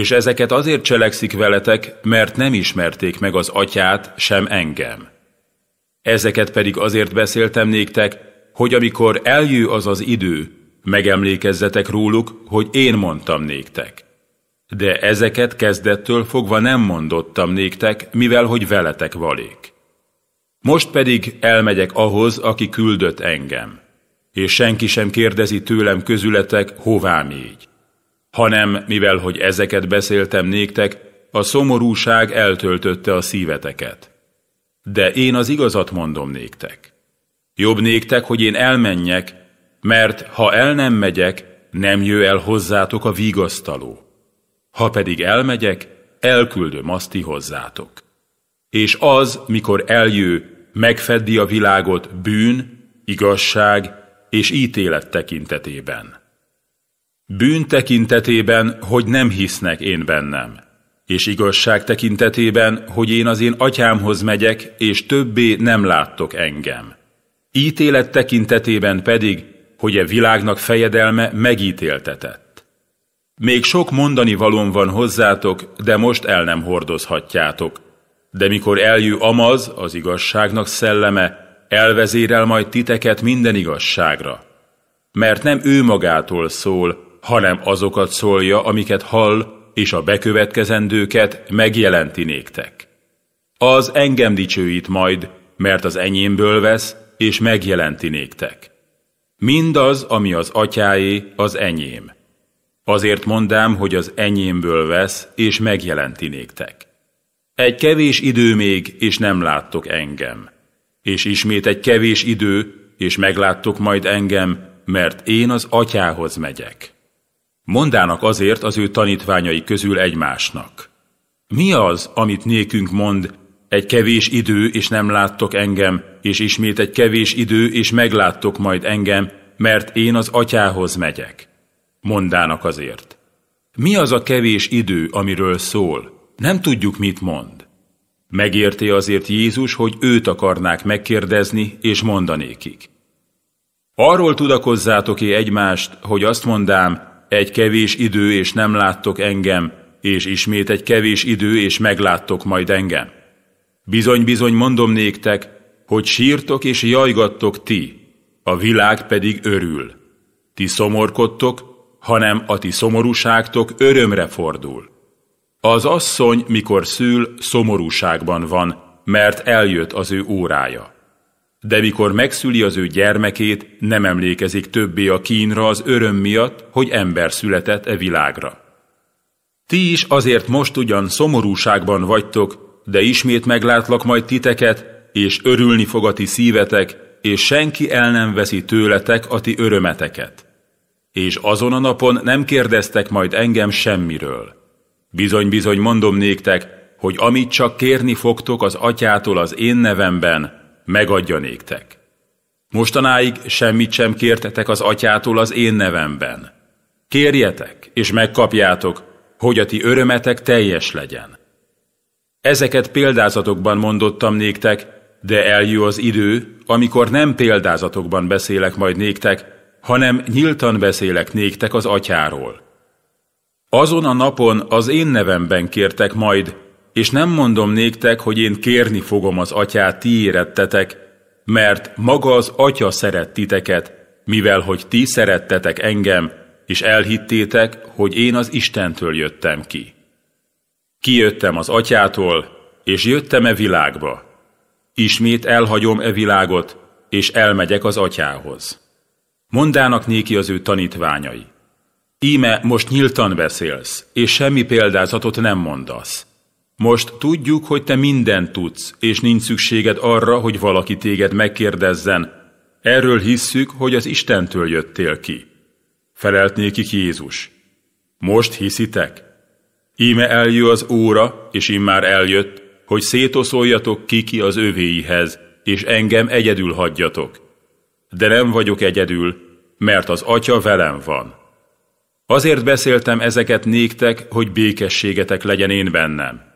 és ezeket azért cselekszik veletek, mert nem ismerték meg az atyát, sem engem. Ezeket pedig azért beszéltem néktek, hogy amikor eljő az az idő, megemlékezzetek róluk, hogy én mondtam néktek. De ezeket kezdettől fogva nem mondottam néktek, mivel hogy veletek valék. Most pedig elmegyek ahhoz, aki küldött engem, és senki sem kérdezi tőlem közületek, hová így hanem mivel, hogy ezeket beszéltem néktek, a szomorúság eltöltötte a szíveteket. De én az igazat mondom néktek. Jobb néktek, hogy én elmenjek, mert ha el nem megyek, nem jö el hozzátok a vigasztaló. Ha pedig elmegyek, elküldöm azt ti hozzátok. És az, mikor eljő, megfeddi a világot bűn, igazság és ítélet tekintetében. Bűn tekintetében, hogy nem hisznek én bennem, és igazság tekintetében, hogy én az én atyámhoz megyek, és többé nem láttok engem. Ítélet tekintetében pedig, hogy a e világnak fejedelme megítéltetett. Még sok mondani valóm van hozzátok, de most el nem hordozhatjátok. De mikor eljű amaz, az igazságnak szelleme, elvezérel majd titeket minden igazságra. Mert nem ő magától szól, hanem azokat szólja, amiket hall, és a bekövetkezendőket megjelenti néktek. Az engem dicsőít majd, mert az enyémből vesz, és megjelenti néktek. Mindaz, ami az atyáé, az enyém. Azért mondám, hogy az enyémből vesz, és megjelenti néktek. Egy kevés idő még, és nem láttok engem. És ismét egy kevés idő, és megláttok majd engem, mert én az atyához megyek. Mondának azért az ő tanítványai közül egymásnak. Mi az, amit nékünk mond, egy kevés idő, és nem láttok engem, és ismét egy kevés idő, és megláttok majd engem, mert én az atyához megyek. Mondának azért. Mi az a kevés idő, amiről szól? Nem tudjuk, mit mond. Megérti azért Jézus, hogy őt akarnák megkérdezni, és mondanékik. Arról tudakozzátok e egymást, hogy azt mondám, egy kevés idő, és nem láttok engem, és ismét egy kevés idő, és megláttok majd engem. Bizony-bizony mondom néktek, hogy sírtok és jajgattok ti, a világ pedig örül. Ti szomorkodtok, hanem a ti szomorúságtok örömre fordul. Az asszony, mikor szül, szomorúságban van, mert eljött az ő órája. De mikor megszüli az ő gyermekét, nem emlékezik többé a kínra az öröm miatt, hogy ember született e világra. Ti is azért most ugyan szomorúságban vagytok, de ismét meglátlak majd titeket, és örülni fog a ti szívetek, és senki el nem veszi tőletek a ti örömeteket. És azon a napon nem kérdeztek majd engem semmiről. Bizony-bizony mondom néktek, hogy amit csak kérni fogtok az atyától az én nevemben, megadja néktek. Mostanáig semmit sem kértetek az atyától az én nevemben. Kérjetek, és megkapjátok, hogy a ti örömetek teljes legyen. Ezeket példázatokban mondottam néktek, de eljő az idő, amikor nem példázatokban beszélek majd néktek, hanem nyíltan beszélek néktek az atyáról. Azon a napon az én nevemben kértek majd, és nem mondom néktek, hogy én kérni fogom az atyát, ti érettetek, mert maga az atya szeret titeket, mivel hogy ti szerettetek engem, és elhittétek, hogy én az Istentől jöttem ki. Kijöttem az atyától, és jöttem-e világba. Ismét elhagyom-e világot, és elmegyek az atyához. Mondának néki az ő tanítványai. Íme most nyíltan beszélsz, és semmi példázatot nem mondasz. Most tudjuk, hogy te mindent tudsz, és nincs szükséged arra, hogy valaki téged megkérdezzen. Erről hisszük, hogy az Istentől jöttél ki. Felelt nékik Jézus. Most hiszitek? Íme eljö az óra, és immár eljött, hogy szétoszoljatok ki ki az övéihez, és engem egyedül hagyjatok. De nem vagyok egyedül, mert az Atya velem van. Azért beszéltem ezeket néktek, hogy békességetek legyen én bennem.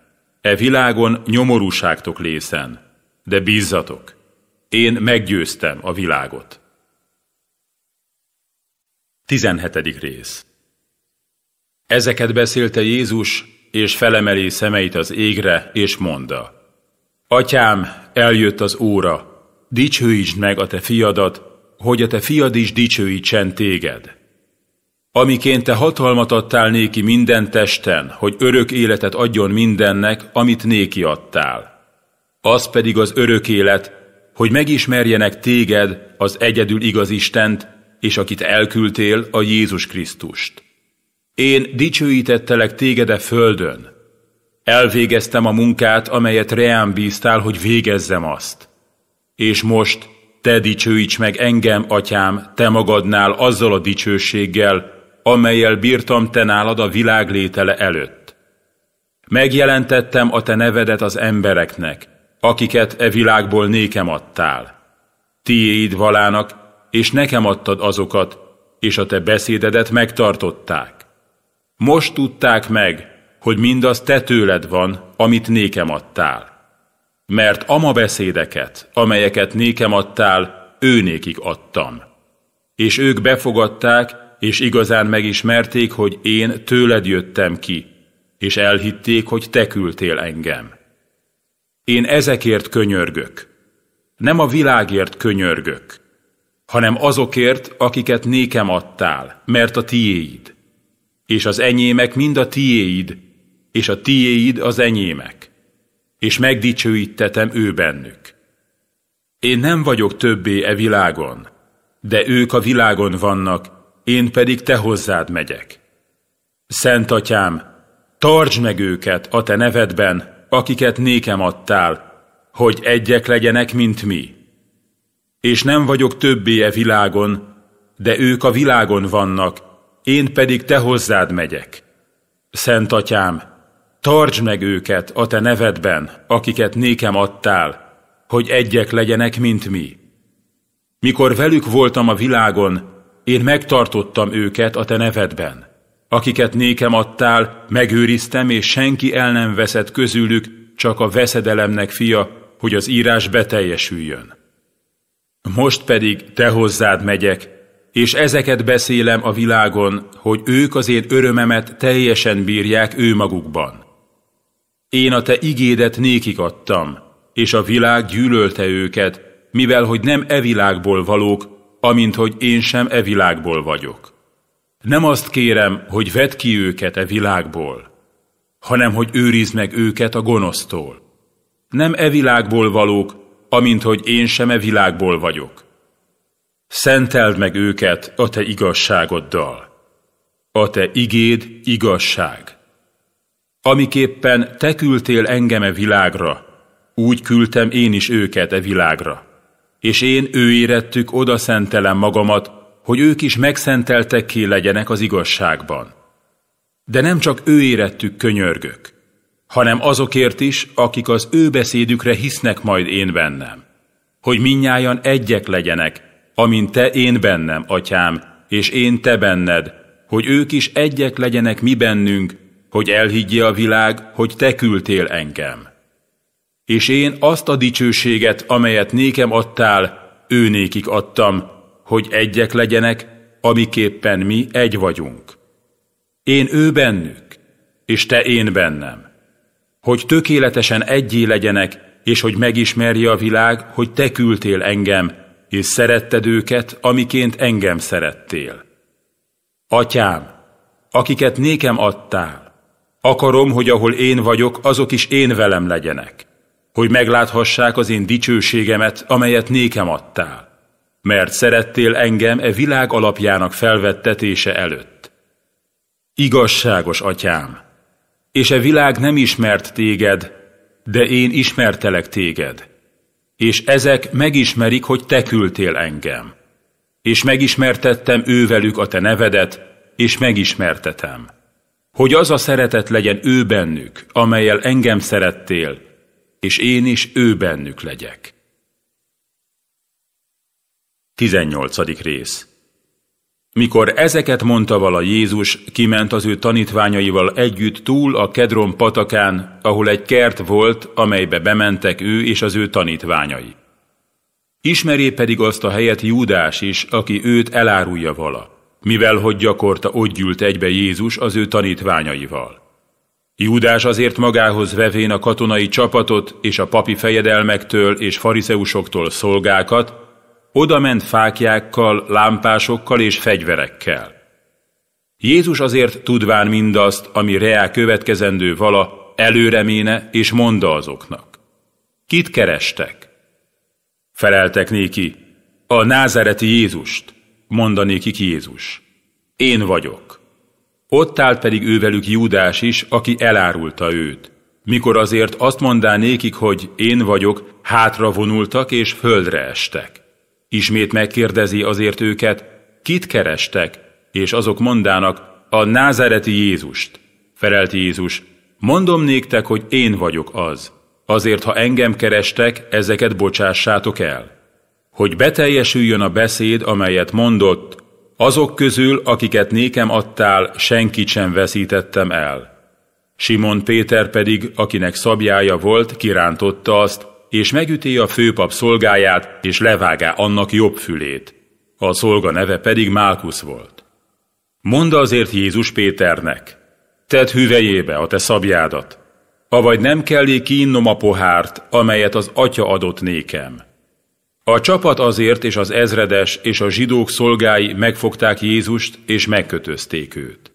E világon nyomorúságtok lészen, de bízzatok, én meggyőztem a világot. 17. rész Ezeket beszélte Jézus, és felemeli szemeit az égre, és mondta, Atyám, eljött az óra, dicsőítsd meg a te fiadat, hogy a te fiad is dicsőítsen téged. Amiként te hatalmat adtál néki minden testen, hogy örök életet adjon mindennek, amit néki adtál. Az pedig az örök élet, hogy megismerjenek téged, az egyedül igaz Istent, és akit elküldtél, a Jézus Krisztust. Én dicsőítettelek téged a e földön. Elvégeztem a munkát, amelyet reám bíztál, hogy végezzem azt. És most te dicsőíts meg engem, atyám, te magadnál azzal a dicsőséggel, amelyel bírtam te nálad a világ létele előtt. Megjelentettem a te nevedet az embereknek, akiket e világból nékem adtál. Tiéd valának, és nekem adtad azokat, és a te beszédedet megtartották. Most tudták meg, hogy mindaz te tőled van, amit nékem adtál. Mert ama beszédeket, amelyeket nékem adtál, nékik adtam. És ők befogadták, és igazán megismerték, hogy én tőled jöttem ki, és elhitték, hogy te küldtél engem. Én ezekért könyörgök. Nem a világért könyörgök, hanem azokért, akiket nékem adtál, mert a tiéid. És az enyémek mind a tiéid, és a tiéid az enyémek. És megdicsőítetem ő bennük. Én nem vagyok többé e világon, de ők a világon vannak, én pedig te hozzád megyek. Szent atyám, tartsd meg őket a te nevedben, akiket nékem adtál, hogy egyek legyenek, mint mi. És nem vagyok többé e világon, de ők a világon vannak, én pedig te hozzád megyek. Szent atyám, tartsd meg őket a te nevedben, akiket nékem adtál, hogy egyek legyenek, mint mi. Mikor velük voltam a világon, én megtartottam őket a te nevedben. Akiket nékem adtál, megőriztem, és senki el nem veszett közülük, csak a veszedelemnek fia, hogy az írás beteljesüljön. Most pedig te hozzád megyek, és ezeket beszélem a világon, hogy ők az én örömemet teljesen bírják ő magukban. Én a te igédet nékik adtam, és a világ gyűlölte őket, mivel hogy nem e világból valók, amint hogy én sem e világból vagyok. Nem azt kérem, hogy vedd ki őket e világból, hanem hogy őrizd meg őket a gonosztól. Nem e világból valók, amint hogy én sem e világból vagyok. Szenteld meg őket a te igazságoddal. A te igéd igazság. Amiképpen te küldtél engem e világra, úgy küldtem én is őket e világra és én ő érettük oda szentelem magamat, hogy ők is megszenteltek ki legyenek az igazságban. De nem csak ő érettük könyörgök, hanem azokért is, akik az ő beszédükre hisznek majd én bennem, hogy minnyájan egyek legyenek, amint te én bennem, atyám, és én te benned, hogy ők is egyek legyenek mi bennünk, hogy elhiggye a világ, hogy te küldtél engem és én azt a dicsőséget, amelyet nékem adtál, őnékik adtam, hogy egyek legyenek, amiképpen mi egy vagyunk. Én ő bennük, és te én bennem. Hogy tökéletesen egyé legyenek, és hogy megismerje a világ, hogy te küldtél engem, és szeretted őket, amiként engem szerettél. Atyám, akiket nékem adtál, akarom, hogy ahol én vagyok, azok is én velem legyenek hogy megláthassák az én dicsőségemet, amelyet nékem adtál, mert szerettél engem e világ alapjának felvettetése előtt. Igazságos atyám, és e világ nem ismert téged, de én ismertelek téged, és ezek megismerik, hogy te küldtél engem, és megismertettem ővelük a te nevedet, és megismertetem, hogy az a szeretet legyen ő bennük, amelyel engem szerettél, és én is ő bennük legyek. 18. rész Mikor ezeket mondta vala Jézus, kiment az ő tanítványaival együtt túl a Kedron patakán, ahol egy kert volt, amelybe bementek ő és az ő tanítványai. Ismeré pedig azt a helyet Júdás is, aki őt elárulja vala, mivel hogy gyakorta ott gyűlt egybe Jézus az ő tanítványaival. Júdás azért magához vevén a katonai csapatot és a papi fejedelmektől és farizeusoktól szolgákat, odament fákjákkal, lámpásokkal és fegyverekkel. Jézus azért tudván mindazt, ami reá következendő vala, előreméne és monda azoknak. Kit kerestek? Feleltek néki, a názereti Jézust, Mondanék ki Jézus. Én vagyok. Ott állt pedig ővelük Júdás is, aki elárulta őt. Mikor azért azt mondá nékik, hogy én vagyok, hátra vonultak és földre estek. Ismét megkérdezi azért őket, kit kerestek, és azok mondának, a názereti Jézust. Felelt Jézus, mondom néktek, hogy én vagyok az. Azért, ha engem kerestek, ezeket bocsássátok el. Hogy beteljesüljön a beszéd, amelyet mondott, azok közül, akiket nékem adtál, senkit sem veszítettem el. Simon Péter pedig, akinek szabjája volt, kirántotta azt, és megüté a főpap szolgáját, és levágá annak jobb fülét. A szolga neve pedig Málkusz volt. Mondd azért Jézus Péternek, tedd hüvejébe a te szabjádat, avagy nem kellé kiinnom a pohárt, amelyet az atya adott nékem. A csapat azért és az ezredes és a zsidók szolgái megfogták Jézust és megkötözték őt.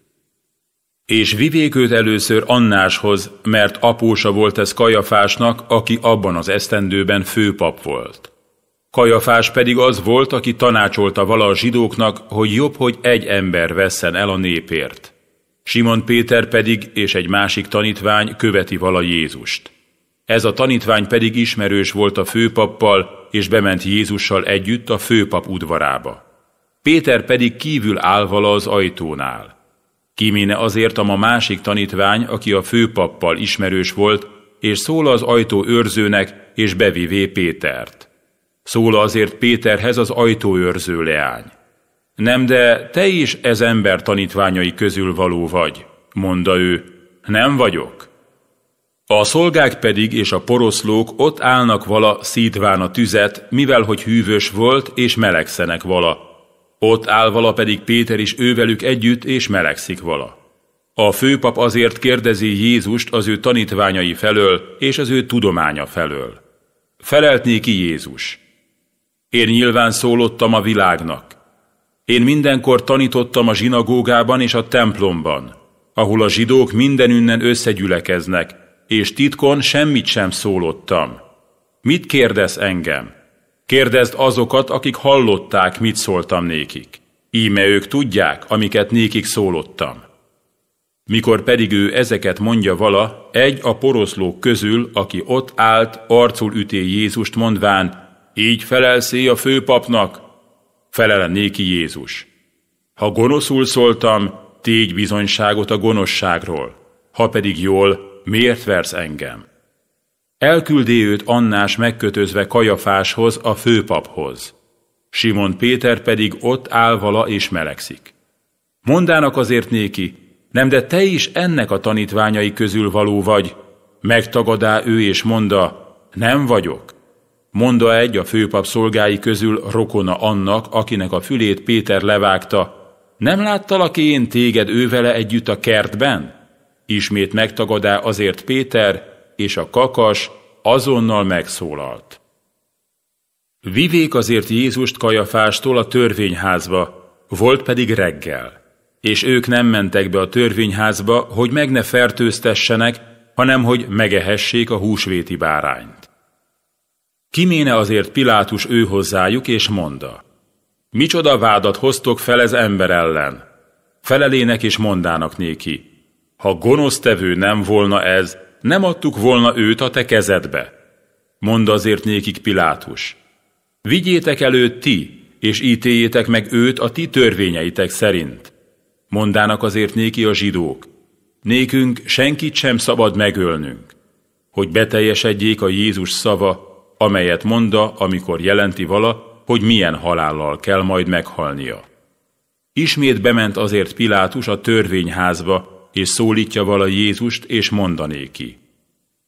És vivék őt először Annáshoz, mert apósa volt ez Kajafásnak, aki abban az esztendőben főpap volt. Kajafás pedig az volt, aki tanácsolta vala a zsidóknak, hogy jobb, hogy egy ember vesszen el a népért. Simon Péter pedig és egy másik tanítvány követi vala Jézust. Ez a tanítvány pedig ismerős volt a főpappal, és bement Jézussal együtt a főpap udvarába. Péter pedig kívül vala az ajtónál. Kiméne azért a ma másik tanítvány, aki a főpappal ismerős volt, és szól az ajtó őrzőnek, és bevivé Pétert. Szól azért Péterhez az ajtóőrző leány. Nem de te is ez ember tanítványai közül való vagy, mondta ő, nem vagyok. A szolgák pedig és a poroszlók ott állnak vala szítván a tüzet, mivel hogy hűvös volt, és melegszenek vala. Ott áll vala pedig Péter is ővelük együtt, és melegszik vala. A főpap azért kérdezi Jézust az ő tanítványai felől és az ő tudománya felől. Feleltné ki Jézus. Én nyilván szólottam a világnak. Én mindenkor tanítottam a zsinagógában és a templomban, ahol a zsidók mindenünnen összegyülekeznek, és titkon semmit sem szólottam. Mit kérdez engem? Kérdezd azokat, akik hallották, mit szóltam nékik. Íme ők tudják, amiket nékik szólottam. Mikor pedig ő ezeket mondja vala, egy a poroszlók közül, aki ott állt, arcul üté Jézust mondván, így felelszé a főpapnak? Felele néki Jézus. Ha gonoszul szóltam, tégy bizonyságot a gonoszságról. Ha pedig jól, miért versz engem? Elküldi őt Annás megkötözve Kajafáshoz, a főpaphoz. Simon Péter pedig ott áll vala és melegszik. Mondának azért néki, nem de te is ennek a tanítványai közül való vagy. Megtagadá ő és monda, nem vagyok. Monda egy a főpap szolgái közül rokona annak, akinek a fülét Péter levágta, nem láttalak én téged ővele együtt a kertben? Ismét megtagadá azért Péter, és a kakas azonnal megszólalt. Vivék azért Jézust Kajafástól a törvényházba, volt pedig reggel, és ők nem mentek be a törvényházba, hogy meg ne fertőztessenek, hanem hogy megehessék a húsvéti bárányt. Kiméne azért Pilátus ő hozzájuk, és monda, Micsoda vádat hoztok fel ez ember ellen? Felelének és mondának néki, ha gonosztevő nem volna ez, nem adtuk volna őt a te kezedbe. Mond azért nékik Pilátus. Vigyétek előtt ti, és ítéljétek meg őt a ti törvényeitek szerint. Mondának azért néki a zsidók. Nékünk senkit sem szabad megölnünk, hogy beteljesedjék a Jézus szava, amelyet monda, amikor jelenti vala, hogy milyen halállal kell majd meghalnia. Ismét bement azért Pilátus a törvényházba, és szólítja vala Jézust, és mondanéki,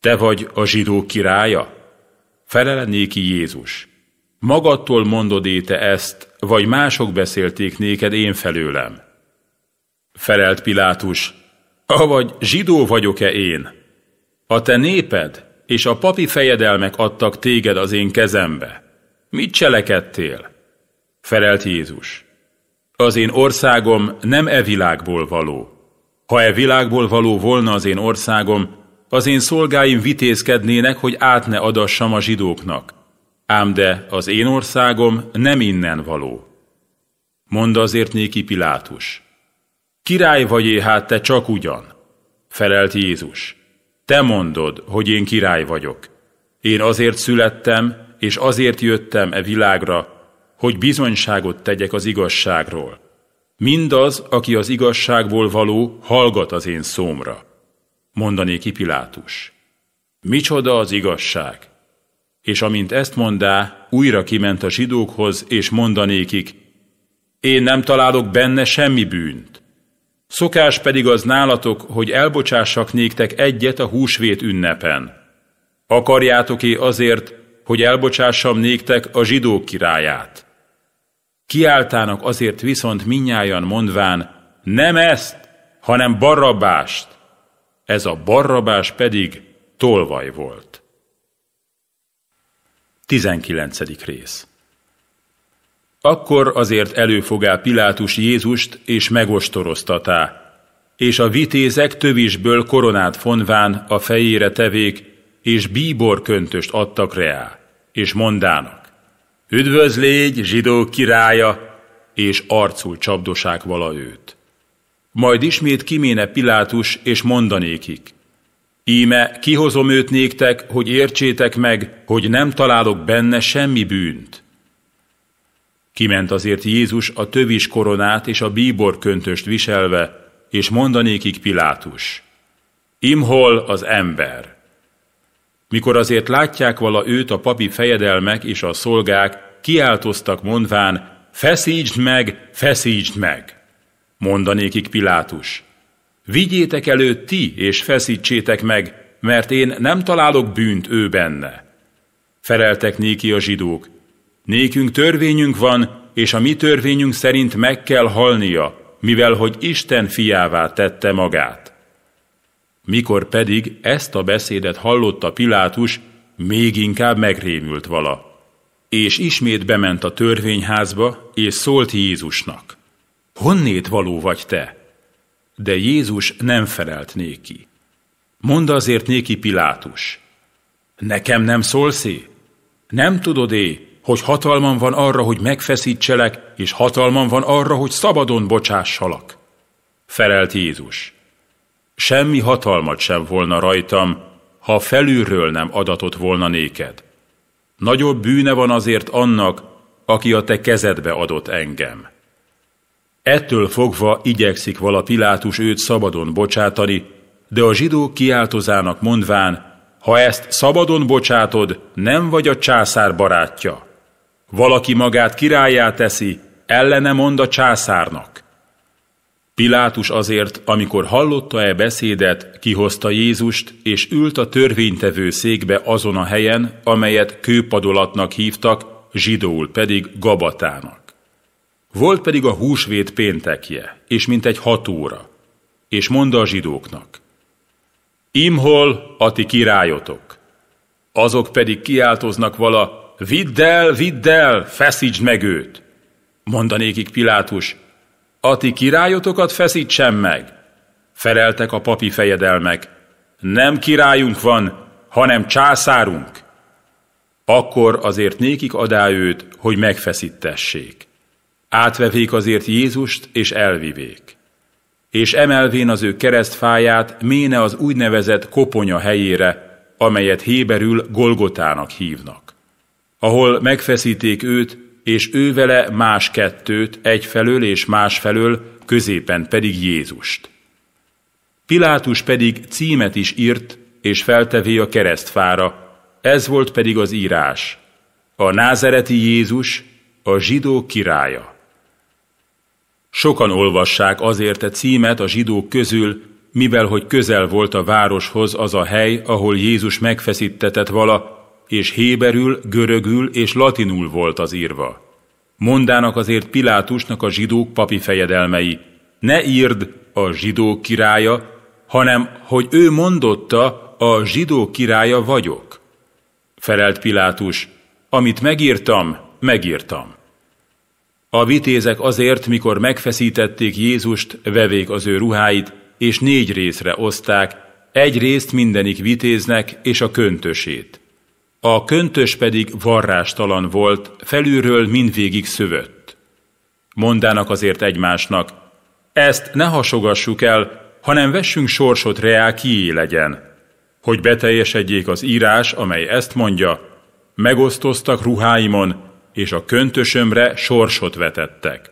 Te vagy a zsidó királya? Felelnéki Jézus, Magadtól mondod éte ezt, vagy mások beszélték néked én felőlem? Felelt Pilátus, Avagy zsidó vagyok-e én? A te néped és a papi fejedelmek adtak téged az én kezembe. Mit cselekedtél? Felelt Jézus. Az én országom nem e világból való. Ha e világból való volna az én országom, az én szolgáim vitézkednének, hogy át ne adassam a zsidóknak. Ám de az én országom nem innen való. Mond azért néki Pilátus. Király vagy hát te csak ugyan? Felelt Jézus. Te mondod, hogy én király vagyok. Én azért születtem, és azért jöttem e világra, hogy bizonyságot tegyek az igazságról. Mindaz, aki az igazságból való, hallgat az én szómra. Mondané ki Pilátus. Micsoda az igazság? És amint ezt mondá, újra kiment a zsidókhoz, és mondanékik, én nem találok benne semmi bűnt. Szokás pedig az nálatok, hogy elbocsássak néktek egyet a húsvét ünnepen. Akarjátok-é azért, hogy elbocsássam néktek a zsidók királyát? Kiáltának azért viszont minnyájan mondván, nem ezt, hanem barrabást. Ez a barrabás pedig tolvaj volt. 19. rész Akkor azért előfogá Pilátus Jézust, és megostoroztatá, és a vitézek tövisből koronát fonván a fejére tevék, és bíbor köntöst adtak reá, és mondának. Üdvözlégy, zsidó királya, és arcul csapdosák vala őt. Majd ismét kiméne Pilátus, és mondanékik, Íme kihozom őt néktek, hogy értsétek meg, hogy nem találok benne semmi bűnt. Kiment azért Jézus a tövis koronát és a bíbor köntöst viselve, és mondanékik Pilátus, Imhol az ember. Mikor azért látják vala őt a papi fejedelmek és a szolgák, kiáltoztak mondván, feszítsd meg, feszítsd meg! Mondanékik Pilátus, vigyétek elő ti, és feszítsétek meg, mert én nem találok bűnt ő benne. Feleltek néki a zsidók, nékünk törvényünk van, és a mi törvényünk szerint meg kell halnia, mivel hogy Isten fiává tette magát. Mikor pedig ezt a beszédet hallotta Pilátus, még inkább megrémült vala. És ismét bement a törvényházba, és szólt Jézusnak. Honnét való vagy te? De Jézus nem felelt néki. Mondd azért néki Pilátus. Nekem nem szólsz? Nem tudod-é, hogy hatalmam van arra, hogy megfeszítselek, és hatalmam van arra, hogy szabadon bocsássalak? Felelt Jézus. Semmi hatalmat sem volna rajtam, ha felülről nem adatott volna néked. Nagyobb bűne van azért annak, aki a te kezedbe adott engem. Ettől fogva igyekszik vala Pilátus őt szabadon bocsátani, de a zsidók kiáltozának mondván, ha ezt szabadon bocsátod, nem vagy a császár barátja. Valaki magát királyá teszi, ellene mond a császárnak. Pilátus azért, amikor hallotta-e beszédet, kihozta Jézust, és ült a törvénytevő székbe azon a helyen, amelyet kőpadolatnak hívtak, zsidóul pedig Gabatának. Volt pedig a húsvét péntekje, és mint egy hat óra, és mondta a zsidóknak, Imhol a ti királyotok, azok pedig kiáltoznak vala, vidd el, vidd el, feszítsd meg őt. Mondanékik Pilátus, a ti királyotokat feszítsen meg. Feleltek a papi fejedelmek, nem királyunk van, hanem császárunk. Akkor azért nékik adá őt, hogy megfeszítessék. Átvevék azért Jézust, és elvivék. És emelvén az ő keresztfáját méne az úgynevezett koponya helyére, amelyet Héberül Golgotának hívnak. Ahol megfeszíték őt, és ő vele más kettőt, egyfelől és másfelől, középen pedig Jézust. Pilátus pedig címet is írt, és feltevé a keresztfára, ez volt pedig az írás. A názereti Jézus, a zsidó királya. Sokan olvassák azért a e címet a zsidók közül, mivel hogy közel volt a városhoz az a hely, ahol Jézus megfeszítetett vala, és héberül, görögül és latinul volt az írva. Mondának azért Pilátusnak a zsidók papi fejedelmei, ne írd a zsidók királya, hanem hogy ő mondotta, a zsidók királya vagyok. Felelt Pilátus, amit megírtam, megírtam. A vitézek azért, mikor megfeszítették Jézust, vevék az ő ruháit, és négy részre oszták, egy részt mindenik vitéznek és a köntösét a köntös pedig varrástalan volt, felülről mindvégig szövött. Mondának azért egymásnak, ezt ne hasogassuk el, hanem vessünk sorsot reá kié legyen, hogy beteljesedjék az írás, amely ezt mondja, megosztoztak ruháimon, és a köntösömre sorsot vetettek.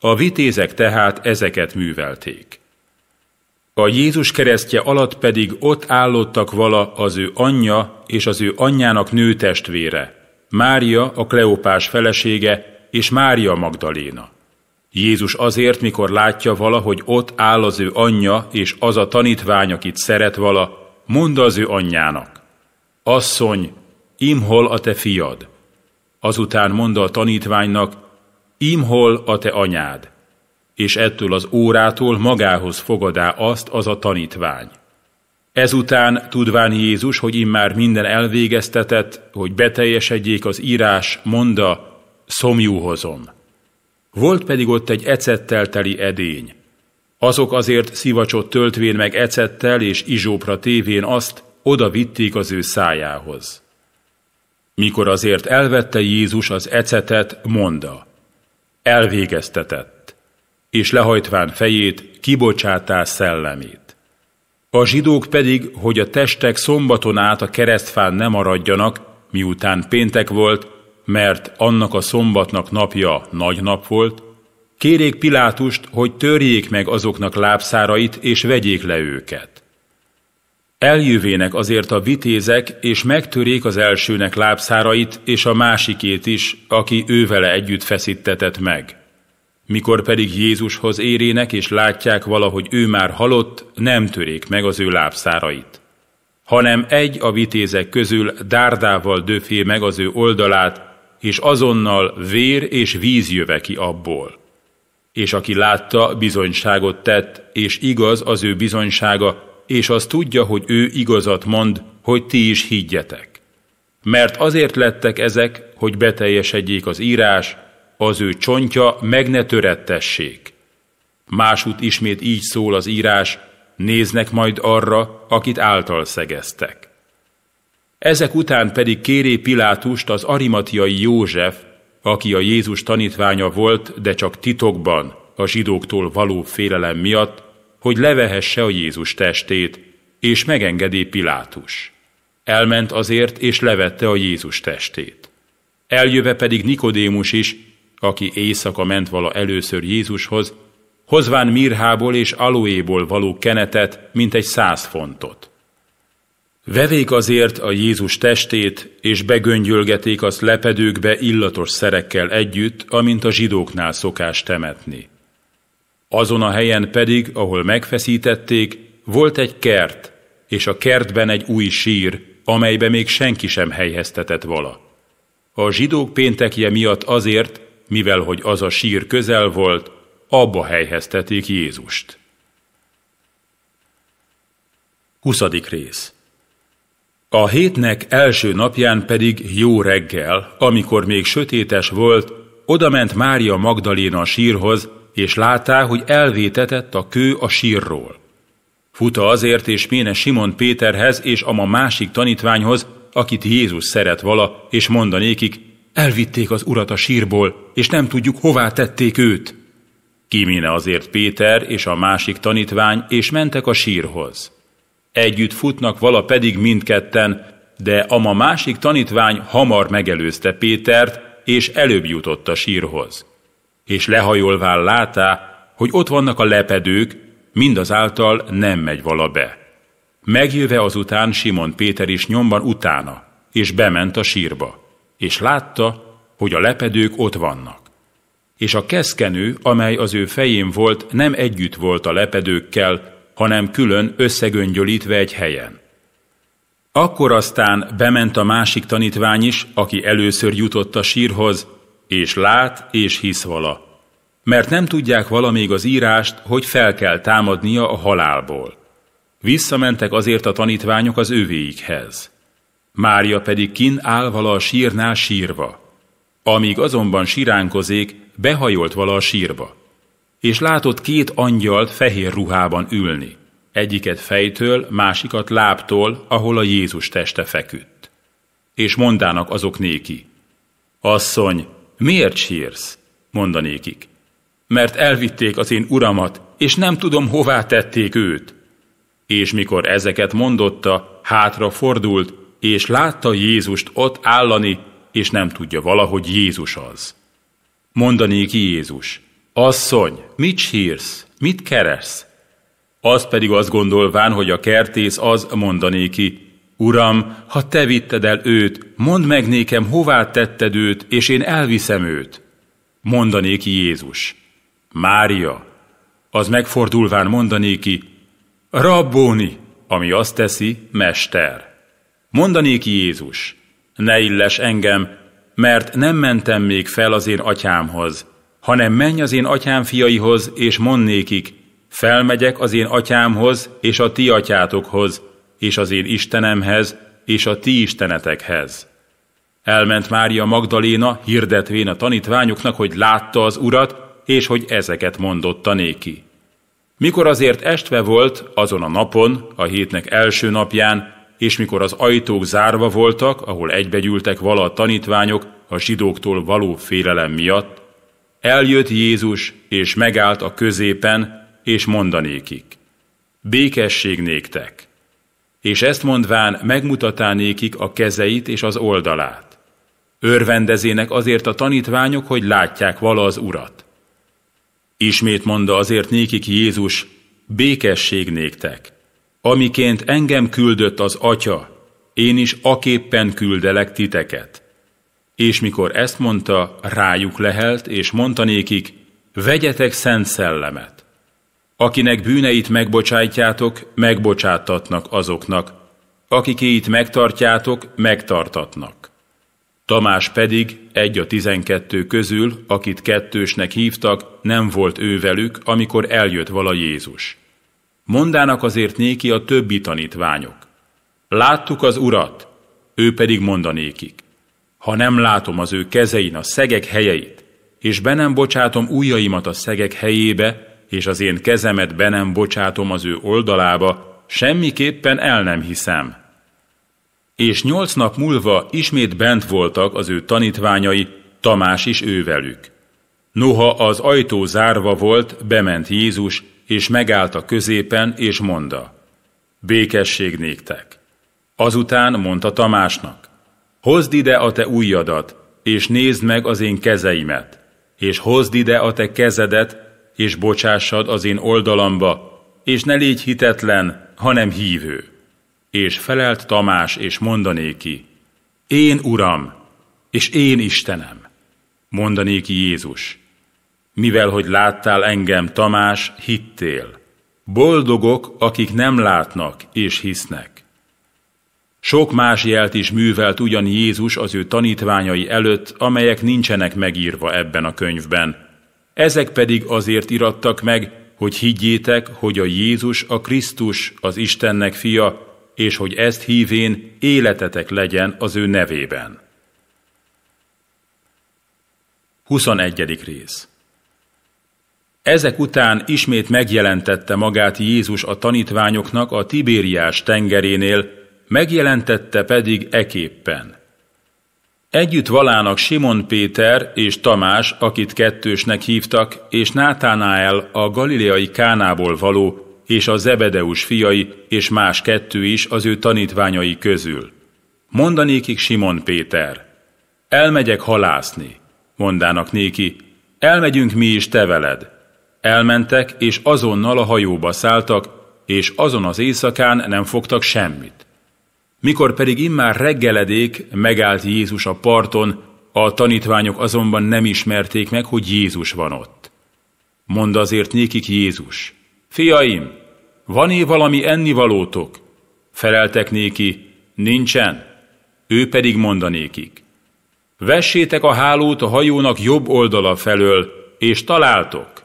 A vitézek tehát ezeket művelték a Jézus keresztje alatt pedig ott állottak vala az ő anyja és az ő anyjának nőtestvére, Mária a Kleopás felesége és Mária Magdaléna. Jézus azért, mikor látja vala, hogy ott áll az ő anyja és az a tanítvány, akit szeret vala, mond az ő anyjának, Asszony, imhol a te fiad. Azután mond a tanítványnak, imhol a te anyád és ettől az órától magához fogadá azt az a tanítvány. Ezután, tudván Jézus, hogy immár minden elvégeztetett, hogy beteljesedjék az írás, monda, szomjúhozom. Volt pedig ott egy ecettel teli edény. Azok azért szivacsot töltvén meg ecettel és izsópra tévén azt, oda vitték az ő szájához. Mikor azért elvette Jézus az ecetet, monda, elvégeztetett és lehajtván fejét kibocsátá szellemét. A zsidók pedig, hogy a testek szombaton át a keresztfán nem maradjanak, miután péntek volt, mert annak a szombatnak napja nagy nap volt, kérjék Pilátust, hogy törjék meg azoknak lábszárait, és vegyék le őket. Eljövének azért a vitézek, és megtörék az elsőnek lábszárait, és a másikét is, aki ővele együtt feszítetett meg. Mikor pedig Jézushoz érének és látják valahogy ő már halott, nem törik meg az ő lábszárait. Hanem egy a vitézek közül dárdával döfé meg az ő oldalát, és azonnal vér és víz jöve ki abból. És aki látta, bizonyságot tett, és igaz az ő bizonysága, és az tudja, hogy ő igazat mond, hogy ti is higgyetek. Mert azért lettek ezek, hogy beteljesedjék az írás, az ő csontja meg ne törettessék. Másút ismét így szól az írás, néznek majd arra, akit által szegeztek. Ezek után pedig kéré Pilátust az arimatiai József, aki a Jézus tanítványa volt, de csak titokban, a zsidóktól való félelem miatt, hogy levehesse a Jézus testét, és megengedi Pilátus. Elment azért, és levette a Jézus testét. Eljöve pedig Nikodémus is, aki éjszaka ment vala először Jézushoz, hozván mirhából és aloéból való kenetet, mint egy száz fontot. Vevék azért a Jézus testét, és begöngyölgeték azt lepedőkbe illatos szerekkel együtt, amint a zsidóknál szokás temetni. Azon a helyen pedig, ahol megfeszítették, volt egy kert, és a kertben egy új sír, amelybe még senki sem helyeztetett vala. A zsidók péntekje miatt azért, mivel hogy az a sír közel volt, abba helyeztették Jézust. 20. rész A hétnek első napján pedig jó reggel, amikor még sötétes volt, odament Mária Magdaléna a sírhoz, és látta, hogy elvétetett a kő a sírról. Futa azért, és méne Simon Péterhez és ma másik tanítványhoz, akit Jézus szeret vala, és mondanékik, Elvitték az urat a sírból, és nem tudjuk, hová tették őt. Kimine azért Péter és a másik tanítvány, és mentek a sírhoz. Együtt futnak vala pedig mindketten, de ama másik tanítvány hamar megelőzte Pétert, és előbb jutott a sírhoz. És lehajolván látá, hogy ott vannak a lepedők, mindazáltal nem megy vala be. Megjöve azután Simon Péter is nyomban utána, és bement a sírba és látta, hogy a lepedők ott vannak. És a keszkenő, amely az ő fején volt, nem együtt volt a lepedőkkel, hanem külön összegöngyölítve egy helyen. Akkor aztán bement a másik tanítvány is, aki először jutott a sírhoz, és lát és hisz vala. Mert nem tudják valamíg az írást, hogy fel kell támadnia a halálból. Visszamentek azért a tanítványok az ővéikhez. Mária pedig kin áll vala a sírnál sírva. Amíg azonban siránkozik, behajolt vala a sírba. És látott két angyalt fehér ruhában ülni, egyiket fejtől, másikat lábtól, ahol a Jézus teste feküdt. És mondának azok néki, Asszony, miért sírsz? mondanékik. Mert elvitték az én uramat, és nem tudom, hová tették őt. És mikor ezeket mondotta, hátra fordult, és látta Jézust ott állani, és nem tudja valahogy Jézus az. Mondani ki Jézus, asszony, mit sírsz, mit keresz? Az pedig azt gondolván, hogy a kertész az mondané ki, Uram, ha te vitted el őt, mondd meg nékem, hová tetted őt, és én elviszem őt. ki Jézus, Mária, az megfordulván ki. Rabbóni, ami azt teszi, mester. Mondanék Jézus, ne illes engem, mert nem mentem még fel az én atyámhoz, hanem menj az én atyám fiaihoz, és mondnékik, felmegyek az én atyámhoz, és a ti atyátokhoz, és az én Istenemhez, és a ti istenetekhez. Elment Mária Magdaléna, hirdetvén a tanítványoknak, hogy látta az urat, és hogy ezeket mondotta néki. Mikor azért estve volt, azon a napon, a hétnek első napján, és mikor az ajtók zárva voltak, ahol egybegyűltek vala a tanítványok a zsidóktól való félelem miatt, eljött Jézus, és megállt a középen, és mondanékik, békesség néktek, és ezt mondván megmutatánékik a kezeit és az oldalát. Örvendezének azért a tanítványok, hogy látják vala az urat. Ismét mondta azért nékik Jézus, békesség néktek, amiként engem küldött az Atya, én is aképpen küldelek titeket. És mikor ezt mondta, rájuk lehelt, és mondta nékik, vegyetek szent szellemet. Akinek bűneit megbocsátjátok, megbocsátatnak azoknak, akikéit megtartjátok, megtartatnak. Tamás pedig, egy a tizenkettő közül, akit kettősnek hívtak, nem volt ő velük, amikor eljött vala Jézus. Mondának azért néki a többi tanítványok. Láttuk az urat, ő pedig mondanékik. Ha nem látom az ő kezein a szegek helyeit, és be nem bocsátom ujjaimat a szegek helyébe, és az én kezemet be nem bocsátom az ő oldalába, semmiképpen el nem hiszem. És nyolc nap múlva ismét bent voltak az ő tanítványai, Tamás is ővelük. Noha az ajtó zárva volt, bement Jézus, és megállt a középen, és monda, békesség néktek. Azután mondta Tamásnak, hozd ide a te ujjadat, és nézd meg az én kezeimet, és hozd ide a te kezedet, és bocsássad az én oldalamba, és ne légy hitetlen, hanem hívő. És felelt Tamás, és mondanéki, én Uram, és én Istenem, mondanéki Jézus, mivel hogy láttál engem, Tamás, hittél. Boldogok, akik nem látnak és hisznek. Sok más jelt is művelt ugyan Jézus az ő tanítványai előtt, amelyek nincsenek megírva ebben a könyvben. Ezek pedig azért irattak meg, hogy higgyétek, hogy a Jézus a Krisztus, az Istennek fia, és hogy ezt hívén életetek legyen az ő nevében. 21. rész ezek után ismét megjelentette magát Jézus a tanítványoknak a Tibériás tengerénél, megjelentette pedig eképpen. Együtt valának Simon Péter és Tamás, akit kettősnek hívtak, és Nátánáel a galileai Kánából való, és a Zebedeus fiai, és más kettő is az ő tanítványai közül. Mondanékik Simon Péter, elmegyek halászni, mondának néki, elmegyünk mi is te veled, Elmentek, és azonnal a hajóba szálltak, és azon az éjszakán nem fogtak semmit. Mikor pedig immár reggeledék, megállt Jézus a parton, a tanítványok azonban nem ismerték meg, hogy Jézus van ott. Mond azért nékik Jézus, Fiaim, van e valami ennivalótok? Feleltek néki, nincsen. Ő pedig mondanékik, Vessétek a hálót a hajónak jobb oldala felől, és találtok.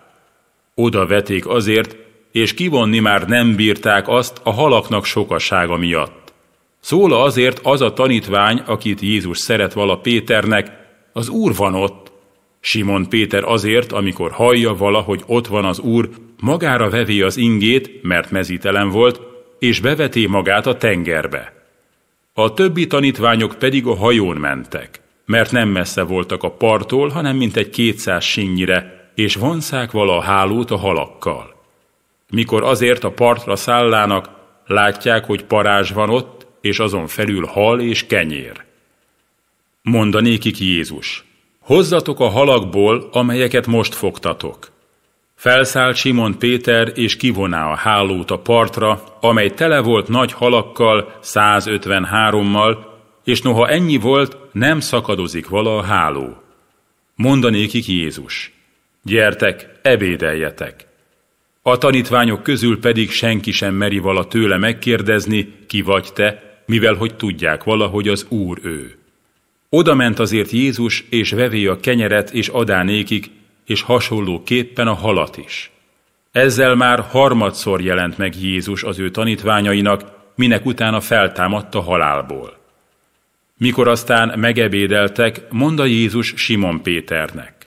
Oda veték azért, és kivonni már nem bírták azt a halaknak sokasága miatt. Szóla azért az a tanítvány, akit Jézus szeret vala Péternek, az Úr van ott. Simon Péter azért, amikor hallja vala, hogy ott van az Úr, magára vevé az ingét, mert mezítelen volt, és beveté magát a tengerbe. A többi tanítványok pedig a hajón mentek, mert nem messze voltak a parttól, hanem mintegy kétszáz sinnyire, és vonszák vala a hálót a halakkal. Mikor azért a partra szállának, látják, hogy parázs van ott, és azon felül hal és kenyér. Mondanékik Jézus, hozzatok a halakból, amelyeket most fogtatok. Felszáll Simon Péter, és kivoná a hálót a partra, amely tele volt nagy halakkal, 153-mal, és noha ennyi volt, nem szakadozik vala a háló. Mondanékik Jézus, Gyertek, ebédeljetek! A tanítványok közül pedig senki sem meri vala tőle megkérdezni, ki vagy te, mivel hogy tudják valahogy az Úr ő. Oda ment azért Jézus, és vevé a kenyeret és adánékig, és hasonló képpen a halat is. Ezzel már harmadszor jelent meg Jézus az ő tanítványainak, minek utána feltámadta halálból. Mikor aztán megebédeltek, mondta Jézus Simon Péternek.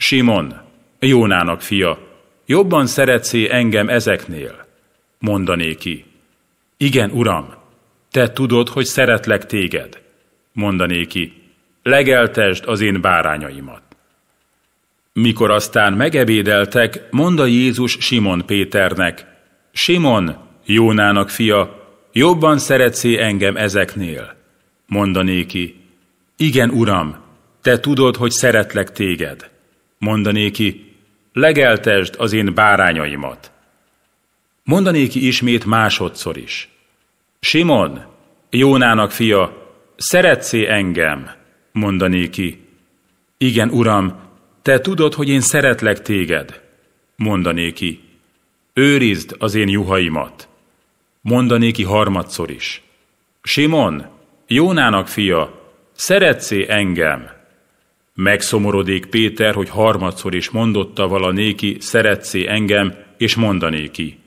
Simon, Jónának fia, jobban szeretszé engem ezeknél? Mondané ki. Igen, uram, te tudod, hogy szeretlek téged. Mondané ki. Legeltesd az én bárányaimat. Mikor aztán megebédeltek, mondta Jézus Simon Péternek, Simon, Jónának fia, jobban szeretszé engem ezeknél? ki. igen, uram, te tudod, hogy szeretlek téged. Mondané ki, legeltesd az én bárányaimat. Mondané ki ismét másodszor is. Simon, Jónának fia, szeretszé engem, mondané ki. Igen, uram, te tudod, hogy én szeretlek téged, mondané ki. Őrizd az én juhaimat, mondané ki harmadszor is. Simon, Jónának fia, szeretszé engem, Megszomorodik Péter, hogy harmadszor is mondotta vala néki, szeretszé engem, és ki.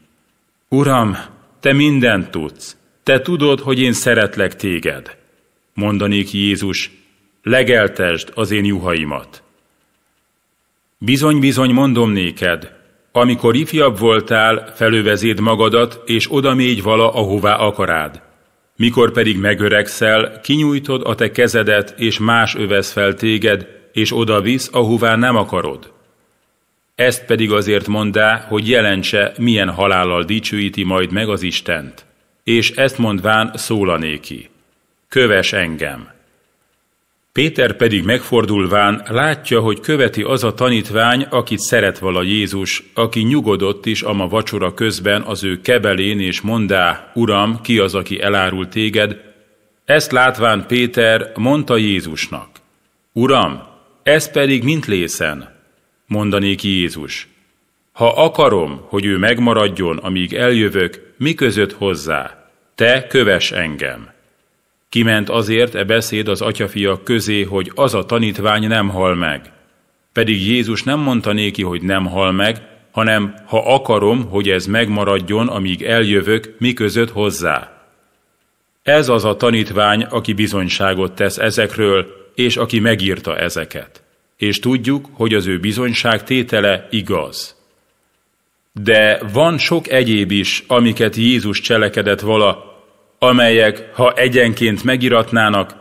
Uram, te mindent tudsz, te tudod, hogy én szeretlek téged. Mondanék Jézus, legeltesd az én juhaimat. Bizony-bizony mondom néked, amikor ifjabb voltál, felövezéd magadat, és oda mégy vala, ahová akarád. Mikor pedig megöregszel, kinyújtod a te kezedet, és más övez fel téged, és oda visz, ahová nem akarod. Ezt pedig azért mondá, hogy jelentse, milyen halállal dicsőíti majd meg az Istent. És ezt mondván szólanéki. Köves engem! Péter pedig megfordulván látja, hogy követi az a tanítvány, akit szeret vala Jézus, aki nyugodott is ama vacsora közben az ő kebelén, és mondá, Uram, ki az, aki elárul téged? Ezt látván Péter mondta Jézusnak, Uram, ez pedig mint lészen, mondanék ki Jézus. Ha akarom, hogy ő megmaradjon, amíg eljövök, mi között hozzá? Te köves engem. Kiment azért e beszéd az atyafiak közé, hogy az a tanítvány nem hal meg. Pedig Jézus nem mondta néki, hogy nem hal meg, hanem ha akarom, hogy ez megmaradjon, amíg eljövök, mi között hozzá. Ez az a tanítvány, aki bizonyságot tesz ezekről, és aki megírta ezeket. És tudjuk, hogy az ő bizonyság tétele igaz. De van sok egyéb is, amiket Jézus cselekedett vala, amelyek, ha egyenként megiratnának,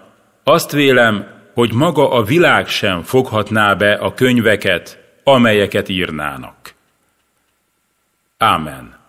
azt vélem, hogy maga a világ sem foghatná be a könyveket, amelyeket írnának. Ámen.